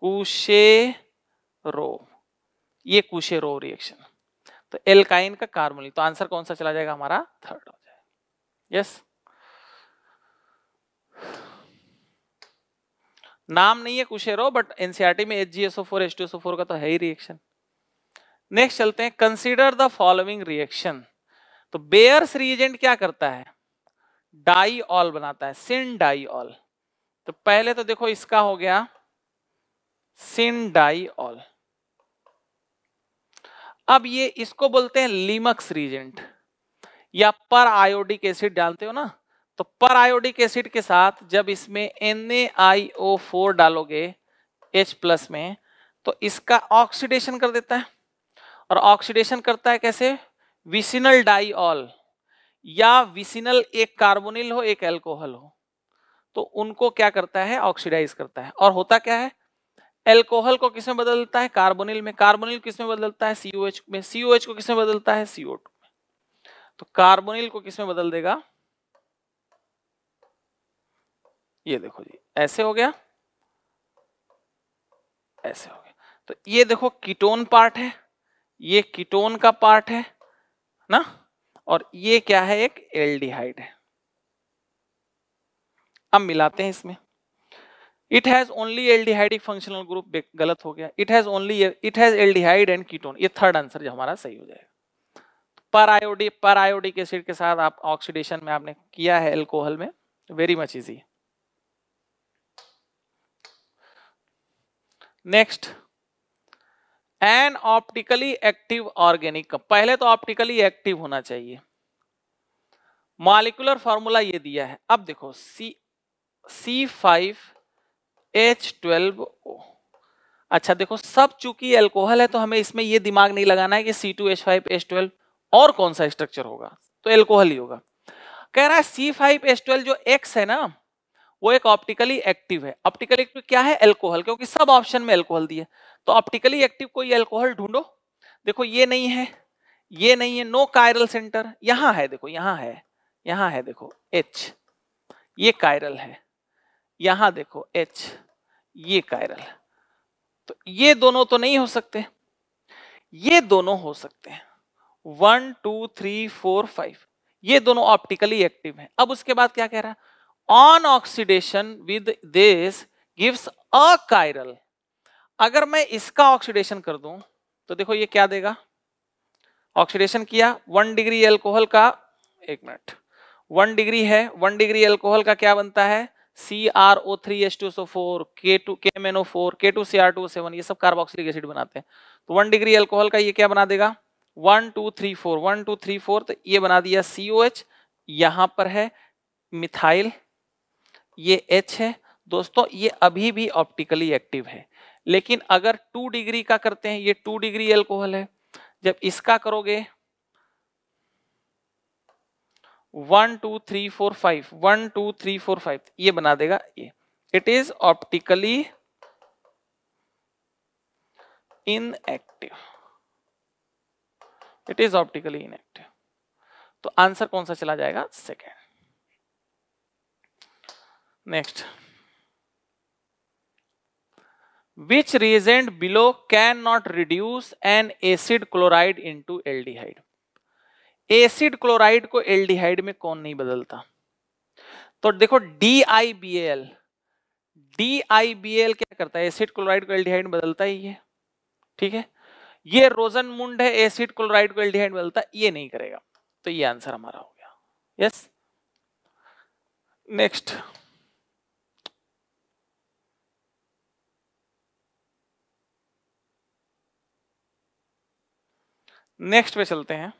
कुशेरो ये कुशेरो रिएक्शन तो एल्काइन का कार्बोनिल तो आंसर कौन सा चला जाएगा हमारा थर्ड हो जाएगा यस नाम नहीं है कुशेरो बट एनसीआरटी में H G S four H T four का तो है ही रिएक्शन नेक्स्ट चलते हैं कंसीडर द फॉलोइंग रिएक्शन तो बेयर्स रिएजेंट क्या करता है डाई ऑल बनाता है सिन डाई ऑल तो पहले तो देखो इसका हो गया सिन डाई ऑल अब ये इसको बोलते हैं लिमक्स रिजेंट या पर आयोडिक एसिड डालते हो ना तो पर आयोडिक एसिड के साथ जब इसमें NaIO4 डालोगे H प्लस में तो इसका ऑक्सीडेशन कर देता है और ऑक्सीडेशन करता है कैसे विसिनल डाईऑल या विसिनल एक कार्बोनिल हो एक एल्कोहल हो तो उनको क्या करता है ऑक्सीडाइज करता है और होता क्या है एल्कोहल को किसमें बदलता है कार्बोनिल में कार्बोनिल किसमें बदलता है सीओ में सीओ को किसमें बदलता है सीओ टू में तो कार्बोनिल को किसमें बदल देगा ये देखो जी ऐसे हो गया ऐसे हो गया तो ये देखो कीटोन पार्ट है ये कीटोन का पार्ट है ना और ये क्या है एक एल्डिहाइड है अब मिलाते हैं इसमें it has only aldehydic functional group गलत हो गया it has only it has aldehyde and ketone ये थर्ड आंसर जो हमारा सही हो जाएगा पर आयोडी पर आयोडिक एसिड के साथ आप ऑक्सीडेशन में आपने किया है एल्कोहल में very much easy next an optically active organic पहले तो ऑप्टिकली एक्टिव होना चाहिए मॉलिकुलर फॉर्मूला ये दिया है अब देखो C C five H twelve O अच्छा देखो सब चूंकि एल्कोहल है तो हमें इसमें ये दिमाग नहीं लगाना है कि C two H five H twelve और कौन सा स्ट्रक्चर होगा तो एल्कोहल ही होगा कह रहा है सी फाइव एच ट्वेल्व जो एक्स है ना वो एक ऑप्टिकली एक्टिव है ऑप्टिकली एक्टिव क्या है एल्कोहल क्योंकि सब ऑप्शन में एल्कोहल दिया तो ऑप्टिकली एक्टिव कोई एल्कोहल ढूंढो देखो ये नहीं है ये नहीं है नो कायरल सेंटर यहां है देखो यहाँ है यहाँ है देखो एच ये कायरल है यहां देखो एच ये कायरल तो ये दोनों तो नहीं हो सकते ये दोनों हो सकते हैं one two three four five ये दोनों ऑप्टिकली एक्टिव हैं अब उसके बाद क्या कह रहा है on oxidation with this gives a chiral अगर मैं इसका ऑक्सीडेशन कर दूं तो देखो ये क्या देगा ऑक्सीडेशन किया वन डिग्री एल्कोहल का एक मिनट वन डिग्री है वन डिग्री एल्कोहल का क्या बनता है C R O three H two SO four के two K M N O four के two C R two seven ये सब कार्बोक्सिलिक एसिड बनाते हैं तो वन डिग्री एल्कोहल का ये क्या बना देगा one two three four one two three four तो ये बना दिया सी ओ एच यहाँ पर है मिथाइल ये एच है दोस्तों ये अभी भी ऑप्टिकली एक्टिव है लेकिन अगर टू डिग्री का करते हैं ये टू डिग्री एल्कोहल है जब इसका करोगे one two three four five one two three four five ये बना देगा ये it is optically inactive it is optically inactive तो आंसर कौन सा चला जाएगा second which below can not reduce an acid chloride into aldehyde acid chloride को एल डी हाइड में कौन नहीं बदलता तो देखो D I B L D I B DIBAL क्या करता है एसिड क्लोराइड को एल डी हाइड बदलता ही है ठीक है ये रोजन मुंड है एसिड क्लोराइड को एल डी हाइड बदलता ये नहीं करेगा तो ये आंसर हमारा हो गया यस नेक्स्ट नेक्स्ट पे चलते हैं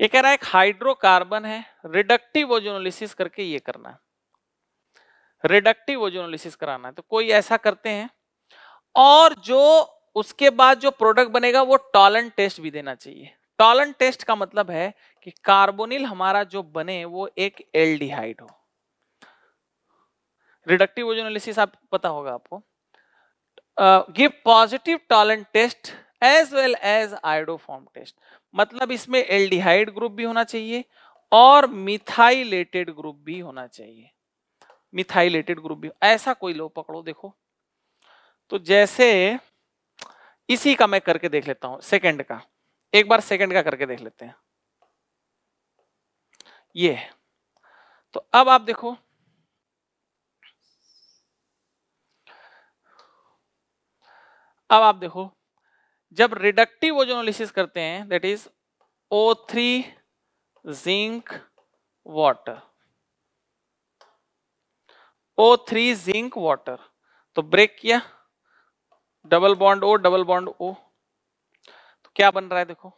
ये कह रहा है एक हाइड्रोकार्बन है रिडक्टिव ओजोनोलिसिस करके ये करना है रिडक्टिव ओजोनोलिसिस कराना है तो कोई ऐसा करते हैं और जो उसके बाद जो प्रोडक्ट बनेगा वो टॉलन टेस्ट भी देना चाहिए टॉलन टेस्ट का मतलब है कि कार्बोनिल हमारा जो बने वो एक एल्डिहाइड हो रिडक्टिव ओजोन एनालिसिस आप पता होगा आपको give positive Tollens test as well as iodoform test मतलब इसमें एल्डिहाइड ग्रुप भी होना चाहिए और मिथाइलेटेड ग्रुप भी होना चाहिए मिथाइलेटेड ग्रुप भी ऐसा कोई लो पकड़ो देखो तो जैसे इसी का मैं करके देख लेता हूं सेकंड का एक बार सेकंड का करके देख लेते हैं ये तो अब आप देखो अब आप देखो जब रिडक्टिव ओजोनोलिसिस करते हैं that is O three zinc water O three zinc water तो ब्रेक किया double bond O double bond O तो क्या बन रहा है देखो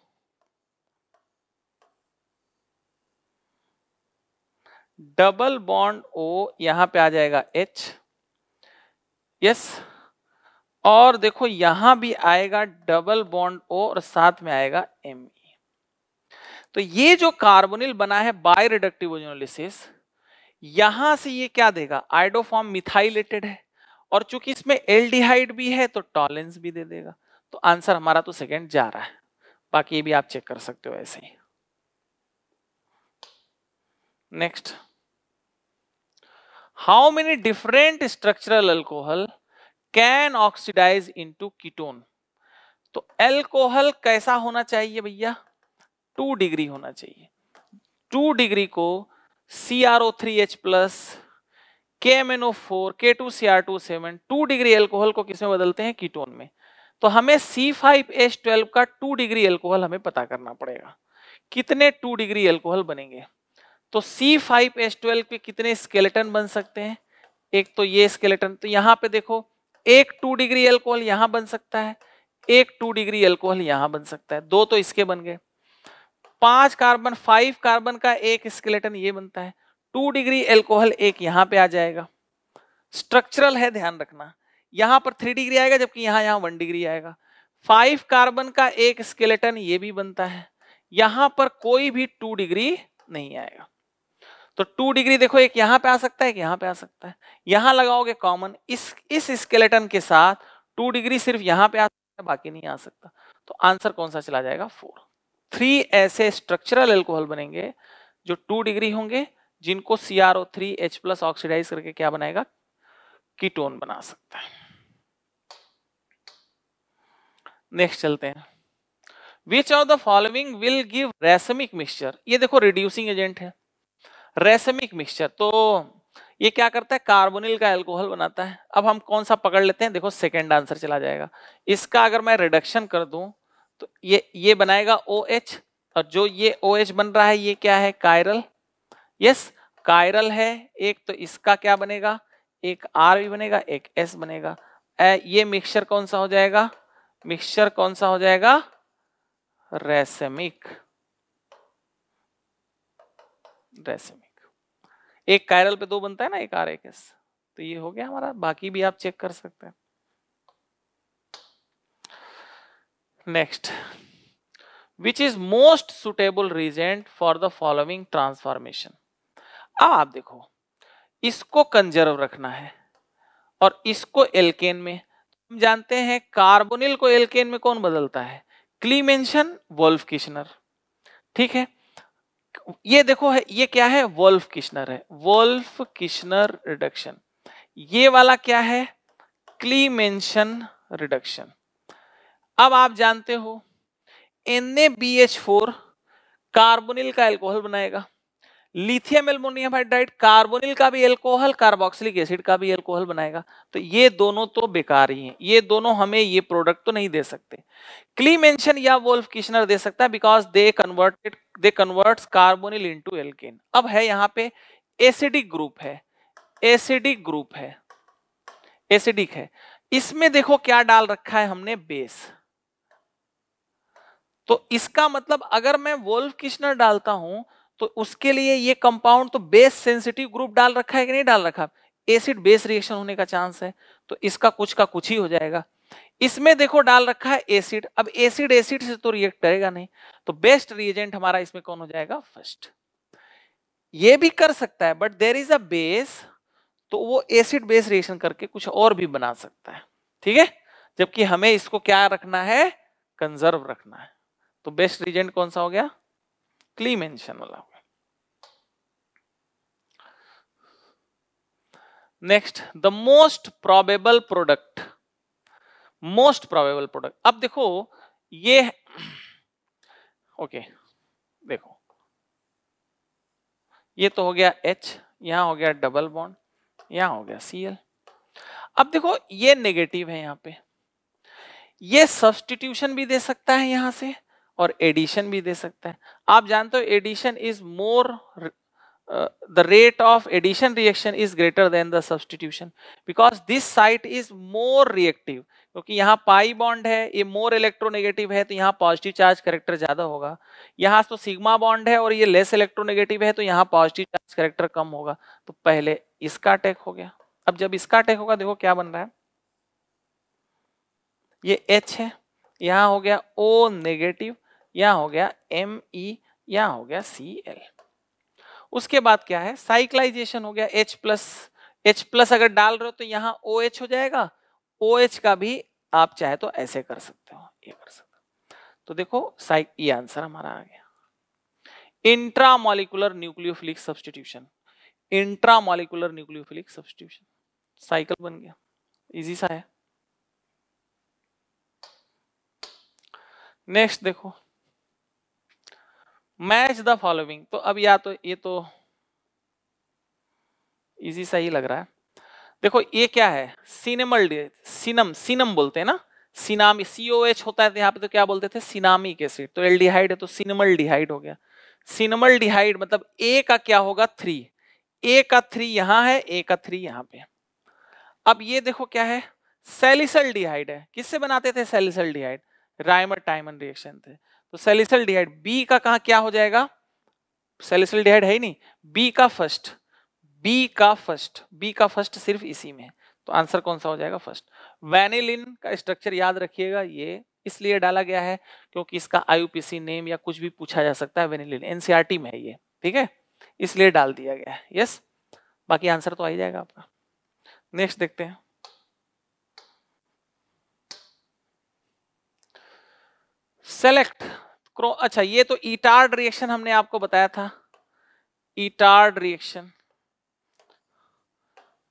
डबल बॉन्ड ओ यहां पे आ जाएगा एच यस yes. और देखो यहां भी आएगा डबल बॉन्ड ओ और साथ में आएगा एम तो ये जो कार्बोनिल बना है बाय रिडक्टिव ओजोनोलिसिस यहां से ये क्या देगा आइडोफॉर्म मिथाइलेटेड है और चूंकि इसमें एल्डिहाइड भी है तो टॉलेंस भी दे देगा तो आंसर हमारा तो सेकेंड जा रहा है बाकी ये भी आप चेक कर सकते हो ऐसे ही next how many different structural alcohol can oxidize into ketone तो एल्कोहल कैसा होना चाहिए भैया टू डिग्री होना चाहिए टू डिग्री को C R O three H plus K M N O four के two C R two seven two degree alcohol को किसमें बदलते हैं कीटोन में तो हमें सी फाइव एच ट्वेल्व का टू डिग्री एल्कोहल हमें पता करना पड़ेगा कितने टू डिग्री एल्कोहल बनेंगे तो सी फाइव एच ट्वेल्व के कितने स्केलेटन बन सकते हैं एक तो ये स्केलेटन तो यहाँ पे देखो एक टू डिग्री एल्कोहल यहां बन सकता है एक टू डिग्री एल्कोहल यहां बन सकता है दो तो इसके बन गए पांच कार्बन फाइव कार्बन का एक स्केलेटन ये बनता है टू डिग्री एल्कोहल एक यहां पे आ जाएगा स्ट्रक्चरल है ध्यान रखना यहां पर थ्री डिग्री आएगा जबकि यहां यहां वन डिग्री आएगा फाइव कार्बन का एक स्केलेटन ये भी बनता है यहां पर कोई भी टू डिग्री नहीं आएगा तो टू डिग्री देखो एक यहां पे आ सकता है एक यहां पे आ सकता है यहां लगाओगे कॉमन इस इस स्केलेटन के साथ टू डिग्री सिर्फ यहां पे आ सकता है बाकी नहीं आ सकता तो आंसर कौन सा चला जाएगा फोर थ्री ऐसे स्ट्रक्चरल एल्कोहल बनेंगे जो टू डिग्री होंगे जिनको C R O three H plus oxidize करके क्या बनाएगा कीटोन बना सकता है नेक्स्ट चलते हैं which of the following will give racemic mixture ये देखो रिड्यूसिंग एजेंट है रेसमिक मिक्सचर तो ये क्या करता है कार्बोनिल का एल्कोहल बनाता है अब हम कौन सा पकड़ लेते हैं देखो सेकेंड आंसर चला जाएगा इसका अगर मैं रिडक्शन कर दूं तो ये ये बनाएगा ओ OH, और जो ये ओ OH बन रहा है ये क्या है कायरल यस कायरल है एक तो इसका क्या बनेगा एक आर भी बनेगा एक एस बनेगा ए, ये मिक्सचर कौन सा हो जाएगा मिक्सचर कौन सा हो जाएगा रेसमिक रेसमिक एक कायरल पे दो बनता है ना एक आर एक एस तो ये हो गया हमारा बाकी भी आप चेक कर सकते हैं next which is most suitable reagent for the following transformation अब आप देखो इसको कंजर्व रखना है और इसको एल्केन में हम जानते हैं कार्बोनिल को एल्केन में कौन बदलता है क्लीमेंशन वोल्फ किशनर ठीक है ये देखो है ये क्या है वोल्फ किशनर है वोल्फ किशनर रिडक्शन ये वाला क्या है क्लीमेंशन रिडक्शन अब आप जानते हो N A B H four carbonyl का एल्कोहल बनाएगा लिथियम एल्मोनियम हाइड्राइड कार्बोनिल का भी एल्कोहल कार्बोक्सिलिक एसिड का भी एल्कोहल बनाएगा तो ये दोनों तो बेकार ही हैं ये दोनों हमें ये प्रोडक्ट तो नहीं दे सकते क्लीमेंशन या वोल्फ किशनर दे सकता है because they converted they converts carbonyl into alkane अब है यहाँ पे एसिडिक ग्रुप है एसिडिक ग्रुप है एसिडिक है इसमें देखो क्या डाल रखा है हमने बेस तो इसका मतलब अगर मैं वोल्फ किशनर डालता हूं तो उसके लिए ये कंपाउंड तो बेस सेंसिटिव ग्रुप डाल रखा है कि नहीं डाल रखा एसिड बेस रिएक्शन होने का चांस है तो इसका कुछ का कुछ ही हो जाएगा इसमें देखो डाल रखा है एसिड अब एसिड एसिड से तो रिएक्ट करेगा नहीं तो बेस्ट रिएजेंट हमारा इसमें कौन हो जाएगा फर्स्ट ये भी कर सकता है but there is a base तो वो एसिड बेस रिएक्शन करके कुछ और भी बना सकता है ठीक है जबकि हमें इसको क्या रखना है कंजर्व रखना है तो बेस्ट रिजेंट कौन सा हो गया क्लीमेंशन वाला next the most probable product most probable product अब देखो ये ओके okay, देखो ये तो हो गया एच यहां हो गया डबल बॉन्ड यहां हो गया Cl अब देखो ये नेगेटिव है यहां पे ये सब्सटीट्यूशन भी दे सकता है यहां से और एडिशन भी दे सकता है आप जानते हो addition is more the the rate of addition reaction is greater than the substitution because this site is more reactive क्योंकि यहाँ पाई बॉन्ड है ये मोर इलेक्ट्रोनेगेटिव है तो यहाँ पॉजिटिव चार्ज करेक्टर ज्यादा होगा यहाँ तो सिग्मा बॉन्ड है और ये लेस इलेक्ट्रोनेगेटिव है तो यहाँ पॉजिटिव चार्ज करेक्टर कम होगा तो पहले इसका अटैक हो गया अब जब इसका अटैक होगा देखो क्या बन रहा है ये एच है यहाँ हो गया ओ नेगेटिव यहाँ हो गया एम ई e, यहाँ हो गया सी एल उसके बाद क्या है साइक्लाइजेशन हो गया एच प्लस एच प्लस अगर डाल रहे हो तो यहाँ ओ OH हो जाएगा ओ OH का भी आप चाहे तो ऐसे कर सकते हो ये कर सकते हो तो देखो साइक ये आंसर हमारा आ गया intramolecular nucleophilic substitution intramolecular nucleophilic substitution cycle बन गया इजी सा है नेक्स्ट देखो मैच द फॉलोइंग तो अब या तो ये तो इजी सही लग रहा है देखो ये क्या है सिनेमल सिनम सिनम बोलते हैं ना सिनामी सीओ एच होता है तो यहाँ पे तो क्या बोलते थे सिनामी के सीट तो एल है तो सिनेमल डिहाइड हो गया सिनेमल डिहाइड मतलब ए का क्या होगा थ्री ए का थ्री यहाँ है ए का थ्री यहाँ पे अब ये देखो क्या है सेलिसल डिहाइड है किससे बनाते थे सेलिसल डिहाइड राइमर टाइमन रिएक्शन थे तो सेलिसल डिहाइड बी का कहा क्या हो जाएगा सेलिसल डिहाइड है ही नहीं बी का फर्स्ट बी का फर्स्ट बी का फर्स्ट सिर्फ इसी में तो आंसर कौन सा हो जाएगा फर्स्ट वैनिलिन का स्ट्रक्चर याद रखिएगा ये इसलिए डाला गया है क्योंकि इसका आई नेम या कुछ भी पूछा जा सकता है वेनिलिन एनसीआरटी में है ये ठीक है इसलिए डाल दिया गया है यस बाकी आंसर तो आ ही जाएगा आपका नेक्स्ट देखते हैं सेलेक्ट अच्छा ये तो ईटार्ड रिएक्शन हमने आपको बताया था ईटार्ड रिएक्शन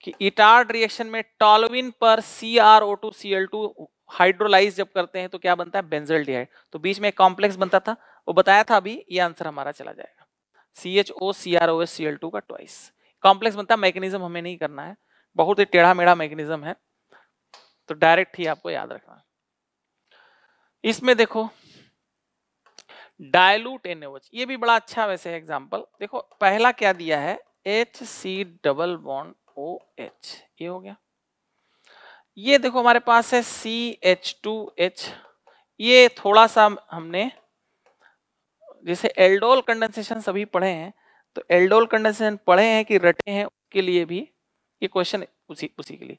कि ईटार्ड रिएक्शन में टॉलविन पर C R O two C L two hydrolyze जब करते हैं तो क्या बनता है बेंजल डिहाइड तो बीच में कॉम्प्लेक्स बनता था वो बताया था अभी ये आंसर हमारा चला जाएगा C H O C R O S C L two का ट्वाइस कॉम्प्लेक्स बनता है मैकेनिज्म हमें नहीं करना है बहुत ही टेढ़ा मेढ़ा मैकेनिज्म है तो डायरेक्ट ही आपको याद रखना इसमें देखो डायलूट एच ये भी बड़ा अच्छा वैसे एग्जाम्पल देखो पहला क्या दिया है H C double bond O H ये हो गया ये देखो हमारे पास है सी एच टू एच ये थोड़ा सा हमने जैसे एल्डोल कंडेंसेशन सभी पढ़े हैं तो एल्डोल कंडेंसेशन पढ़े हैं कि रटे हैं उसके लिए भी ये क्वेश्चन उसी उसी के लिए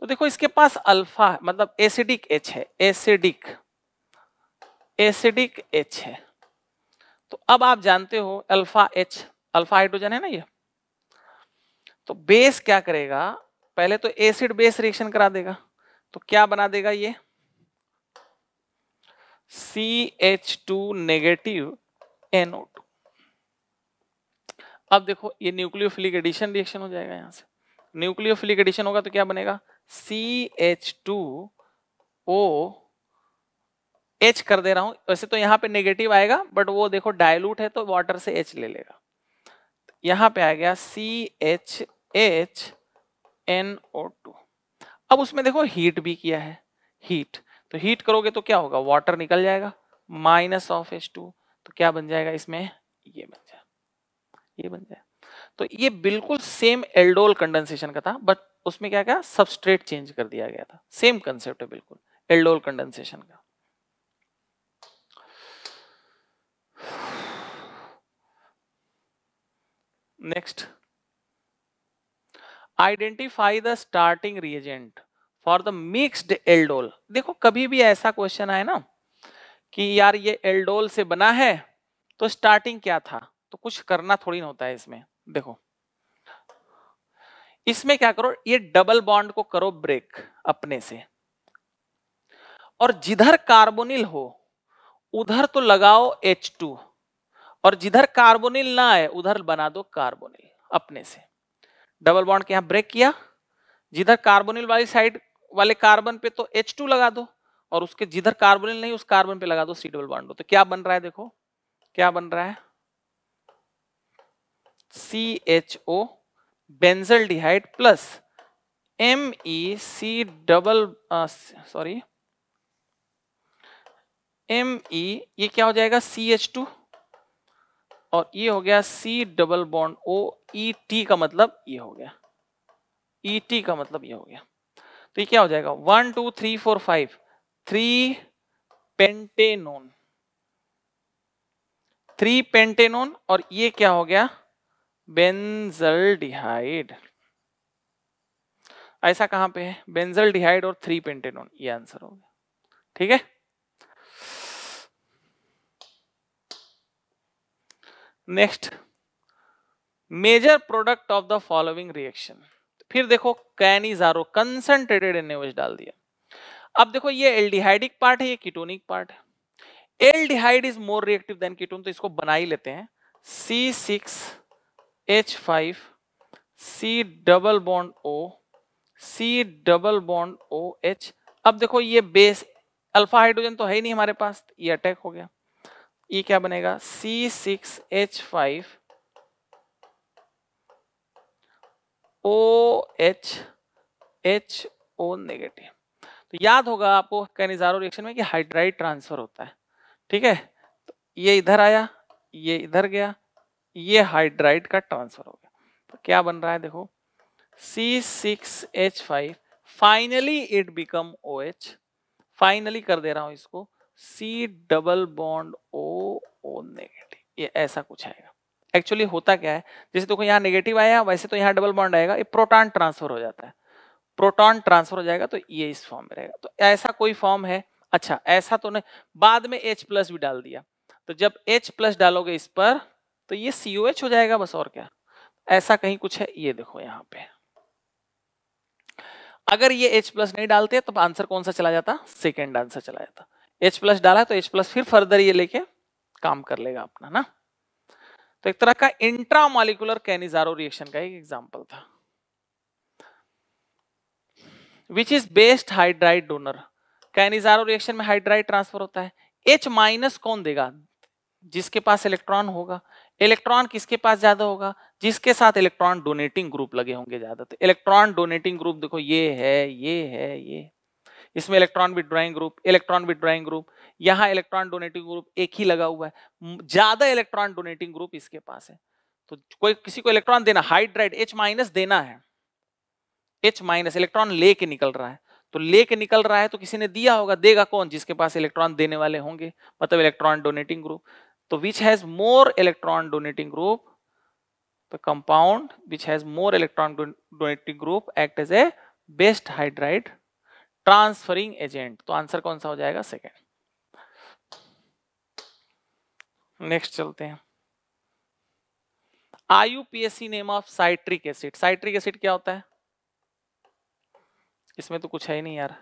तो देखो इसके पास अल्फा मतलब एसिडिक एच है एसिडिक एसिडिक एच है तो अब आप जानते हो अल्फा एच अल्फा हाइड्रोजन है ना ये तो बेस क्या करेगा पहले तो एसिड बेस रिएक्शन करा देगा तो क्या बना देगा ये C H two negative NO two अब देखो ये न्यूक्लियोफिलिक एडिशन रिएक्शन हो जाएगा यहां से न्यूक्लियोफिलिक एडिशन होगा तो क्या बनेगा C H two O H कर दे रहा हूं वैसे तो यहां पे नेगेटिव आएगा बट वो देखो डायलूट है तो वाटर से एच ले लेगा यहां पे आ गया C H H N O two अब उसमें देखो हीट भी किया है हीट तो हीट करोगे तो क्या होगा वाटर निकल जाएगा माइनस ऑफ एच टू तो क्या बन जाएगा इसमें ये बन जाए ये बन जाए तो ये बिल्कुल सेम एल्डोल कंडेंसेशन का था बट उसमें क्या क्या सबस्ट्रेट चेंज कर दिया गया था सेम कंसेप्ट है बिल्कुल एल्डोल कंडेंसेशन का next identify the starting reagent for the mixed aldol देखो कभी भी ऐसा क्वेश्चन आए ना कि यार ये एल्डोल से बना है तो स्टार्टिंग क्या था तो कुछ करना थोड़ी ना होता है इसमें देखो इसमें क्या करो ये डबल बॉन्ड को करो ब्रेक अपने से और जिधर कार्बोनिल हो उधर तो लगाओ H2 और जिधर कार्बोनिल ना आए उधर बना दो कार्बोनिल अपने से डबल बॉन्ड के यहां ब्रेक किया जिधर कार्बोनिल वाली साइड वाले कार्बन पे तो H2 लगा दो और उसके जिधर कार्बोनिल नहीं उस कार्बन पे लगा दो सी डबल बॉन्ड तो क्या बन रहा है देखो क्या बन रहा है C H O benzaldehyde plus M E C double sorry M E ये क्या हो जाएगा सी एच टू और ये e हो गया C double bond O E T का मतलब ये e हो गया ई e टी का मतलब ये हो गया तो ये क्या हो जाएगा one two three four five three pentanone three pentanone और ये क्या हो गया बेंजल ऐसा कहां पे है बेंजल डिहाइड और थ्री पेंटेनोन ये आंसर हो गया ठीक है next major product of the following reaction फिर देखो कैनिजारो कंसंट्रेटेड एनएच डाल दिया अब देखो ये एल्डिहाइडिक पार्ट है ये कीटोनिक पार्ट है aldehyde is more reactive than ketone तो इसको बना ही लेते हैं C six H five C double bond O C double bond O H अब देखो ये बेस अल्फा हाइड्रोजन तो है ही नहीं हमारे पास ये अटैक हो गया ये क्या बनेगा C six H five O H H O negative तो याद होगा आपको कैनिजारो रिएक्शन में कि हाइड्राइड ट्रांसफर होता है ठीक है तो ये इधर आया ये इधर गया ये हाइड्राइड का ट्रांसफर हो गया तो क्या बन रहा है देखो C six H five finally it become O H finally कर दे रहा हूं इसको C double bond O O negative ये ऐसा कुछ आएगा एक्चुअली होता क्या है जैसे देखो तो यहाँ नेगेटिव आया वैसे तो यहाँ डबल बॉन्ड आएगा ये प्रोटॉन ट्रांसफर हो जाता है प्रोटॉन ट्रांसफर हो जाएगा तो ये इस फॉर्म में रहेगा तो ऐसा कोई फॉर्म है अच्छा ऐसा तो नहीं बाद में H प्लस भी डाल दिया तो जब H प्लस डालोगे इस पर तो ये सी हो जाएगा बस और क्या ऐसा कहीं कुछ है ये देखो यहाँ पे अगर ये H प्लस नहीं डालते तो आंसर कौन सा चला जाता सेकेंड आंसर चला जाता एच प्लस डाला तो एच प्लस फिर फर्दर ये लेके काम कर लेगा अपना ना तो एक तरह का इंट्रा मॉलिकुलर कैनिजारो रिएक्शन का एक एग्जाम्पल था which is best hydride donor Cannizzaro reaction में हाइड्राइड ट्रांसफर होता है एच माइनस कौन देगा जिसके पास इलेक्ट्रॉन होगा इलेक्ट्रॉन किसके पास ज्यादा होगा जिसके साथ इलेक्ट्रॉन डोनेटिंग ग्रुप लगे होंगे ज्यादा तो इलेक्ट्रॉन डोनेटिंग ग्रुप देखो ये है ये है ये इसमें electron withdrawing group electron withdrawing group यहाँ इलेक्ट्रॉन डोनेटिंग ग्रुप एक ही लगा हुआ है ज्यादा इलेक्ट्रॉन डोनेटिंग ग्रुप इसके पास है तो कोई किसी को इलेक्ट्रॉन देना हाइड्राइड एच माइनस देना है एच माइनस इलेक्ट्रॉन ले के निकल रहा है तो ले के निकल रहा है तो किसी ने दिया होगा देगा कौन जिसके पास इलेक्ट्रॉन देने वाले होंगे मतलब इलेक्ट्रॉन डोनेटिंग ग्रुप तो which has more electron donating group compound which has more electron donating group act act a best best transferring agent तो आंसर कौन सा हो जाएगा सेकेंड नेक्स्ट चलते हैं IUPAC name of citric acid citric acid क्या होता है इसमें तो कुछ है ही नहीं यार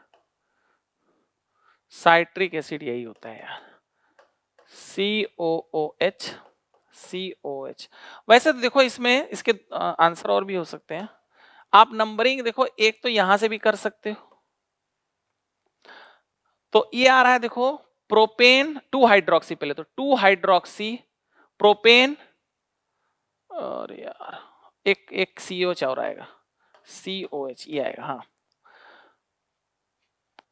साइट्रिक एसिड यही होता है यार सी O O H C O H वैसे तो देखो इसमें इसके आंसर और भी हो सकते हैं आप नंबरिंग देखो एक तो यहां से भी कर सकते हो तो ये आ रहा है देखो प्रोपेन टू हाइड्रोक्सी पहले तो टू हाइड्रोक्सी प्रोपेन और यार एक एक सीओ और आएगा सी ओ एच ये आएगा हाँ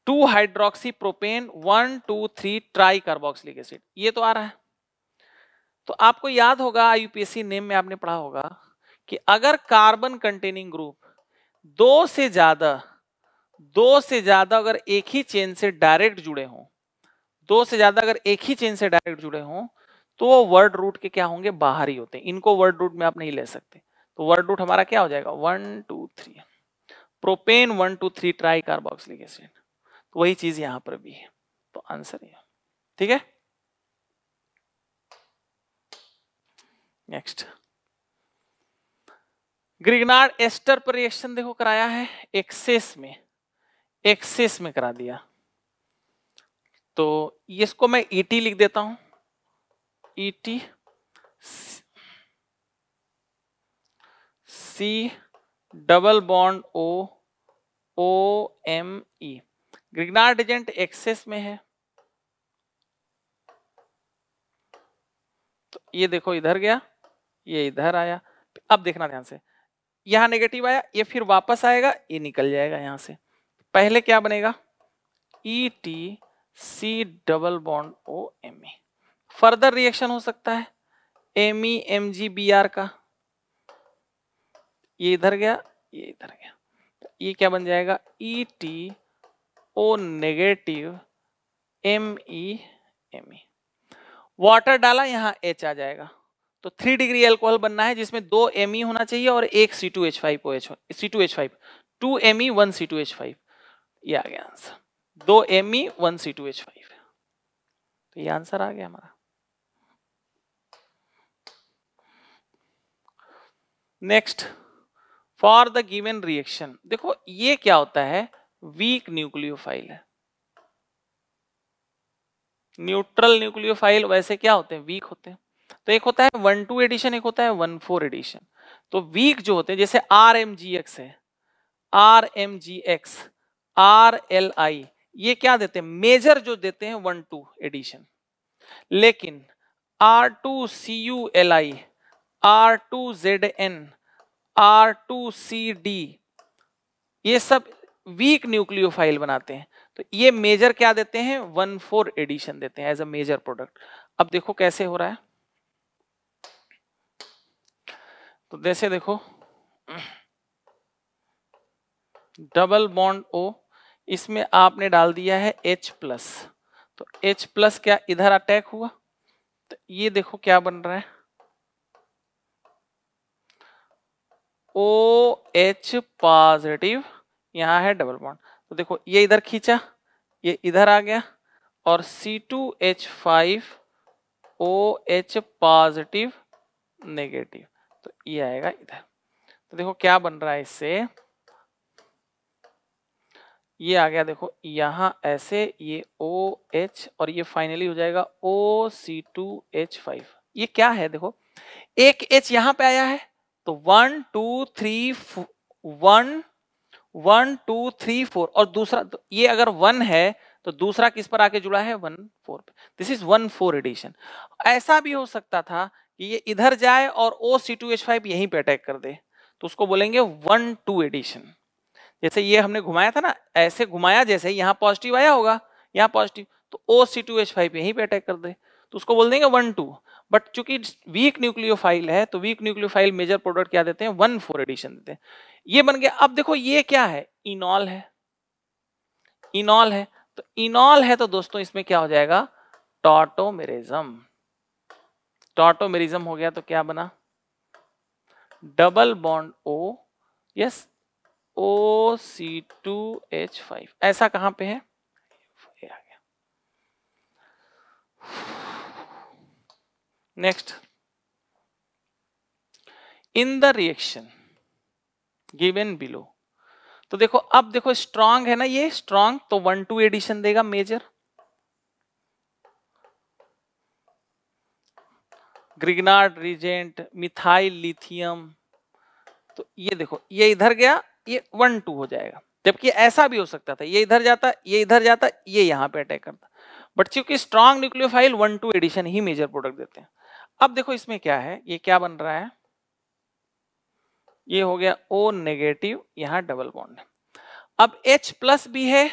two hydroxy propane one two three tricarboxylic acid ये तो आ रहा है तो आपको याद होगा यूपीएससी नेम में आपने पढ़ा होगा कि अगर कार्बन कंटेनिंग ग्रुप दो से ज्यादा दो से ज्यादा अगर एक ही चेन से डायरेक्ट जुड़े हों दो से ज्यादा अगर एक ही चेन से डायरेक्ट जुड़े हों तो वो वर्ड रूट के क्या होंगे बाहर ही होते हैं इनको वर्ड रूट में आप नहीं ले सकते तो वर्ड रूट हमारा क्या हो जाएगा one two three propane one two three tricarboxylic acid तो वही चीज यहां पर भी है तो आंसर ये ठीक है नेक्स्ट ग्रिगनार्ड एस्टर पर रिएक्शन देखो कराया है एक्सेस में एक्सिस में करा दिया तो इसको मैं ईटी e लिख देता हूं ET C double bond O O M E Grignard agent excess में है तो ये देखो इधर गया ये इधर आया अब देखना ध्यान से यहां नेगेटिव आया ये फिर वापस आएगा ये निकल जाएगा यहां से पहले क्या बनेगा E T C double bond O M A further reaction हो सकता है M E M G B R का ये इधर गया ये इधर गया ये क्या बन जाएगा E T O negative M E M E water डाला यहाँ एच आ जाएगा तो थ्री डिग्री एल्कोहल बनना है जिसमें दो एम ई e होना चाहिए और एक C two H five O H C two H five two M E one C two H five ये आ गया आंसर दो M E one C two H five तो ये आंसर आ गया हमारा next for the given reaction देखो ये क्या होता है वीक न्यूक्लियोफाइल है न्यूट्रल न्यूक्लियोफाइल वैसे क्या होते हैं वीक होते हैं तो एक होता है वन टू एडिशन एक होता है वन फोर एडिशन तो वीक जो होते हैं जैसे आर एम जी एक्स है R M G X R L I ये क्या देते हैं मेजर जो देते हैं वन टू एडिशन लेकिन R two C U L I R two Z N R two C D ये सब वीक न्यूक्लियोफाइल बनाते हैं तो ये मेजर क्या देते हैं वन फोर एडिशन देते हैं एज अ मेजर प्रोडक्ट अब देखो कैसे हो रहा है तो जैसे देखो डबल बॉन्ड ओ इसमें आपने डाल दिया है H प्लस तो H प्लस क्या इधर अटैक हुआ तो ये देखो क्या बन रहा है ओ एच पॉजिटिव यहां है डबल बॉन्ड तो देखो ये इधर खींचा ये इधर आ गया और C two H five O H positive negative तो ये आएगा इधर तो देखो क्या बन रहा है इससे ये आ गया देखो यहाँ ऐसे ये ओ एच और ये फाइनली हो जाएगा O C two H five ये क्या है देखो एक एच यहाँ पे आया है तो one two three one one two three four और दूसरा तो ये अगर वन है तो दूसरा किस पर आके जुड़ा है वन फोर पे this is one four addition ऐसा भी हो सकता था कि ये इधर जाए और O C two H five यहीं पर अटैक कर दे तो उसको बोलेंगे वन टू एडिशन जैसे ये हमने घुमाया था ना ऐसे घुमाया जैसे यहाँ पॉजिटिव आया होगा यहाँ पॉजिटिव तो O C two H five यहीं पे अटैक कर दे तो उसको बोल देंगे वन टू बट चूंकि वीक न्यूक्लियोफाइल है तो वीक फाइल मेजर प्रोडक्ट क्या देते हैं वन फोर एडिशन देते हैं ये बन गया अब देखो ये क्या है इनॉल है इनॉल है तो इनॉल है तो दोस्तों इसमें क्या हो जाएगा टॉटोमेरिज्म टॉटोमेरिज्म हो गया तो क्या बना double bond O yes O C two H five ऐसा कहां पे है next in the reaction given below तो देखो अब देखो स्ट्रांग है ना ये स्ट्रांग तो वन टू एडिशन देगा major Grignard reagent methyl lithium तो ये देखो ये इधर गया ये वन टू हो जाएगा जबकि ऐसा भी हो सकता था ये इधर जाता ये इधर जाता ये यहाँ पे अटैक करता बट चूंकि strong nucleophile one two addition ही मेजर प्रोडक्ट देते हैं अब देखो इसमें क्या है ये क्या बन रहा है ये हो गया ओ नेगेटिव यहां डबल बॉन्ड है अब H प्लस भी है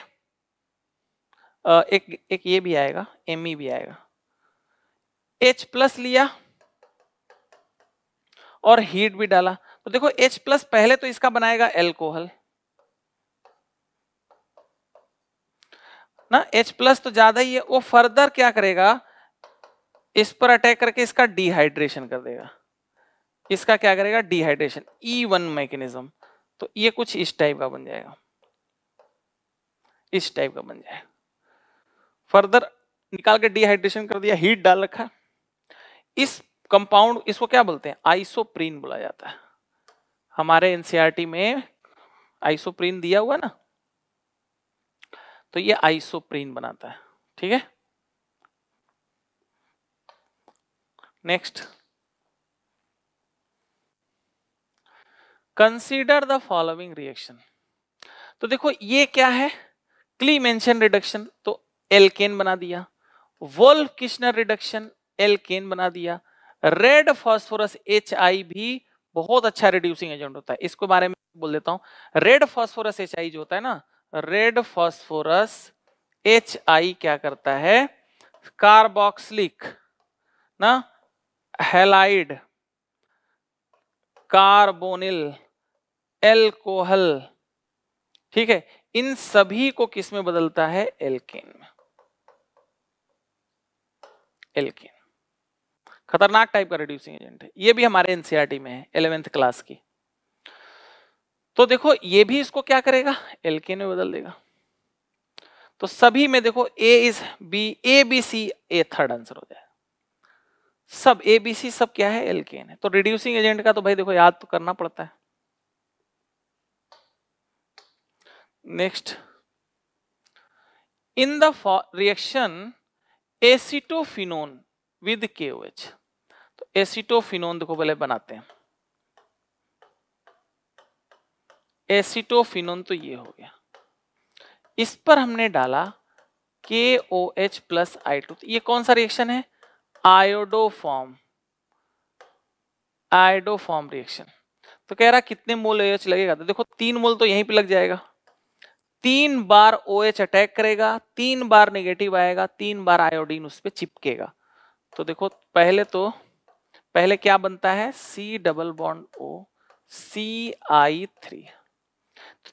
एक एक ये भी आएगा एम ई भी आएगा H प्लस लिया और हीट भी डाला तो देखो एच प्लस पहले तो इसका बनाएगा एल्कोहल ना एच प्लस तो ज्यादा ही है वो फर्दर क्या करेगा इस पर अटैक करके इसका डिहाइड्रेशन कर देगा इसका क्या करेगा डिहाइड्रेशन ई वन मैकेनिज्म तो ये कुछ इस टाइप का बन जाएगा इस टाइप का बन जाएगा फर्दर निकाल के डिहाइड्रेशन कर दिया हीट डाल रखा इस कंपाउंड इसको क्या बोलते हैं आइसोप्रीन बोला जाता है हमारे एनसीईआरटी e में आइसोप्रीन दिया हुआ ना तो ये आइसोप्रीन बनाता है ठीक है next consider the following reaction तो देखो ये क्या है क्लीमेंशन रिडक्शन तो एल्केन बना दिया वोल्फ किश्नर रिडक्शन एल्केन बना दिया रेड फॉस्फोरस एच आई भी बहुत अच्छा रिड्यूसिंग एजेंट होता है इसको बारे में बोल देता हूं रेड फॉस्फोरस एच जो होता है ना रेड फॉस्फोरस एच क्या करता है कार्बोक्सलिक ना हेलाइड कार्बोनिल एल्कोहल ठीक है इन सभी को किसमें बदलता है एल्केन में एल्केन खतरनाक टाइप का रिड्यूसिंग एजेंट है ये भी हमारे एनसीआरटी e में है इलेवेंथ क्लास की तो देखो ये भी इसको क्या करेगा एलके में बदल देगा तो सभी में देखो A is B A B C A third answer हो जाएगा सब ए बी सी सब क्या है एलकेन है तो रिड्यूसिंग एजेंट का तो भाई देखो याद तो करना पड़ता है next in the reaction acetophenone with K O H तो एसिटोफिनोन देखो पहले बनाते हैं एसिटोफिनोन तो ये हो गया इस पर हमने डाला K O H plus I two तो ये कौन सा रिएक्शन है आयोडोफॉर्म आयोडोफॉर्म रिएक्शन तो कह रहा कितने मोल OH लगेगा तो देखो तीन मोल तो यहीं पे लग जाएगा तीन बार ओ एच अटैक करेगा तीन बार नेगेटिव आएगा तीन बार आयोडीन उस पर चिपकेगा तो देखो पहले तो पहले क्या बनता है C double bond O C I three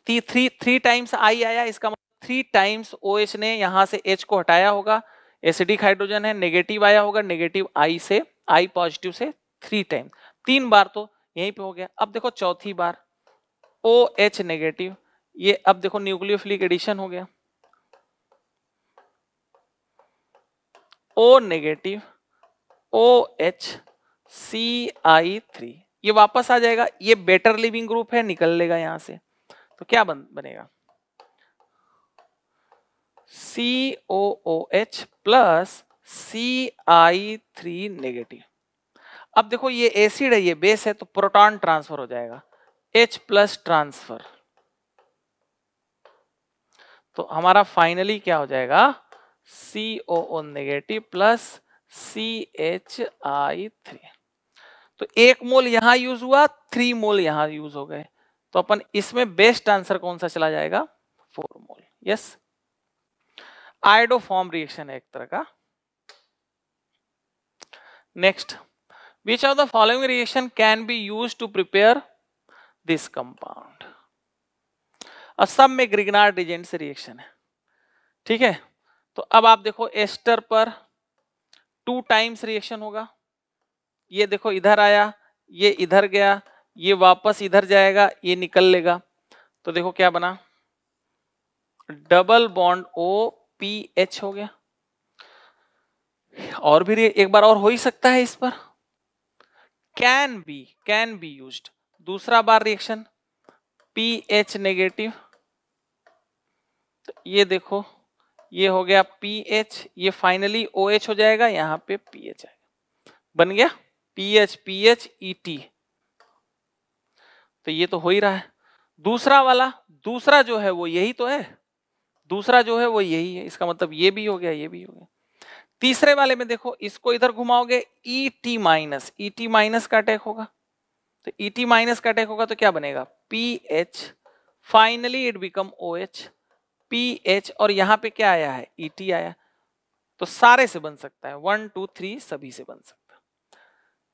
three three three times I आया इसका मतलब थ्री टाइम्स ओ एच ने यहां से H को हटाया होगा एसिडिक हाइड्रोजन है नेगेटिव आया होगा नेगेटिव आई से आई पॉजिटिव से थ्री टाइम तीन बार तो यहीं पे हो गया अब देखो चौथी बार ओ एच नेगेटिव ये अब देखो न्यूक्लियोफिलिक एडिशन हो गया O negative O H C I three ये वापस आ जाएगा ये बेटर लिविंग ग्रुप है निकल लेगा यहां से तो क्या बन, बनेगा C O O H plus C I three negative अब देखो ये एसिड है ये बेस है तो प्रोटॉन ट्रांसफर हो जाएगा एच प्लस ट्रांसफर तो हमारा फाइनली क्या हो जाएगा C O O negative plus C H I three तो एक मोल यहां यूज हुआ थ्री मोल यहां यूज हो गए तो अपन इसमें बेस्ट आंसर कौन सा चला जाएगा four mole yes iodoform reaction है एक तरह का next which of the following reaction can be use to prepare this compound और सब में ग्रिगनार डिजेंट से रिएक्शन है ठीक है तो अब आप देखो एस्टर पर टू टाइम्स रिएक्शन होगा ये देखो इधर आया ये इधर गया ये वापस इधर जाएगा ये निकल लेगा तो देखो क्या बना double bond O P H हो गया और भी एक बार और हो ही सकता है इस पर can be can be use दूसरा बार रिएक्शन पी एच नेगेटिव तो ये देखो ये हो गया पी एच ये फाइनली ओ OH एच हो जाएगा यहाँ पे पी एच आएगा बन गया P H P H E e T तो ये तो हो ही रहा है दूसरा वाला दूसरा जो है वो यही तो है दूसरा जो है वो यही है इसका मतलब ये भी हो गया ये भी हो गया तीसरे वाले में देखो इसको इधर घुमाओगे E T minus E T minus का अटैक होगा तो ई टी माइनस का अटैक होगा तो क्या बनेगा P H finally it become O H P H और यहाँ पे क्या आया है ई e टी आया तो सारे से बन सकता है वन टू थ्री सभी से बन सकता है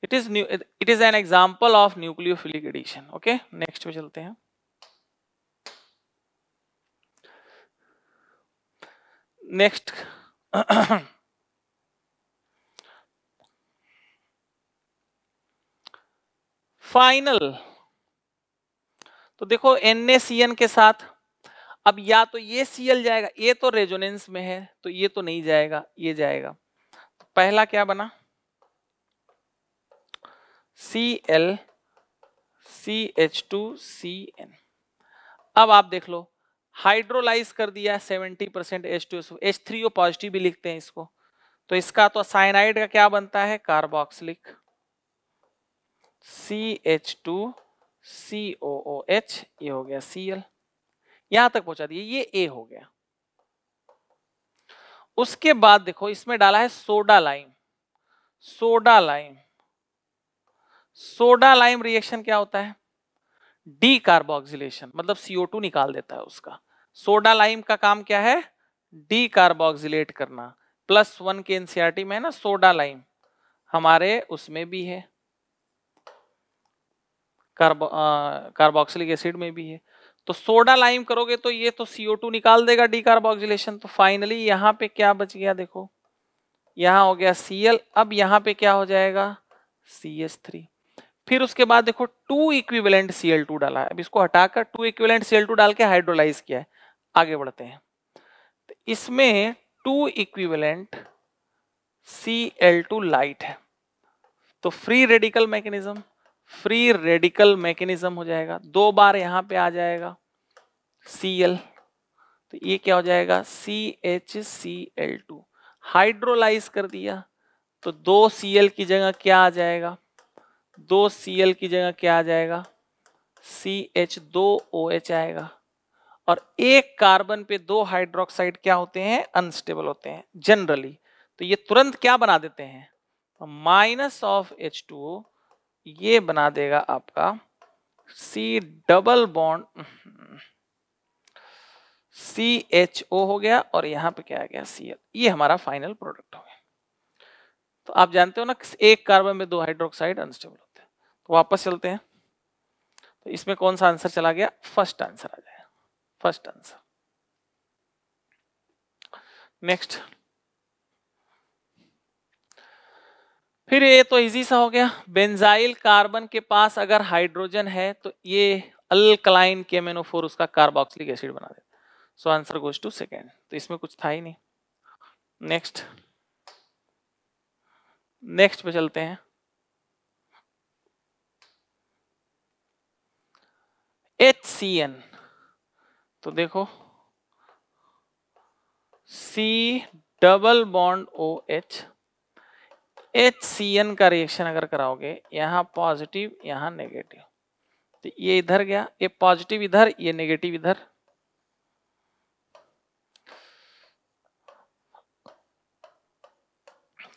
it is new it is an example of nucleophilic addition okay next पे चलते हैं नेक्स्ट फाइनल तो देखो एन के साथ अब या तो ये सीएल जाएगा ये तो रेजोनेंस में है तो ये तो नहीं जाएगा ये जाएगा तो पहला क्या बना C L C H two C N अब आप देख लो हाइड्रोलाइज कर दिया 70 percent H two H three O positive भी लिखते हैं इसको तो इसका तो साइनाइड का क्या बनता है carboxylic C H two C O O H ये हो गया सी एल यहां तक पहुंचा दिए ये ए हो गया उसके बाद देखो इसमें डाला है soda lime soda lime soda lime reaction क्या होता है डी कार्बोक्सिलेशन मतलब CO2 निकाल देता है उसका सोडा लाइम का काम क्या है डी कार्बोक्सिलेट करना प्लस वन के एनसीआरटी e में है ना सोडा लाइम हमारे उसमें भी है कार्बो कार्बोक्सिलिक एसिड में भी है तो सोडा लाइम करोगे तो ये तो CO2 निकाल देगा कार्बोक्सिलेशन तो फाइनली यहाँ पे क्या बच गया देखो यहाँ हो गया Cl अब यहाँ पे क्या हो जाएगा CH3 फिर उसके बाद देखो टू इक्विवेलेंट Cl2 डाला है अब इसको हटाकर टू इक्विवेलेंट Cl2 डाल के हाइड्रोलाइज किया है आगे बढ़ते हैं तो इसमें टू इक्विवेलेंट Cl2 लाइट है तो free radical mechanism free radical mechanism हो जाएगा दो बार यहां पे आ जाएगा सी एल तो ये क्या हो जाएगा C H C L two hydrolyse कर दिया तो दो सी एल की जगह क्या आ जाएगा दो सी एल की जगह क्या आ जाएगा सी एच दो ओ एच आएगा और एक कार्बन पे दो हाइड्रोक्साइड क्या होते हैं अनस्टेबल होते हैं जनरली तो ये तुरंत क्या बना देते हैं minus of H two O ये बना देगा आपका C double bond C H O हो गया और यहां पे क्या आ गया सी एल ये हमारा फाइनल प्रोडक्ट हो गया तो आप जानते हो ना एक कार्बन में दो हाइड्रोक्साइड अनस्टेबल होते हैं तो वापस चलते हैं तो इसमें कौन सा आंसर चला गया फर्स्ट आंसर आ जाएगा फर्स्ट आंसर नेक्स्ट फिर ये तो इजी सा हो गया बेंजाइल कार्बन के पास अगर हाइड्रोजन है तो ये अल्कलाइन केमेनोफोर उसका कार्बोक्सिलिक एसिड बना देता so answer goes to second तो इसमें कुछ था ही नहीं नेक्स्ट नेक्स्ट पे चलते हैं एच सी एन तो देखो C double bond O H H C N का रिएक्शन अगर कराओगे यहाँ पॉजिटिव यहाँ नेगेटिव तो ये इधर गया ये पॉजिटिव इधर ये नेगेटिव इधर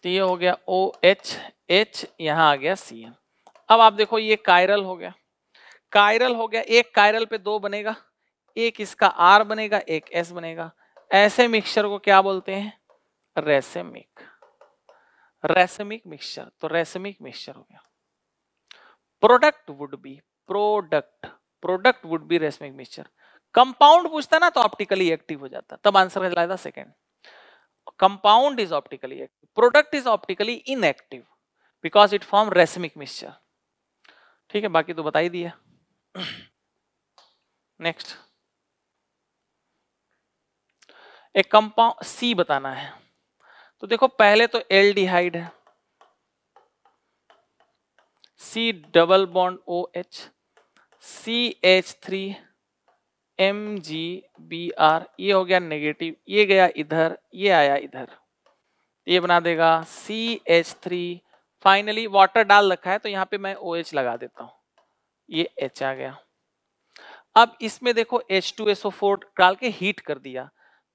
तो ये हो गया ओ एच एच यहाँ आ गया सी एन अब आप देखो ये कायरल हो गया कायरल हो गया एक कायरल पे दो बनेगा एक इसका आर बनेगा एक एस बनेगा ऐसे मिक्सचर को क्या बोलते हैं रेसेमिक रेसमिक मिक्सचर तो रेसमिक मिक्सचर हो गया product would be product product would be racemic mixture compound पूछता ना तो ऑप्टिकली एक्टिव हो जाता तब आंसर रहता second compound is optically active product is optically inactive because it form racemic mixture ठीक है बाकी तो बता ही दिया नेक्स्ट एक कंपाउंड सी बताना है तो देखो पहले तो एल है C double bond O H C H three M G B R ये हो गया नेगेटिव ये गया इधर ये आया इधर ये बना देगा C H three finally water डाल रखा है तो यहाँ पे मैं ओ OH एच लगा देता हूँ ये एच आ गया अब इसमें देखो H two S O four डाल के हीट कर दिया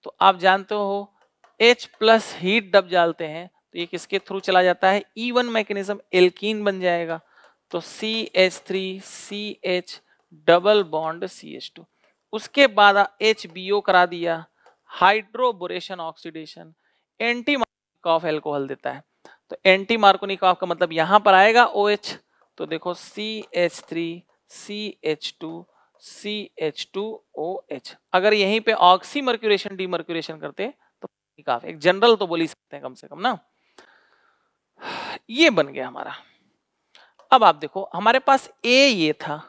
तो आप जानते हो एच प्लस हीट डब जालते हैं तो ये किसके थ्रू चला जाता है ई वन मैकेनिज्म एल्कीन बन जाएगा तो C H three C H double bond C H two उसके बाद एच बी ओ करा दिया hydroboration oxidation anti Markovnikov alcohol देता है तो एंटी मार्कोनिकॉफ का मतलब यहाँ पर आएगा ओ OH, तो देखो C H three C H two C H two O H अगर यहीं पे ऑक्सी मर्क्यूरेशन डी मर्क्यूरेशन करते हैं, ही एक जनरल तो बोल ही सकते हैं कम से कम ना ये बन गया हमारा अब आप देखो हमारे पास ए ये था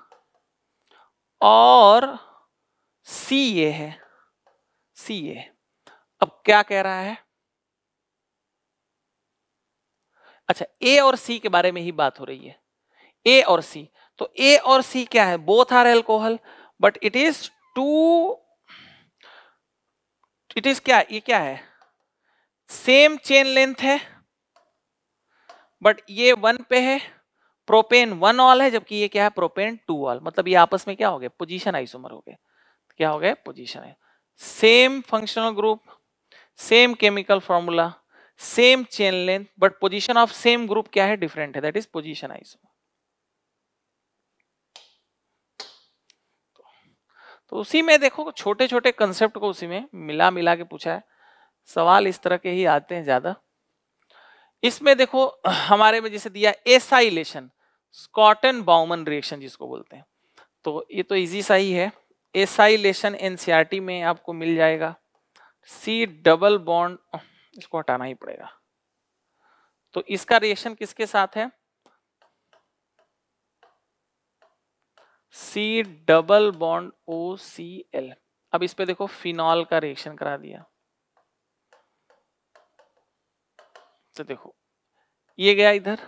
और सी ये है सी ये अब क्या कह रहा है अच्छा ए और सी के बारे में ही बात हो रही है ए और सी तो ए और सी क्या है both are alcohol but it is two it is क्या ये क्या है सेम चेन लेंथ है बट ये वन पे है प्रोपेन वन ऑल है जबकि ये क्या है प्रोपेन टू ऑल मतलब ये आपस में क्या हो गए पोजीशन आइसोमर हो गए तो क्या हो गए पोजीशन है same functional group same chemical formula same chain length but position of same group क्या है डिफरेंट है दैट इज पोजीशन आइसोमर तो उसी में देखो छोटे छोटे कंसेप्ट को उसी में मिला मिला के पूछा है सवाल इस तरह के ही आते हैं ज्यादा इसमें देखो हमारे में जिसे दिया एसाइलेशन स्कॉटन बाउमन रिएक्शन जिसको बोलते हैं तो ये तो इजी सा ही है एसाइलेशन एनसीईआरटी में आपको मिल जाएगा सी डबल बॉन्ड इसको हटाना ही पड़ेगा तो इसका रिएक्शन किसके साथ है C double bond O C L अब इस पे देखो फिनॉल का रिएक्शन करा दिया तो देखो ये गया इधर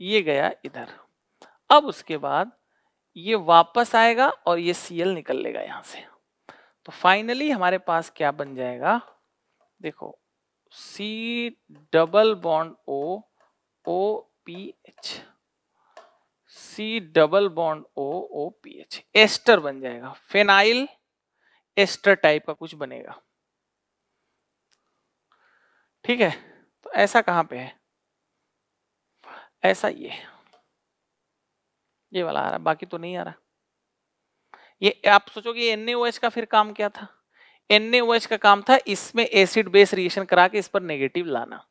ये गया इधर अब उसके बाद ये वापस आएगा और ये सीएल निकल लेगा यहां से तो फाइनली हमारे पास क्या बन जाएगा देखो C double bond O O P H C double bond O O P H ester बन जाएगा फेनाइल एस्टर टाइप का कुछ बनेगा ठीक है ऐसा कहाँ पे है ऐसा ये ये वाला आ रहा बाकी तो नहीं आ रहा ये आप सोचोगे एन का फिर काम क्या था एन का काम था इसमें एसिड बेस रिएक्शन करा के इस पर नेगेटिव लाना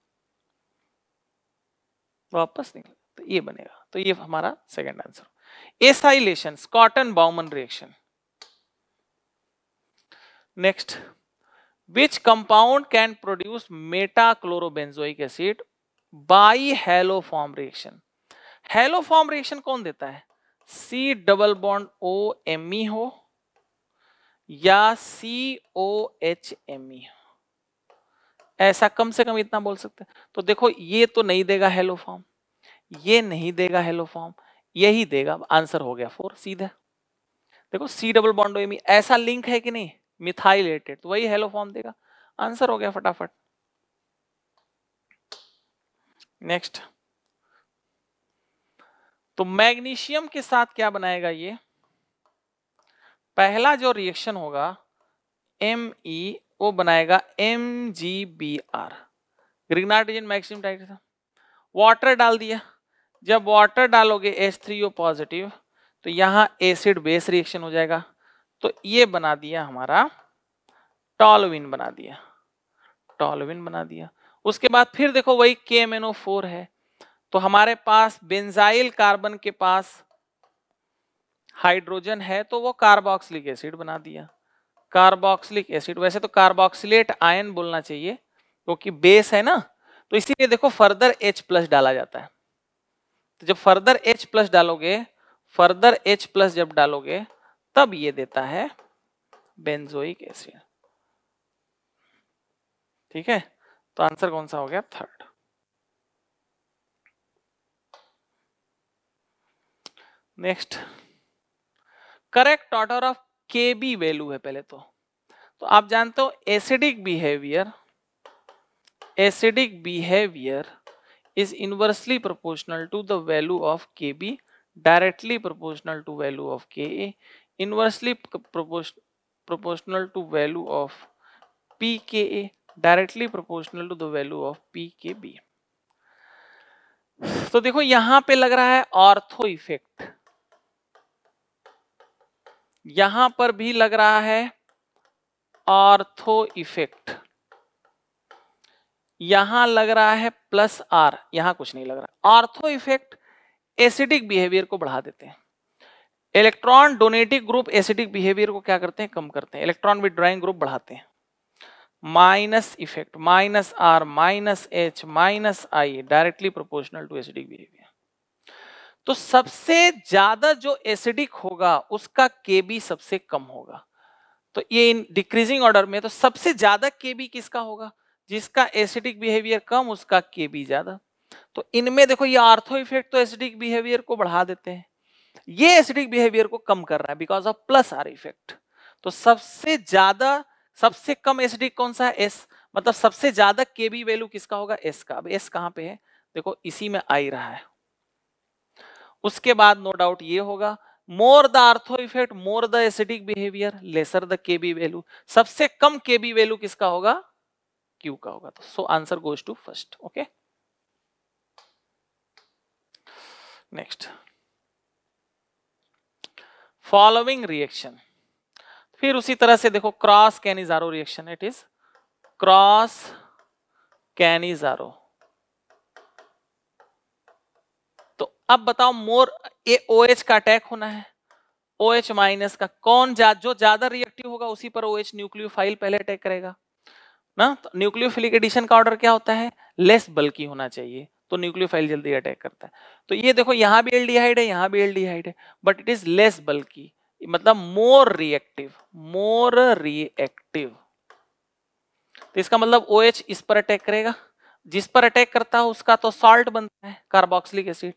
वापस निकल तो ये बनेगा तो ये हमारा second answer acylation Schotten Baumann reaction next which compound can produce metachlorobenzoic acid by haloform reaction haloform reaction कौन देता है C double bond O M E हो या सी ओ एच एम ई हो ऐसा कम से कम इतना बोल सकते हैं तो देखो ये तो नहीं देगा हेलो फॉर्म ये नहीं देगा हेलो फॉर्म यही देगा आंसर हो गया फोर सीधा देखो C double bond O M E ऐसा लिंक है कि नहीं मिथाइलेटेड तो वही हेलो फॉर्म देगा आंसर हो गया फटाफट नेक्स्ट तो मैग्नीशियम के साथ क्या बनाएगा ये पहला जो रिएक्शन होगा एम ई e, वो बनाएगा एम जी बी आर ग्रिग्नाइट्रोजन मैक्सिम टाइट वाटर डाल दिया जब वाटर डालोगे एस थ्री ओ पॉजिटिव तो यहां एसिड बेस रिएक्शन हो जाएगा तो ये बना दिया हमारा टॉलविन बना दिया टॉलविन बना दिया उसके बाद फिर देखो वही के फोर है तो हमारे पास बेंजाइल कार्बन के पास हाइड्रोजन है तो वो कार्बोक्सिलिक एसिड बना दिया कार्बोक्सिलिक एसिड वैसे तो कार्बोक्सिलेट आयन बोलना चाहिए क्योंकि तो बेस है ना तो इसीलिए देखो फर्दर एच प्लस डाला जाता है तो जब फर्दर एच प्लस डालोगे फर्दर एच प्लस जब डालोगे तब ये देता है बेंजोइक एसिड ठीक है तो आंसर कौन सा हो गया third next correct order of K B value है पहले तो तो आप जानते हो acidic behaviour acidic behaviour is inversely proportional to the value of K B directly proportional to value of K A inversely proportional to value of pka directly proportional to the value of P K B तो देखो यहां पे लग रहा है ortho effect यहां पर भी लग रहा है ऑर्थो इफेक्ट यहां लग रहा है प्लस आर यहां कुछ नहीं लग रहा ऑर्थो इफेक्ट एसिडिक बिहेवियर को बढ़ा देते हैं electron donating group acidic behaviour को क्या करते हैं कम करते हैं इलेक्ट्रॉन विड्रॉइंग ग्रुप बढ़ाते हैं minus effect minus R minus H minus I directly proportional to acidic behaviour तो सबसे ज्यादा जो एसिडिक होगा उसका केबी सबसे कम होगा तो ये इन डिक्रीजिंग ऑर्डर में तो सबसे ज्यादा केबी किसका होगा जिसका एसिडिक बिहेवियर कम उसका केबी ज्यादा तो इनमें देखो ये आर्थो इफेक्ट तो एसिडिक बिहेवियर को बढ़ा देते हैं ये एसिडिक बिहेवियर को कम कर रहा है because of plus R effect तो सबसे ज्यादा सबसे कम एसिडिक कौन सा है एस मतलब सबसे ज्यादा के बी वैल्यू किसका होगा एस का अब एस कहां पे है देखो इसी में आई रहा है उसके बाद नो डाउट ये होगा more the ortho effect more the acidic behaviour lesser the K B value सबसे कम के बी वैल्यू किसका होगा क्यू का होगा तो so answer goes to first okay next following reaction फिर उसी तरह से देखो cross Cannizzaro reaction it is cross Cannizzaro तो अब बताओ मोर ए ओ OH का अटैक होना है ओ एच माइनस का कौन जा, जो ज्यादा रिएक्टिव होगा उसी पर ओ एच न्यूक्लियोफाइल पहले अटैक करेगा ना तो न्यूक्लियोफिलिक एडिशन का ऑर्डर क्या होता है लेस बल्कि होना चाहिए तो न्यूक्लियोफाइल जल्दी अटैक करता है तो ये देखो यहाँ भी एल्डिहाइड है यहाँ भी एल्डिहाइड है बट इट इज लेस बल्कि मतलब मोर रिएक्टिव मोर रिएक्टिव तो इसका मतलब ओ OH इस पर अटैक करेगा जिस पर अटैक करता है उसका तो सॉल्ट बनता है कार्बोक्सिलिक एसिड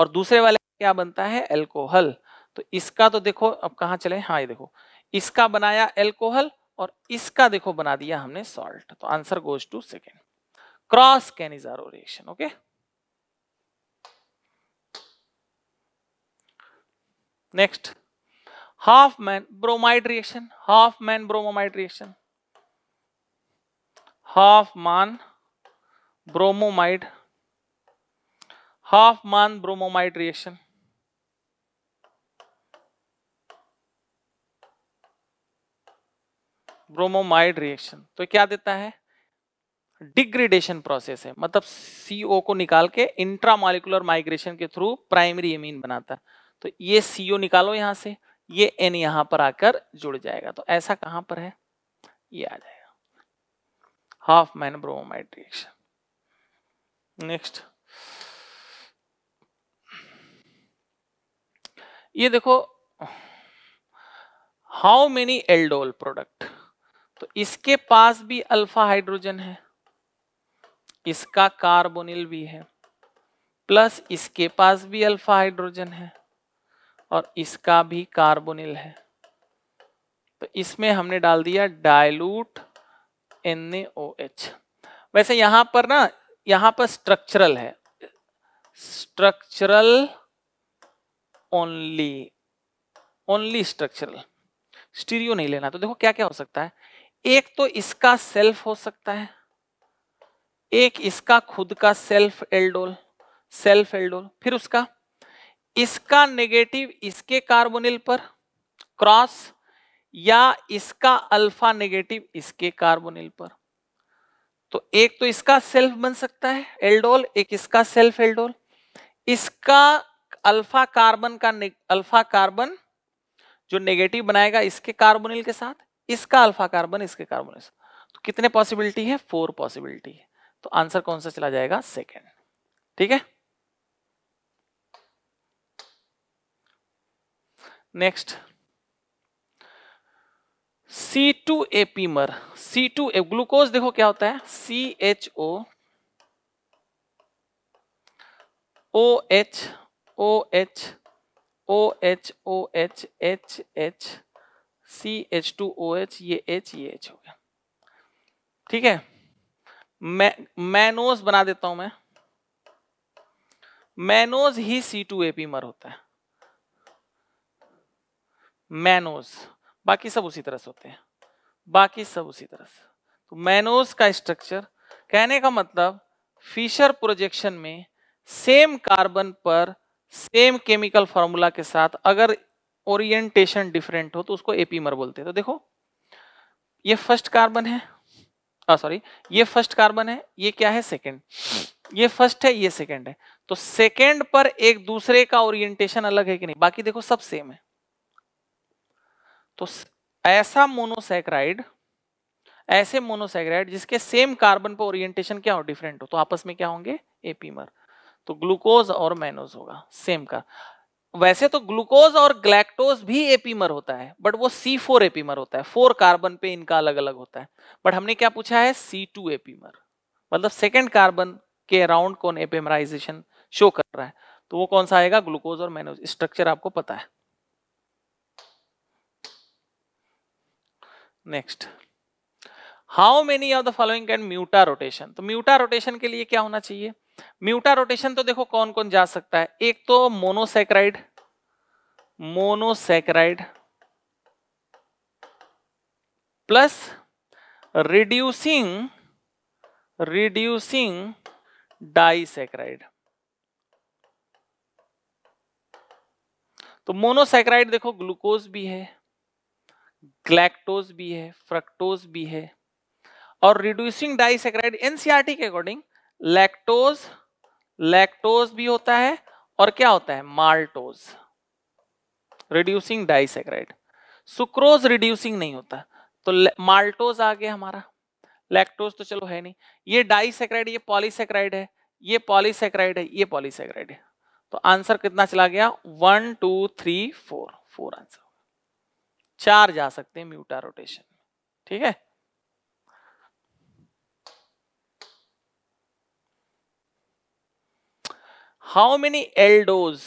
और दूसरे वाले क्या बनता है एल्कोहल तो इसका तो देखो अब कहा चले हाँ ये देखो इसका बनाया एल्कोहल और इसका देखो बना दिया हमने सॉल्ट तो answer goes to second cross Cannizzaro reaction okay next half man bromide reaction half man bromomide reaction half man bromomide half man bromomide reaction bromamide reaction तो क्या देता है डिग्रेडेशन प्रोसेस है मतलब सीओ को निकाल के इंट्रामालिकुलर माइग्रेशन के थ्रू प्राइमरी एमीन बनाता है तो ये सीओ निकालो यहां से ये एन यहां पर आकर जुड़ जाएगा तो ऐसा कहां पर है ये आ जाएगा Hofmann bromide reaction next ये देखो हाउ मेनी एल्डोल प्रोडक्ट तो इसके पास भी अल्फा हाइड्रोजन है इसका कार्बोनिल भी है प्लस इसके पास भी अल्फा हाइड्रोजन है और इसका भी कार्बोनिल है तो इसमें हमने डाल दिया डायलूट एच वैसे यहां पर ना यहां पर स्ट्रक्चरल है structural only only structural stereo नहीं लेना तो देखो क्या क्या हो सकता है एक तो इसका सेल्फ हो सकता है एक इसका खुद का सेल्फ एल्डोल सेल्फ एल्डोल फिर उसका इसका नेगेटिव इसके कार्बोनिल पर क्रॉस या इसका अल्फा नेगेटिव इसके कार्बोनिल पर तो एक तो इसका सेल्फ बन सकता है एल्डोल एक इसका सेल्फ एल्डोल इसका अल्फा कार्बन का अल्फा कार्बन जो नेगेटिव बनाएगा इसके कार्बोनिल के साथ इसका अल्फा कार्बन इसके कार्बोनिल तो कितने पॉसिबिलिटी है फोर पॉसिबिलिटी है तो आंसर कौन सा चला जाएगा सेकेंड ठीक है next C two a epimer C two a glucose देखो क्या होता है C H O O H O H O H O H H H C H two O H ये एच ये एच हो गया ठीक है मै मैनोज बना देता हूं मैं मैनोज ही सी टू एपीमर होता है मैनोज बाकी सब उसी तरह से होते हैं बाकी सब उसी तरह से तो मैनोज का स्ट्रक्चर कहने का मतलब फिशर प्रोजेक्शन में सेम कार्बन पर सेम केमिकल फार्मूला के साथ अगर ओरिएंटेशन डिफरेंट हो तो उसको एपीमर बोलते हैं तो देखो ये फर्स्ट कार्बन है सॉरी ये फर्स्ट कार्बन है ये क्या है सेकंड ये फर्स्ट है ये सेकंड है तो सेकंड पर एक दूसरे का ओरिएंटेशन अलग है कि नहीं बाकी देखो सब सेम है तो ऐसा मोनोसेक्राइड ऐसे मोनोसेक्राइड जिसके सेम कार्बन पर ओरिएंटेशन क्या हो डिफरेंट हो तो आपस में क्या होंगे एपीमर तो ग्लूकोज और मैनोज होगा सेम का वैसे तो ग्लूकोज और ग्लैक्टोज भी एपीमर होता है बट वो सी फोर एपीमर होता है फोर कार्बन पे इनका अलग अलग होता है बट हमने क्या पूछा है सी टू एपीमर मतलब सेकेंड कार्बन के अराउंड कौन एपीमराइजेशन शो कर रहा है तो वो कौन सा आएगा ग्लूकोज और मैनोज स्ट्रक्चर आपको पता है next how many of the following can mutarotation तो म्यूटा रोटेशन के लिए क्या होना चाहिए म्यूटा रोटेशन तो देखो कौन कौन जा सकता है एक तो monosaccharide monosaccharide plus reducing reducing disaccharide तो मोनोसेक्राइड देखो ग्लूकोज भी है क्लैक्टोज भी है फ्रक्टोज भी है और रिड्यूसिंग डाइसेक्राइड एनसीआरटी के अकॉर्डिंग लैक्टोज लैक्टोज भी होता है और क्या होता है maltose reducing disaccharide sucrose reducing नहीं होता तो माल्टोज आ गया हमारा लैक्टोज तो चलो है नहीं ये डाइसेक्राइड ये पॉलीसेक्राइड है ये पॉलीसेक्राइड है ये पॉलीसेक्राइड है तो आंसर कितना चला गया one two three four four answer चार जा सकते हैं म्यूटा रोटेशन ठीक है how many aldose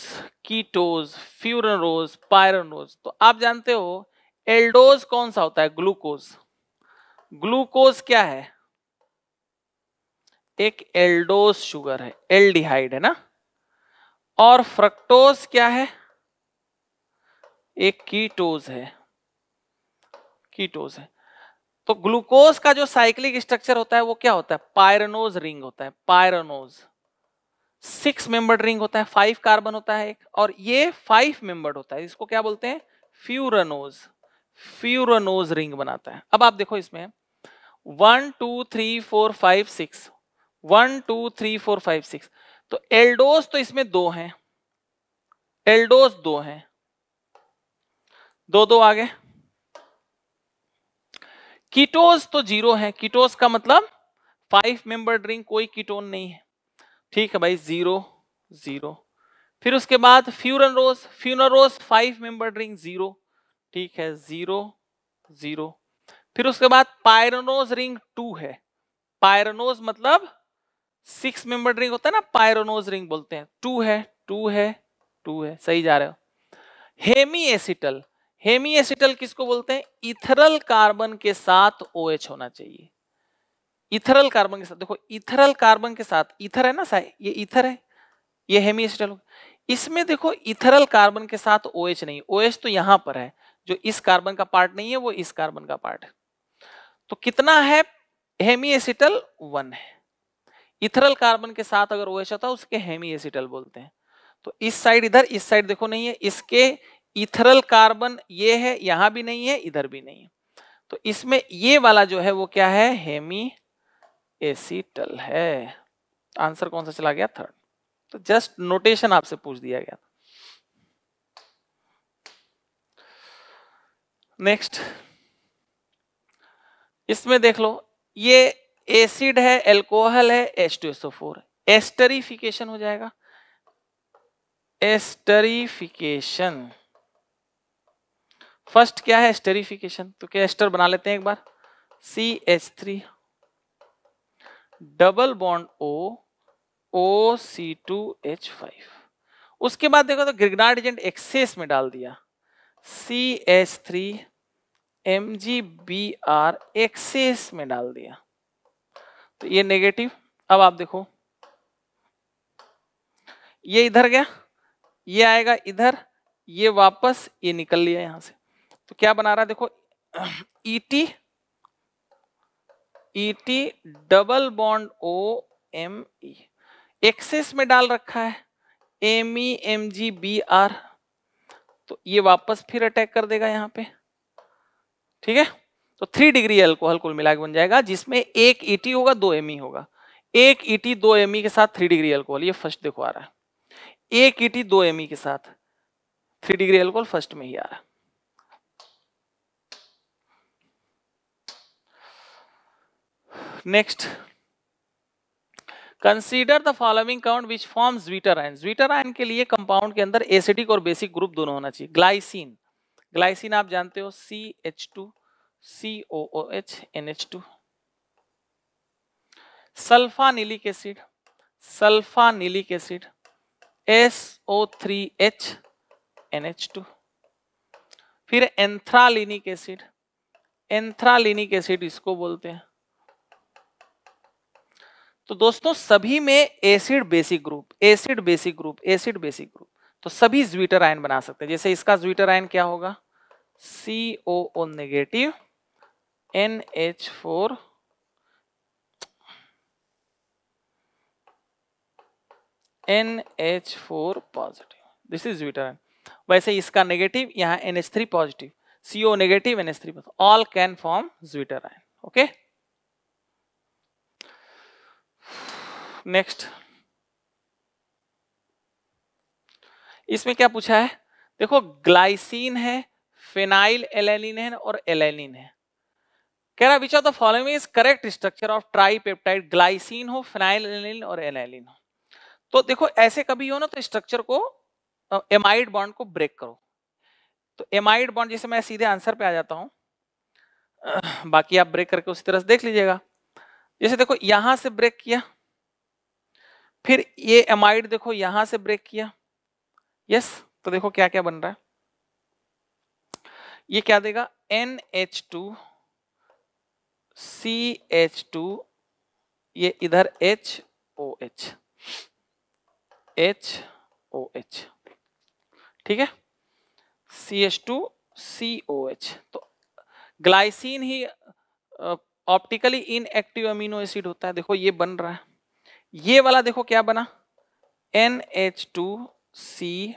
ketose furanose pyranose तो आप जानते हो एल्डोज कौन सा होता है ग्लूकोज ग्लूकोज क्या है एक एल्डोज शुगर है एल्डिहाइड है ना और फ्रक्टोज क्या है एक कीटोज है कीटोज है तो ग्लूकोज का जो साइक्लिक स्ट्रक्चर होता है वो क्या होता है पायरनोज रिंग होता है पायरनोज सिक्स मेंबर्ड रिंग होता है फाइव कार्बन होता है एक और ये फाइव मेंबर्ड होता है इसको क्या बोलते हैं फ्यूरनोज फ्यूरनोज रिंग बनाता है अब आप देखो इसमें one two three four five six one two three four five six तो एल्डोज तो इसमें दो हैं एल्डोज दो हैं दो दो आगे कीटोज तो जीरो है कीटोज का मतलब फाइव मेंबर ड्रिंक कोई कीटोन नहीं है ठीक है भाई जीरो जीरो फिर उसके बाद furanose furanose five member ring zero ठीक है जीरो जीरो फिर उसके बाद पायरनोज रिंग टू है पायरनोज मतलब सिक्स मेंबर ड्रिंक होता है ना पायरनोज रिंग बोलते हैं टू है टू है टू है सही जा रहे हो हेमी एसिटल हेमी एसिटल किसको बोलते हैं इथरल कार्बन के साथ ओ OH होना चाहिए इथरल कार्बन के साथ देखो इथरल कार्बन के साथ इथर है ना साहब ये इथर है ये हेमी एसिटल इसमें देखो इथरल कार्बन के साथ ओ OH नहीं ओ OH तो यहां पर है जो इस कार्बन का पार्ट नहीं है वो इस कार्बन का पार्ट है तो कितना है हेमी एसिटल वन है इथरल कार्बन के साथ अगर ओ OH होता है उसके हेमी एसिटल बोलते हैं तो इस साइड इधर इस साइड देखो नहीं है इसके इथरल कार्बन ये है यहां भी नहीं है इधर भी नहीं है तो इसमें ये वाला जो है वो क्या है हेमी एसिटल है आंसर कौन सा चला गया थर्ड तो जस्ट नोटेशन आपसे पूछ दिया गया नेक्स्ट इसमें देख लो ये एसिड है एल्कोहल है एच टू एसओ फोर हो जाएगा एस्टरीफिकेशन फर्स्ट क्या है स्टेरिफिकेशन तो क्या एस्टर बना लेते हैं एक बार C H three double bond O O C two H five उसके बाद देखो तो ग्रिगनाड एजेंट एक्सेस में डाल दिया C H three M G B R excess में डाल दिया तो ये नेगेटिव अब आप देखो ये इधर गया ये आएगा इधर ये वापस ये निकल लिया यहां से तो क्या बना रहा है देखो ET ET double bond O M E excess में डाल रखा है M E M G B R तो ये वापस फिर अटैक कर देगा यहाँ पे ठीक है तो थ्री डिग्री एल्कोहल कुल मिला के बन जाएगा जिसमें एक ईटी e होगा दो एम ई e होगा एक ईटी e दो एम ई के साथ थ्री डिग्री एल्कोहल ये फर्स्ट देखो आ रहा है एक ईटी दो एम ई के साथ थ्री डिग्री एल्कोहल फर्स्ट में ही आ रहा है next consider the following count which form zwitterion zwitterion के लिए कंपाउंड के अंदर एसिडिक और बेसिक ग्रुप दोनों होना चाहिए ग्लाइसिन ग्लाइसिन आप जानते हो C H two C O O H N H two sulphanilic acid sulphanilic acid S O three H N H two फिर एंथ्रालिनिक एसिड एंथ्रालिनिक एसिड इसको बोलते हैं तो दोस्तों सभी में acid basic group acid basic group acid basic group तो सभी ज्वीटर आयन बना सकते हैं जैसे इसका ज्वीटर आयन क्या होगा C O O negative N H four N H four positive this is zwitterion वैसे इसका नेगेटिव यहां N H three positive CO negative N H three all can form zwitterion okay next इसमें क्या पूछा है देखो glycine है phenyl alanine है और एलेनिन है कह रहा which of the following is correct structure of tripeptide glycine हो फेनाइल एलेनिन और एलेनिन हो तो देखो ऐसे कभी हो ना तो स्ट्रक्चर को एमाइड बॉन्ड को ब्रेक करो तो एमाइड बॉन्ड जैसे मैं सीधे आंसर पे आ जाता हूं बाकी आप ब्रेक करके उसी तरह से देख लीजिएगा जैसे देखो यहां से ब्रेक किया फिर ये एमाइड देखो यहां से ब्रेक किया यस तो देखो क्या क्या बन रहा है ये क्या देगा N H two C H two ये इधर H O H H O H ठीक है C H two C O H तो ग्लाइसिन ही ऑप्टिकली इनएक्टिव अमीनो एसिड होता है देखो ये बन रहा है ये वाला देखो क्या बना N H two C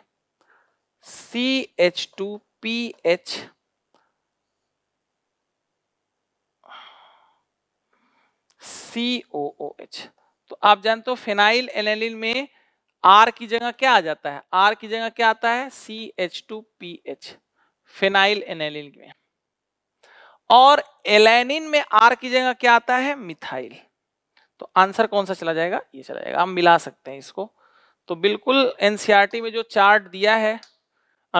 C H two P H C O O H तो आप जानते हो फेनाइल एनेलिन में आर की जगह क्या आ जाता है आर की जगह क्या आता है C H two P H phenylalanine में और एलेनिन में आर की जगह क्या आता है मिथाइल तो आंसर कौन सा चला जाएगा ये चला जाएगा हम मिला सकते हैं इसको तो बिल्कुल एनसीईआरटी e में जो चार्ट दिया है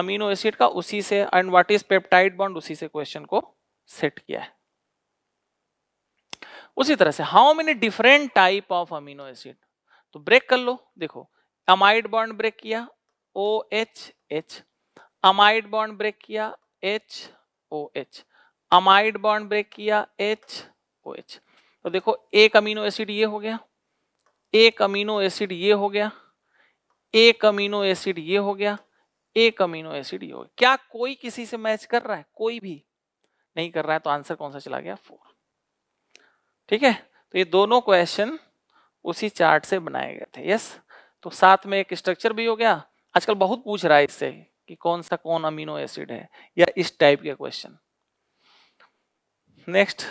अमीनो एसिड का उसी से and what is peptide bond उसी से क्वेश्चन को सेट किया है उसी तरह से how many different type of amino acid तो ब्रेक कर लो देखो अमाइड बॉन्ड ब्रेक किया O H H amide bond break किया H O H amide bond break किया एच ओ एच तो देखो एक अमीनो एसिड ये हो गया एक अमीनो एसिड ये हो गया एक अमीनो एसिड ये हो गया एक अमीनो एसिड ये हो गया क्या कोई किसी से मैच कर रहा है कोई भी नहीं कर रहा है तो आंसर कौन सा चला गया फोर ठीक है तो ये दोनों क्वेश्चन उसी चार्ट से बनाए गए थे यस तो साथ में एक स्ट्रक्चर भी हो गया आजकल बहुत पूछ रहा है इससे कि कौन सा कौन अमीनो एसिड है या इस टाइप के क्वेश्चन नेक्स्ट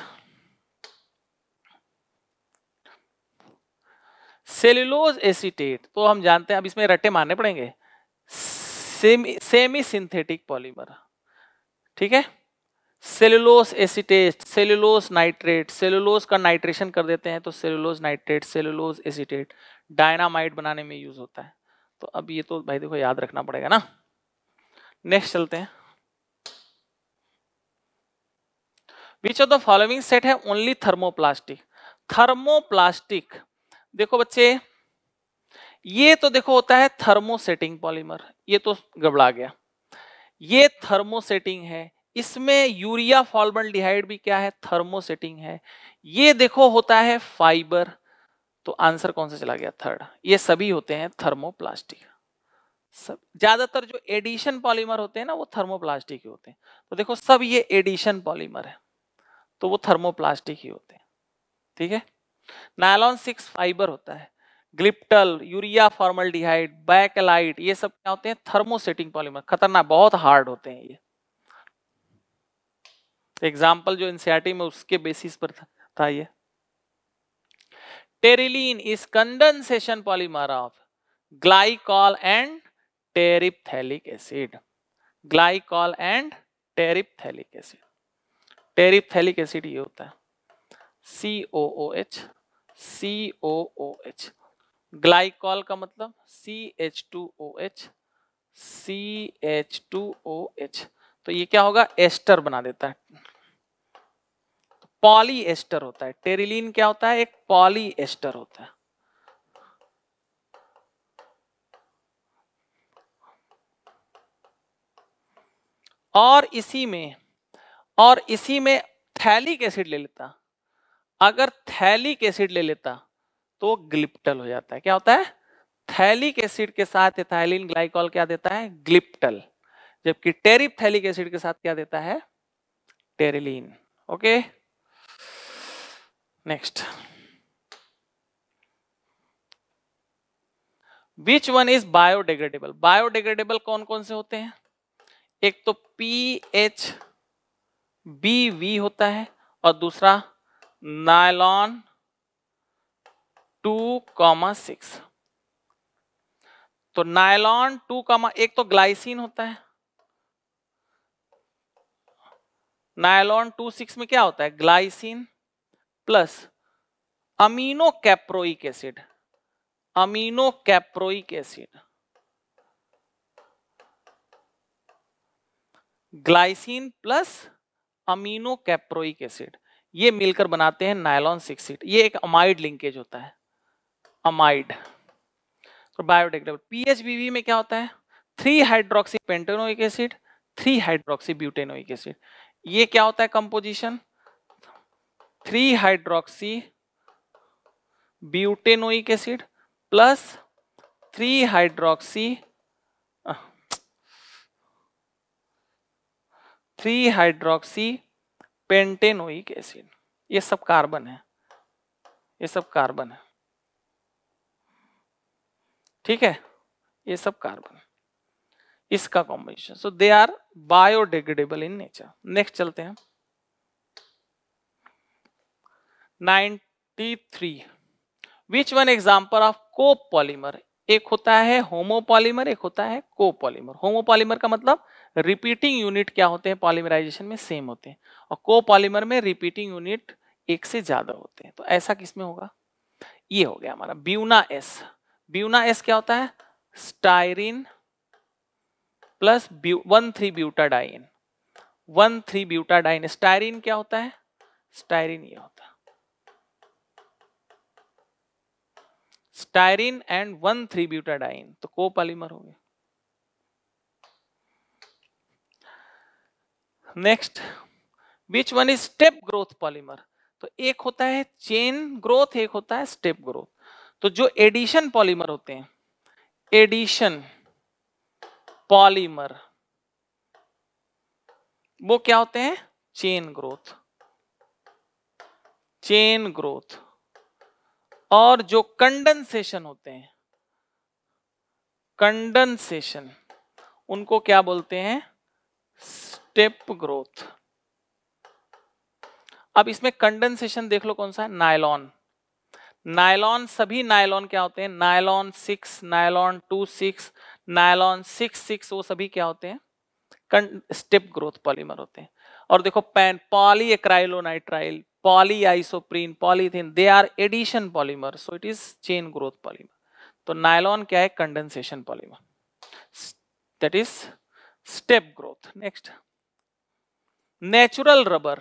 सेल्यूलोज एसीटेट तो हम जानते हैं अब इसमें रट्टे मारने पड़ेंगे सेमी सेमी सिंथेटिक पॉलीमर ठीक है cellulose acetate cellulose nitrate cellulose का नाइट्रेशन कर देते हैं तो cellulose nitrate cellulose acetate dynamite बनाने में यूज होता है तो अब ये तो भाई देखो याद रखना पड़ेगा ना नेक्स्ट चलते हैं which of the following set है ओनली थर्मोप्लास्टिक थर्मोप्लास्टिक देखो बच्चे ये तो देखो होता है थर्मोसेटिंग पॉलीमर ये तो गबड़ा गया ये थर्मोसेटिंग है इसमें यूरिया डिहाइड भी क्या है थर्मोसेटिंग है ये देखो होता है फाइबर तो आंसर कौन सा चला गया थर्ड ये सभी होते हैं थर्मोप्लास्टिक सब ज्यादातर जो एडिशन पॉलीमर होते हैं ना वो थर्मोप्लास्टिक ही होते हैं तो देखो सब ये एडिशन पॉलीमर है तो वो थर्मोप्लास्टिक ही होते हैं ठीक है नायलॉन सिक्स फाइबर होता है ग्लिप्टल यूरिया फॉर्मल्डिहाइड बैकलाइट ये सब क्या होते हैं थर्मोसेटिंग पॉलीमर खतरनाक बहुत हार्ड होते हैं ये एग्जाम्पल जो एनसीआरटी में उसके बेसिस पर था, था ये terylene is condensation polymer of glycol and terephthalic acid glycol and terephthalic acid terephthalic acid ये होता है C O H C O O H glycol का मतलब C H two O H C H two O H तो ये क्या होगा ester बना देता है पॉली एस्टर होता है टेरिलीन क्या होता है एक पॉली एस्टर होता है और इसी में और इसी में थैलिक एसिड ले लेता अगर थैलिक एसिड ले लेता तो ग्लिप्टल हो जाता है क्या होता है थैलिक एसिड के साथ एथाइलिन ग्लाइकॉल क्या देता है ग्लिप्टल जबकि टेरिप थैलिक एसिड के साथ क्या देता है terylene okay next which one is biodegradable biodegradable कौन कौन से होते हैं एक तो पी एच बी वी होता है और दूसरा नायलॉन टू कॉमा सिक्स तो नायलॉन टू कॉमा एक तो ग्लाइसिन होता है नायलॉन टू सिक्स में क्या होता है glycine plus amino caproic acid amino caproic acid glycine plus amino caproic acid ये मिलकर बनाते हैं नायलॉन सिक्स सीट ये एक अमाइड लिंकेज होता है अमाइड तो बायोडिग्रेडेबल पीएचबीवी में क्या होता है three hydroxy pentanoic acid three hydroxy butanoic acid ये क्या होता है composition three hydroxy butanoic acid plus three hydroxy three hydroxy pentanoic acid ये सब कार्बन है ये सब कार्बन है ठीक है ये सब कार्बन है इसका combination so they are biodegradable in nature next चलते हैं 93 which one example of copolymer एक होता है होमोपॉलीमर एक होता है कोपॉलीमर होमोपॉलीमर का मतलब रिपीटिंग यूनिट क्या होते हैं पॉलीमराइजेशन में सेम होते हैं और को पॉलीमर में रिपीटिंग यूनिट एक से ज्यादा होते हैं तो ऐसा किसमें होगा ये हो गया हमारा ब्यूना एस ब्यूना एस क्या होता है styrene plus one three butadiene one three butadiene styrene क्या होता है स्टाइरिन ये होता है styrene and one three butadiene तो को पॉलीमर हो गया next which one is step growth polymer तो एक होता है चेन ग्रोथ एक होता है स्टेप ग्रोथ तो जो एडिशन पॉलीमर होते हैं एडिशन पॉलीमर वो क्या होते हैं चेन ग्रोथ चेन ग्रोथ और जो कंडेंसेशन होते हैं कंडेंसेशन उनको क्या बोलते हैं स्टेप ग्रोथ अब इसमें कंडेंसेशन देख लो कौन सा है नायलॉन नायलॉन सभी नायलॉन क्या होते हैं nylon six nylon two six nylon six six वो सभी क्या होते हैं स्टेप ग्रोथ पॉलीमर होते हैं और देखो PAN polyacrylonitrile polyisoprene polythene they are addition polymer so it is chain growth polymer तो नायलॉन क्या है condensation polymer that is step growth next natural rubber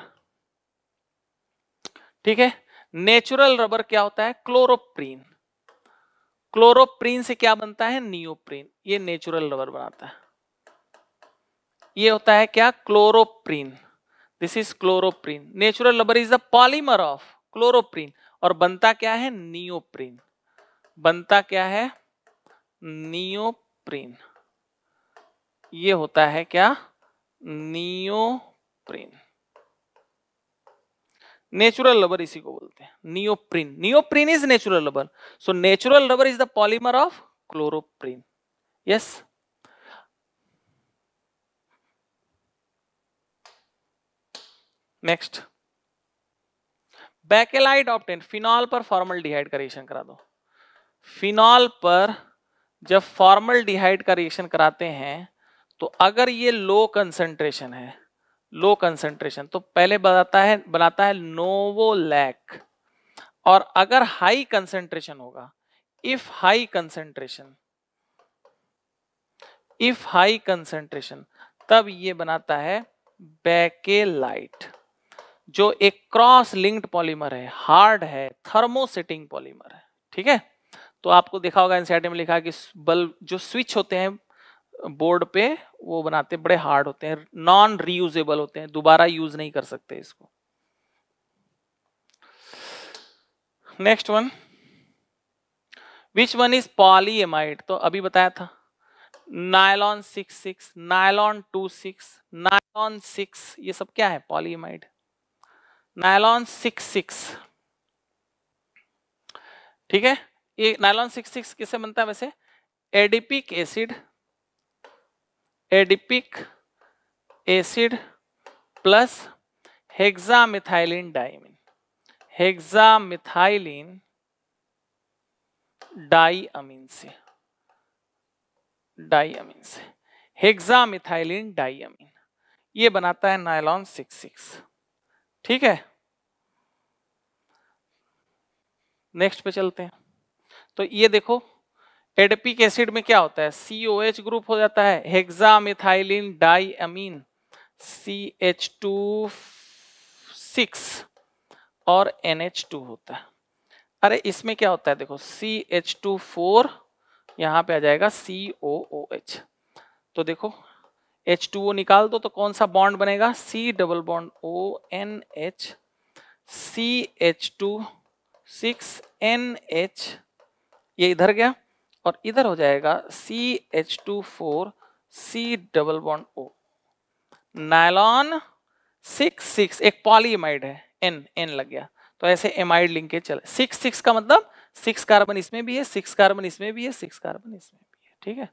ठीक है नेचुरल रबर क्या होता है क्लोरोप्रीन क्लोरोप्रीन से क्या बनता है नियोप्रीन ये नेचुरल रबर बनाता है ये होता है क्या chloroprene this is chloroprene natural rubber is the polymer of chloroprene और बनता क्या है नियोप्रीन बनता क्या है नियोप्रीन ये होता है क्या नियो प्रेन नेचुरल रबर इसी को बोलते हैं neoprene neoprene is natural rubber so natural rubber is the polymer of chloroprene yes next bakelite obtain phenol पर फॉर्मल डिहाइड का रिएक्शन करा दो फिनॉल पर जब फॉर्मल डिहाइड का रिएक्शन कराते हैं तो अगर ये लो कंसंट्रेशन है लो कंसेंट्रेशन तो पहले बताता है बनाता है नोवो लैक और अगर हाई कंसेंट्रेशन होगा if high concentration if high concentration तब ये बनाता है बैकेलाइट जो एक क्रॉस लिंक्ड पॉलीमर है हार्ड है थर्मोसेटिंग पॉलीमर है ठीक है तो आपको देखा होगा एनसीआर में लिखा है कि बल्ब जो स्विच होते हैं बोर्ड पे वो बनाते बड़े हार्ड होते हैं नॉन रीयूजेबल होते हैं दोबारा यूज नहीं कर सकते इसको next one which one is polyamide तो अभी बताया था nylon six six nylon two six nylon six ये सब क्या है पॉलीएमाइड नायलॉन सिक्स सिक्स ठीक है ये नायलॉन सिक्स सिक्स किससे बनता है वैसे adipic acid adipic acid plus hexamethylene diamine hexamethylene diamine से डाइअमीन से हेक्सामिथाइलिन डाइअमीन ये बनाता है नायलॉन सिक्स सिक्स ठीक है नेक्स्ट पे चलते हैं तो ये देखो एडपिक एसिड में क्या होता है सी ओ एच ग्रुप हो जाता है hexamethylene diamine C H two six और एन एच टू होता है अरे इसमें क्या होता है देखो सी एच टू फोर यहाँ पे आ जाएगा सी ओ ओ एच तो देखो एच टू ओ निकाल दो तो कौन सा बॉन्ड बनेगा C double bond O N H C H two six N H ये इधर गया और इधर हो जाएगा C H two four C double one O nylon six six एक पॉलीमाइड है एन एन लग गया तो ऐसे एमाइड लिंकेज चले सिक्स सिक्स का मतलब सिक्स कार्बन इसमें भी है सिक्स कार्बन इसमें भी है सिक्स कार्बन इसमें भी है ठीक है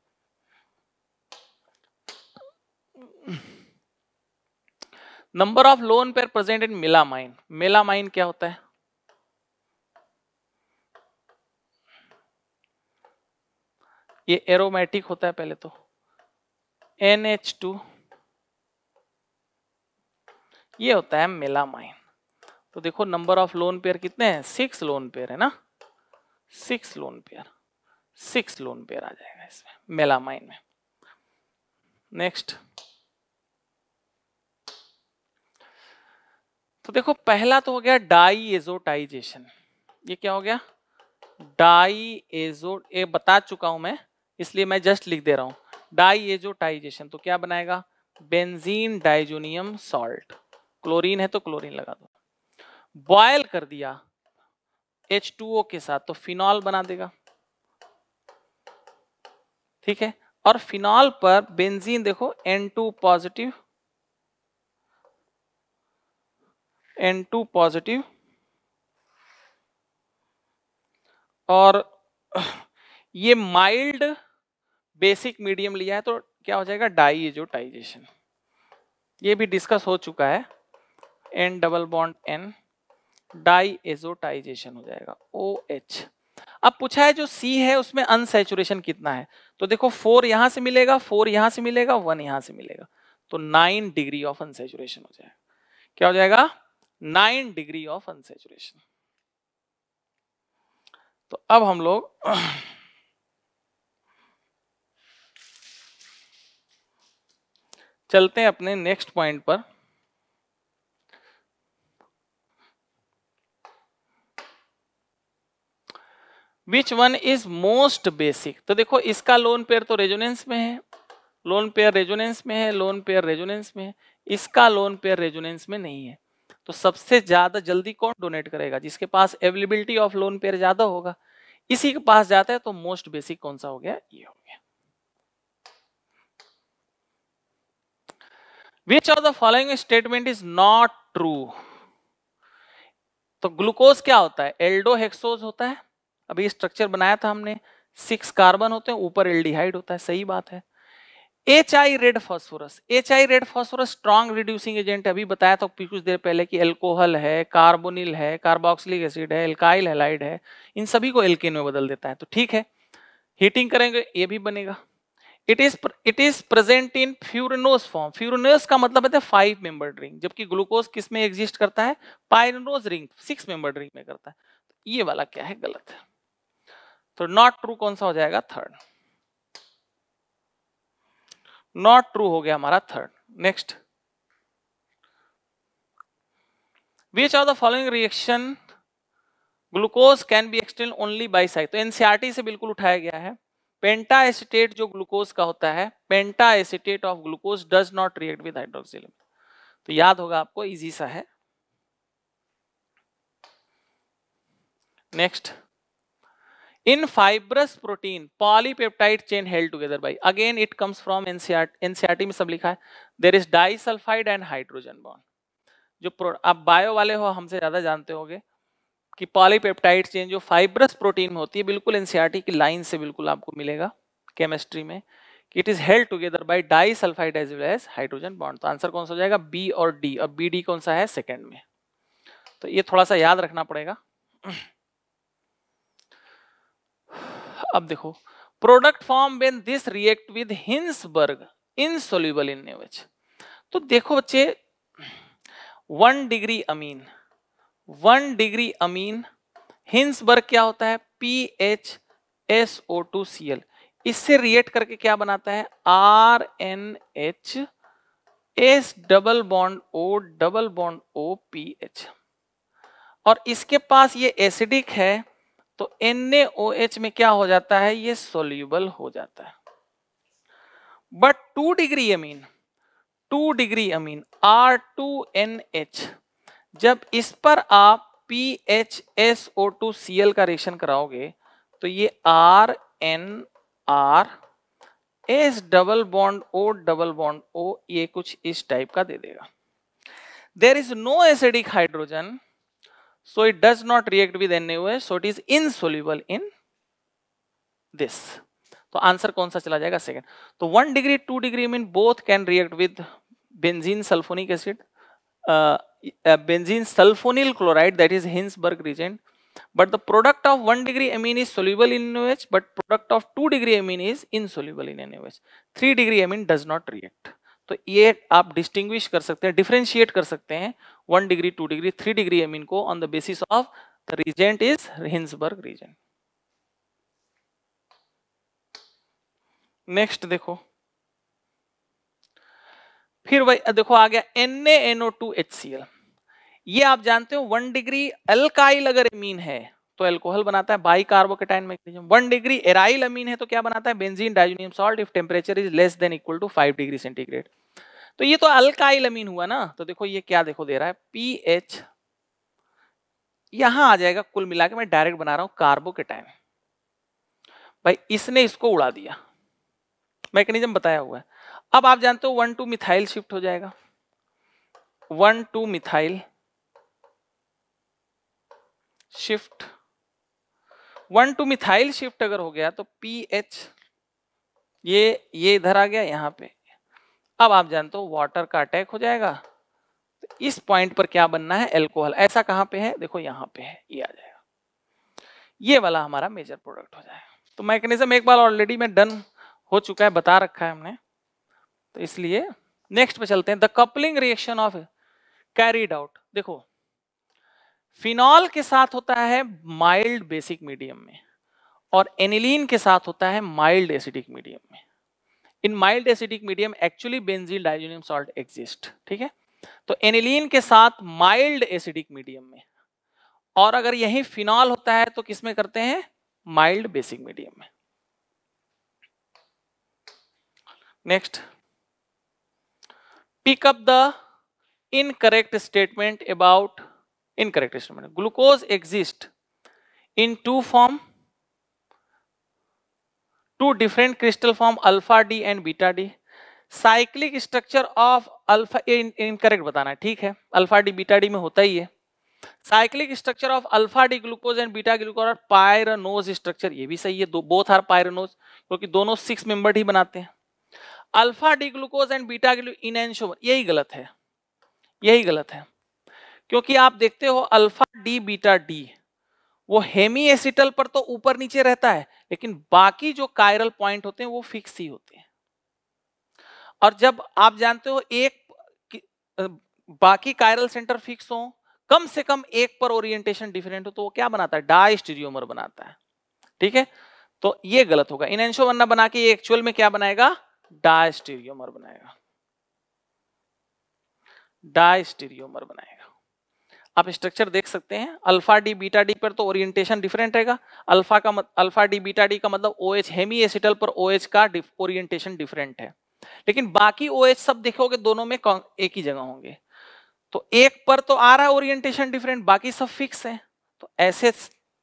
number of lone pair present in melamine melamine क्या होता है ये एरोमेटिक होता है पहले तो एन एच टू ये होता है मेलामाइन तो देखो नंबर ऑफ लोन पेयर कितने हैं सिक्स लोन पेयर है ना six lone pair six lone pair आ जाएगा इसमें मेलामाइन में नेक्स्ट तो देखो पहला तो हो गया डाई एजोटाइजेशन ये क्या हो गया डाई एजो ये बता चुका हूं मैं इसलिए मैं जस्ट लिख दे रहा हूं डाइजोटाइजेशन एजो टाइजेशन तो क्या बनाएगा बेंजीन डाइजोनियम सॉल्ट क्लोरीन है तो क्लोरीन लगा दो बॉयल कर दिया H2O के साथ तो फिनॉल बना देगा ठीक है और फिनॉल पर बेंजीन देखो N2 पॉजिटिव N2 पॉजिटिव और ये माइल्ड बेसिक मीडियम लिया है तो क्या हो जाएगा डाई डाइजोटाइजेशन ये भी डिस्कस हो चुका है N double bond N diazotization हो जाएगा ओ एच अब पूछा है जो सी है उसमें अनसेचुरेशन कितना है तो देखो फोर यहां से मिलेगा फोर यहां से मिलेगा वन यहां से मिलेगा तो नाइन डिग्री ऑफ अनसेचुरेशन हो जाएगा क्या हो जाएगा नाइन डिग्री ऑफ अनसेचुरेशन तो अब हम लोग चलते हैं अपने नेक्स्ट पॉइंट पर which one is most basic तो देखो इसका लोन पेयर तो रेजोनेंस में है लोन पेयर रेजोनेंस में है लोन पेयर रेजोनेंस में है इसका लोन पेयर रेजोनेंस में नहीं है तो सबसे ज्यादा जल्दी कौन डोनेट करेगा जिसके पास अवेलेबिलिटी ऑफ लोन पेयर ज्यादा होगा इसी के पास जाता है तो मोस्ट बेसिक कौन सा हो गया ये हो गया which of the following statement is not true तो ग्लूकोज क्या होता है एल्डोहेक्सोज होता है अभी स्ट्रक्चर बनाया था हमने सिक्स कार्बन होते हैं ऊपर एल्डिहाइड होता है सही बात है H I red phosphorus H I red phosphorus strong reducing agent अभी बताया था कुछ देर पहले कि एल्कोहल है कार्बोनिल है कार्बोक्सिलिक एसिड है एल्काइल हेलाइड है इन सभी को एल्केन में बदल देता है तो ठीक है हीटिंग करेंगे ये भी बनेगा it is it is present in furanose form furanose का मतलब है फाइव मेंबर रिंग जबकि ग्लूकोज किस में एग्जिस्ट करता है pyranose ring six member ring में करता है तो ये वाला क्या है गलत है तो नॉट ट्रू कौन सा हो जाएगा थर्ड नॉट ट्रू हो गया हमारा third next which are the following reaction glucose can be extend only by side तो एनसीआरटी e से बिल्कुल उठाया गया है पेंटा एसिटेट जो ग्लूकोज का होता है penta acetate of glucose does not react with hydroxylamine तो याद होगा आपको इजी सा है next in fibrous protein polypeptide chain held together by again it comes from NCERT में सब लिखा है there is disulphide and hydrogen bond जो आप बायो वाले हो हमसे ज्यादा जानते होंगे कि पॉलीपेप्टाइड चेन जो फाइब्रस प्रोटीन में होती है बिल्कुल एनसीईआरटी की लाइन से बिल्कुल आपको मिलेगा केमिस्ट्री में कि it is held together by disulphide as well as hydrogen bond तो आंसर कौन सा हो जाएगा बी और डी और बी डी कौन सा है सेकेंड में तो ये थोड़ा सा याद रखना पड़ेगा अब देखो product form when this react with Hinsberg insoluble in नेवेज तो देखो बच्चे one degree amine one degree amine Hinsberg क्या होता है P H S O two C L इससे रिएक्ट करके क्या बनाता है R N H S double bond O double bond O P H और इसके पास ये एसिडिक है तो एन एच में क्या हो जाता है ये सोल्यूबल हो जाता है but two degree amine two degree amine R two N H जब इस पर आप P H S O two C L का रेशन कराओगे तो ये R N R S double bond O double bond O ये कुछ इस टाइप का दे देगा there is no acidic hydrogen so it does not react with NaOH so it is insoluble in this तो आंसर कौन सा चला जाएगा सेकेंड तो one degree two degree amine both can react with benzene sulphonic acid uh, benzene sulfonyl chloride that is Hinsberg reagent but the product of 1 degree amine is soluble in NaOH but product of 2 degree amine is insoluble in NaOH 3 degree amine does not react तो ये आप distinguish कर सकते हैं differentiate कर सकते हैं one degree two degree three degree amine को on the basis of the reagent is Hinsberg reagent next देखो फिर वही देखो आ गया N NO two H C L ये आप जानते हो वन डिग्री अल्काइल अगर एमीन है तो एल्कोहल बनाता है by carbocation magnesium one degree aryl amine है तो क्या बनाता है benzene diazonium salt if temperature is less than equal to five degree centigrade तो ये तो अल्काइल अमीन हुआ ना तो देखो ये क्या देखो दे रहा है पी एच यहां आ जाएगा कुल मिला के मैं डायरेक्ट बना रहा हूं कार्बोकेटाइन भाई इसने इसको उड़ा दिया मैकेनिज्म बताया हुआ है अब आप जानते हो वन टू मिथाइल शिफ्ट हो जाएगा one two methyl shift one two methyl shift अगर हो गया तो पी एच ये ये इधर आ गया यहां पे अब आप जानते हो वाटर का अटैक हो जाएगा तो इस पॉइंट पर क्या बनना है एल्कोहल ऐसा कहां पे है देखो यहां पे है ये आ जाएगा ये वाला हमारा मेजर प्रोडक्ट हो जाएगा तो मैकेनिज्म एक बार ऑलरेडी में डन हो चुका है बता रखा है हमने तो इसलिए नेक्स्ट पे चलते हैं the coupling reaction of carried out देखो फिनॉल के साथ होता है माइल्ड बेसिक मीडियम में और एनिलीन के साथ होता है माइल्ड एसिडिक मीडियम में in mild acidic medium actually benzyl diazonium salt exist ठीक है तो एनिलीन के साथ माइल्ड एसिडिक मीडियम में और अगर यही फिनॉल होता है तो किसमें करते हैं माइल्ड बेसिक मीडियम में next pick up the incorrect statement about incorrect statement glucose exist in two form two different crystal form alpha d and beta d cyclic structure of alpha incorrect बताना है ठीक है alpha D beta D में होता ही है cyclic structure of alpha D glucose and beta glucose और pyranose structure ये भी सही है दो बोथ आर पायरनोज क्योंकि दोनों सिक्स मेंबर ही बनाते हैं alpha D glucose and beta ग्लू इन यही गलत है यही गलत है क्योंकि आप देखते हो अल्फा डी बीटा डी वो हेमी एसिटल पर तो ऊपर नीचे रहता है लेकिन बाकी जो कायरल पॉइंट होते हैं वो फिक्स ही होते हैं और जब आप जानते हो एक बाकी कायरल सेंटर फिक्स हो कम से कम एक पर ओरिएंटेशन डिफरेंट हो तो वो क्या बनाता है डाइस्टीरियोमर बनाता है ठीक है तो ये गलत होगा इन एंशो बनना बना के एक्चुअल में क्या बनाएगा डायस्टीरियोमर बनाएगा डायस्टीरियोमर बनाएगा आप स्ट्रक्चर देख सकते हैं अल्फा डी बीटा डी पर तो ओरिएंटेशन डिफरेंट रहेगा अल्फा का मत, अल्फा डी बीटा डी का मतलब ओ एच हेमी एसिटल पर ओ एच का ओरिएंटेशन डिफरेंट है लेकिन बाकी ओ एच सब देखोगे दोनों में एक ही जगह होंगे तो एक पर तो आ रहा है ओरिएंटेशन डिफरेंट बाकी सब फिक्स है तो ऐसे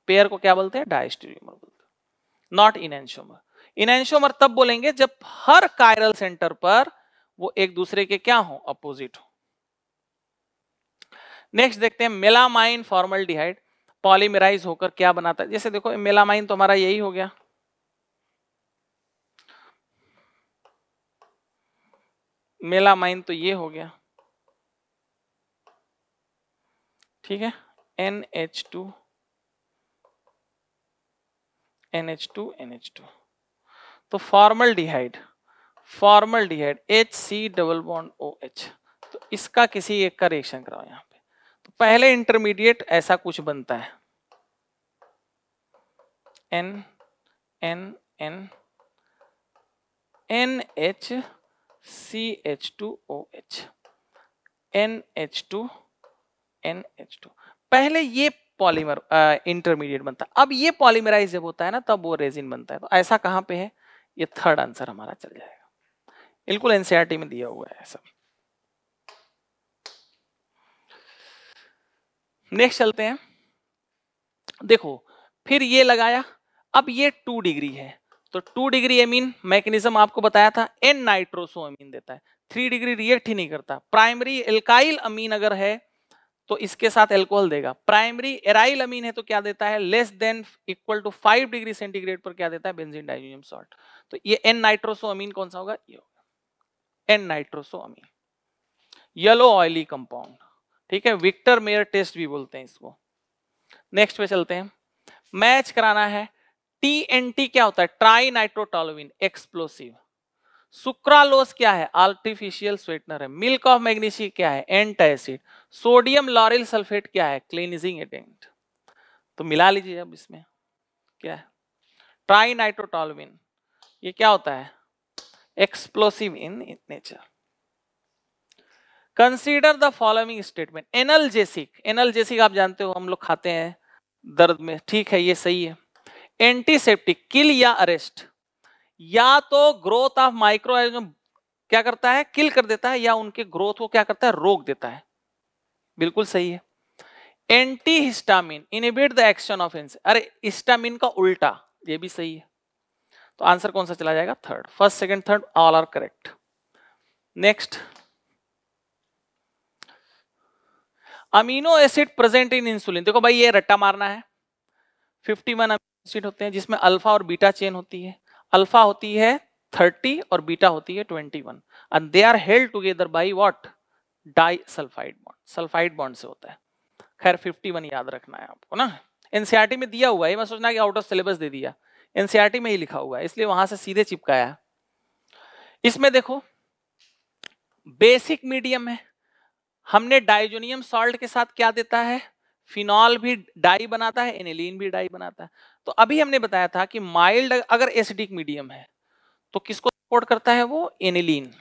पेयर को क्या बोलते हैं डायस्टीरियोमर बोलते हैं नॉट इनएंशोमर इनएंशोमर तब बोलेंगे जब हर कायरल सेंटर पर वो एक दूसरे के क्या हो अपोजिट हो नेक्स्ट देखते हैं मेलामाइन फॉर्मल डिहाइड पॉलीमेराइज होकर क्या बनाता है जैसे देखो मेलामाइन तो हमारा यही हो गया मेलामाइन तो ये हो गया ठीक है NH two NH two N H two तो formaldehyde formaldehyde H C double bond O H तो इसका किसी एक का रिएक्शन कराओ यहाँ पे तो पहले इंटरमीडिएट ऐसा कुछ बनता है N N N N H C H two O H N H two N H two पहले ये पॉलीमर इंटरमीडिएट बनता है अब ये पॉलीमराइज जब होता है ना तब वो रेजिन बनता है तो ऐसा कहाँ पे है ये थर्ड आंसर हमारा चल जाएगा बिल्कुल एनसीआरटी e में दिया हुआ है सब नेक्स्ट चलते हैं देखो फिर ये लगाया अब ये टू डिग्री है तो टू डिग्री एमीन मैकेनिज्म आपको बताया था एन नाइट्रोसो अमीन देता है थ्री डिग्री रिएक्ट ही नहीं करता प्राइमरी एल्काइल अमीन अगर है तो इसके साथ एल्कोहल देगा प्राइमरी एराइल अमीन है तो क्या देता है less than equal to five degree centigrade पर क्या देता है बेंजीन डाइजोनियम सॉल्ट तो ये एन नाइट्रोसो अमीन कौन सा होगा ये होगा N nitroso amine yellow oily compound ठीक है विक्टर मेयर टेस्ट भी बोलते हैं इसको नेक्स्ट पे चलते हैं मैच कराना है टी क्या होता है ट्राई नाइट्रोटॉलोविन एक्सप्लोसिव सुक्रालोस क्या है आर्टिफिशियल स्वेटनर है मिल्क ऑफ मैग्नीशियम क्या है antacid sodium lauryl sulphate क्या है क्लीनिजिंग एजेंट तो मिला लीजिए अब इसमें क्या है ट्राई नाइट्रोटॉलविन ये क्या होता है explosive in nature consider the following statement analgesic analgesic आप जानते हो हम लोग खाते हैं दर्द में ठीक है ये सही है एंटीसेप्टिक किल या अरेस्ट या तो ग्रोथ ऑफ माइक्रो ऑर्गेनिज्म क्या करता है किल कर देता है या उनके ग्रोथ को क्या करता है रोक देता है बिल्कुल सही है antihistamine inhibit the action of इंस अरे हिस्टामिन का उल्टा ये भी सही है तो आंसर कौन सा चला जाएगा third first second third all are correct next amino acid present in insulin देखो भाई ये रट्टा मारना है 51 वन एसिड होते हैं जिसमें अल्फा और बीटा चेन होती है अल्फा होती है 30 और बीटा होती है 21 and they are held together by what disulphide bond sulphide bond से होता है खैर 51 याद रखना है आपको ना एनसीईआरटी e में दिया हुआ है मैं सोचना कि आउट ऑफ सिलेबस दे दिया एनसीईआरटी e में ही लिखा हुआ है इसलिए वहां से सीधे चिपकाया इसमें देखो बेसिक मीडियम है हमने डायजोनियम सॉल्ट के साथ क्या देता है फिनॉल भी डाई बनाता है एनिलीन भी डाई बनाता है तो अभी हमने बताया था कि माइल्ड अगर एसिडिक मीडियम है तो किसको सपोर्ट करता है वो एनिलीन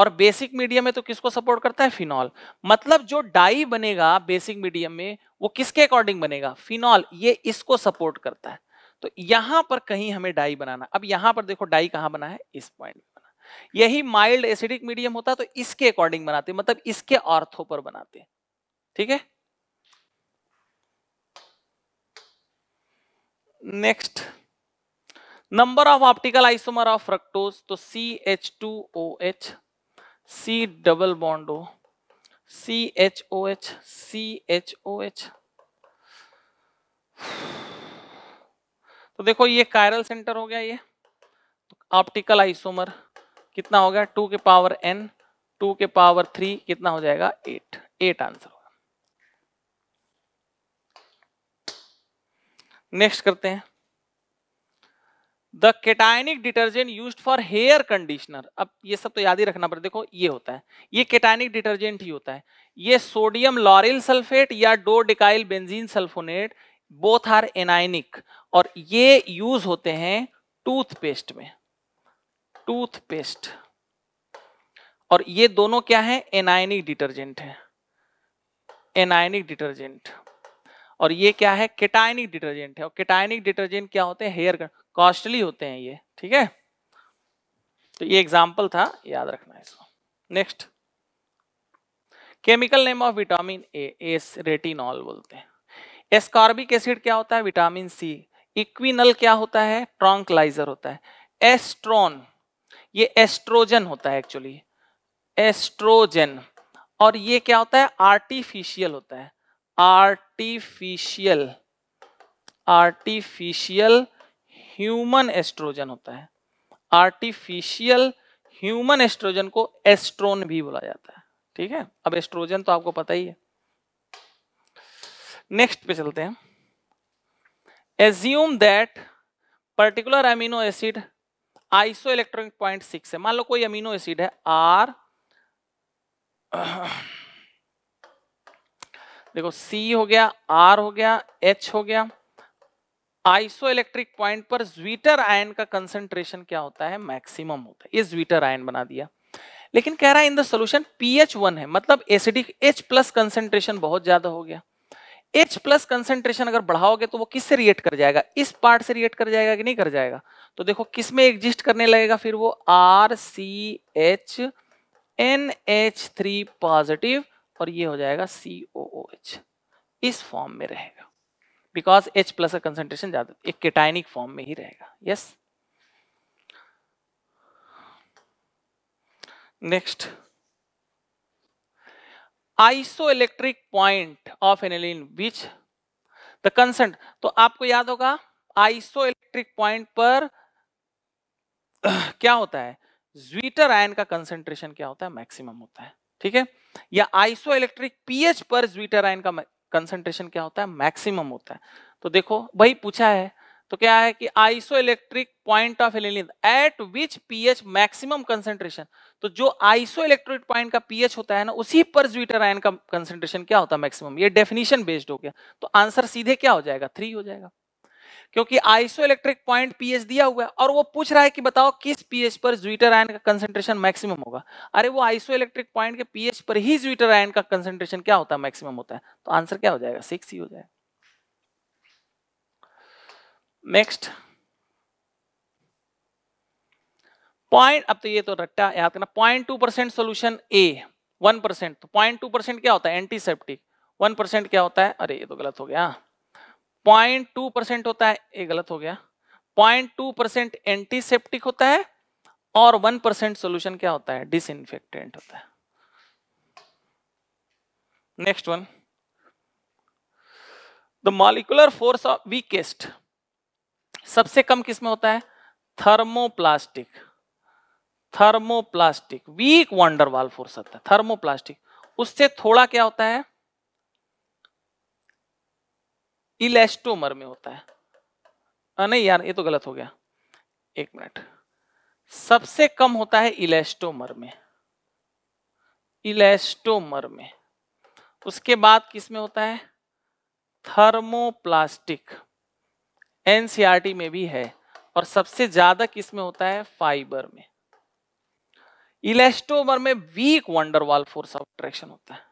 और बेसिक मीडियम में तो किसको सपोर्ट करता है फिनॉल मतलब जो डाई बनेगा बेसिक मीडियम में वो किसके अकॉर्डिंग बनेगा फिनॉल ये इसको सपोर्ट करता है तो यहां पर कहीं हमें डाई बनाना अब यहां पर देखो डाई कहां बना है इस पॉइंट बना यही माइल्ड एसिडिक मीडियम होता तो इसके अकॉर्डिंग बनाते मतलब इसके ऑर्थो पर बनाते ठीक है next number of optical isomer of fructose तो C H two O H C double bond O C H O H C H O H तो देखो ये कायरल सेंटर हो गया ये ऑप्टिकल आइसोमर कितना हो गया टू के पावर एन टू के पावर थ्री कितना हो जाएगा एट एट आंसर नेक्स्ट करते हैं the cationic detergent use for hair conditioner अब ये सब तो याद ही रखना पड़ेगा देखो ये होता है ये केटाइनिक डिटर्जेंट ही होता है ये सोडियम लॉरिल सल्फेट या dodecyl benzene sulphonate both are anionic और ये यूज होते हैं टूथपेस्ट में टूथपेस्ट और ये दोनों क्या है एनाइनिक डिटर्जेंट है एनाइनिक डिटर्जेंट और ये क्या है केटाइनिक डिटर्जेंट है और केटाइनिक डिटर्जेंट क्या होते हैं हेयर कॉस्टली होते हैं ये ठीक है तो ये एग्जाम्पल था याद रखना इसको next chemical name of vitamin A as retinol बोलते हैं एस्कॉर्बिक एसिड क्या होता है विटामिन सी इक्विनल क्या होता है ट्रॉन्कलाइजर होता है एस्ट्रोन ये एस्ट्रोजन होता है एक्चुअली एस्ट्रोजन और ये क्या होता है आर्टिफिशियल होता है आर्टिफिशियल आर्टिफिशियल ह्यूमन एस्ट्रोजन होता है आर्टिफिशियल ह्यूमन एस्ट्रोजन को एस्ट्रोन भी बोला जाता है ठीक है अब एस्ट्रोजन तो आपको पता ही है नेक्स्ट पे चलते हैं assume that particular amino acid isoelectronic point six है मान लो कोई अमीनो एसिड है आर देखो सी हो गया आर हो गया एच हो गया आइसो इलेक्ट्रिक पॉइंट पर ज्वीटर आयन का कंसंट्रेशन क्या होता है मैक्सिमम होता है ये ज्वीटर आयन बना दिया लेकिन कह रहा है in the solution H one है मतलब एसिडिक एच प्लस कंसेंट्रेशन बहुत ज्यादा हो गया एच प्लस कंसेंट्रेशन अगर बढ़ाओगे तो वो किससे रिएक्ट कर जाएगा इस पार्ट से रिएक्ट कर जाएगा कि नहीं कर जाएगा तो देखो किस में एग्जिस्ट करने लगेगा फिर वो R C H N H three positive और ये हो जाएगा सी ओ ओ एच इस फॉर्म में रहेगा बिकॉज एच प्लस का कंसेंट्रेशन ज्यादा एक केटाइनिक फॉर्म में ही रहेगा yes next isoelectric point of aniline which the कंसेंट तो आपको याद होगा आइसो इलेक्ट्रिक पॉइंट पर क्या होता है ज्वीटर आयन का कंसेंट्रेशन क्या होता है मैक्सिमम होता है ठीक है या आइसो इलेक्ट्रिक पीएच पर ज्वीटर आयन का कंसंट्रेशन क्या होता है मैक्सिमम होता है तो देखो भाई पूछा है तो क्या है कि isoelectric point of alanine at which pH maximum concentration तो जो आइसो इलेक्ट्रिक पॉइंट का पीएच होता है ना उसी पर ज्विटर आयन का कंसेंट्रेशन क्या होता है मैक्सिमम ये डेफिनेशन बेस्ड हो गया तो आंसर सीधे क्या हो जाएगा थ्री हो जाएगा क्योंकि आइसो इलेक्ट्रिक पॉइंट पीएच दिया हुआ है और वो पूछ रहा है कि बताओ किस पीएच पर ज्विटर आयन का कंसेंट्रेशन मैक्सिमम होगा अरे वो आइसो इलेक्ट्रिक पॉइंट के पीएच पर ही ज्विटर आयन का कंसेंट्रेशन क्या होता है मैक्सिमम होता है तो आंसर क्या हो जाएगा सिक्स ही हो जाएगा नेक्स्ट पॉइंट अब तो ये तो रट्टा याद करना point two percent solution A one percent तो पॉइंट टू परसेंट क्या होता है एंटीसेप्टिक वन परसेंट क्या होता है अरे ये तो गलत हो गया पॉइंट टू परसेंट होता है ये गलत हो गया पॉइंट टू परसेंट एंटीसेप्टिक होता है और वन परसेंट सोल्यूशन क्या होता है डिसइनफेक्टेंट होता है next one the molecular force of weakest सबसे कम किस में होता है thermoplastic thermoplastic weak van der Waals force होता है थर्मोप्लास्टिक उससे थोड़ा क्या होता है इलेस्टोमर में होता है आ, नहीं यार ये तो गलत हो गया एक मिनट सबसे कम होता है इलेस्टोमर में इलेस्टोमर में उसके बाद किस में होता है थर्मोप्लास्टिक एनसीआरटी में भी है और सबसे ज्यादा किस में होता है फाइबर में इलेस्टोमर में weak van der Waals force of attraction होता है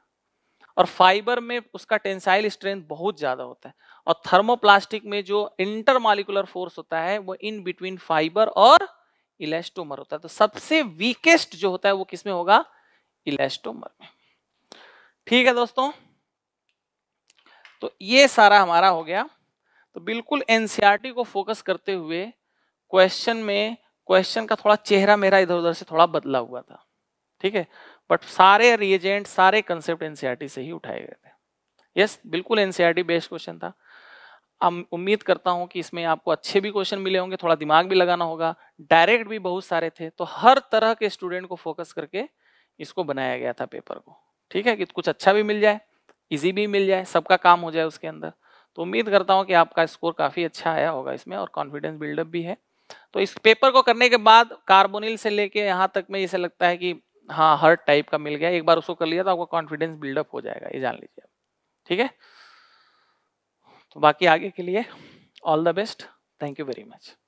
और फाइबर में उसका टेंसाइल स्ट्रेंथ बहुत ज़्यादा होता है और थर्मोप्लास्टिक में जो इंटरमालिकुलर फोर्स होता है वो इन बिटवीन फाइबर और इलेस्टोमर होता है तो सबसे वीकेस्ट जो होता है वो किसमें होगा इलेस्टोमर में ठीक है दोस्तों तो ये सारा हमारा हो गया तो बिल्कुल एनसीईआरटी को फोकस करते हुए क्वेश्चन में क्वेश्चन का थोड़ा चेहरा मेरा इधर उधर से थोड़ा बदला हुआ था ठीक है बट सारे रिएजेंट सारे कंसेप्ट एनसीईआरटी e से ही उठाए गए थे यस बिल्कुल एनसीईआरटी बेस्ड क्वेश्चन था अब उम्मीद करता हूं कि इसमें आपको अच्छे भी क्वेश्चन मिले होंगे थोड़ा दिमाग भी लगाना होगा डायरेक्ट भी बहुत सारे थे तो हर तरह के स्टूडेंट को फोकस करके इसको बनाया गया था पेपर को ठीक है कि कुछ अच्छा भी मिल जाए इजी भी मिल जाए सबका काम हो जाए उसके अंदर तो उम्मीद करता हूँ कि आपका स्कोर काफ़ी अच्छा आया होगा इसमें और कॉन्फिडेंस बिल्डअप भी है तो इस पेपर को करने के बाद कार्बोनिल से लेके यहाँ तक में जैसे लगता है कि हाँ हर टाइप का मिल गया एक बार उसको कर लिया तो आपका कॉन्फिडेंस बिल्डअप हो जाएगा ये जान लीजिए ठीक है तो बाकी आगे के लिए all the best thank you very much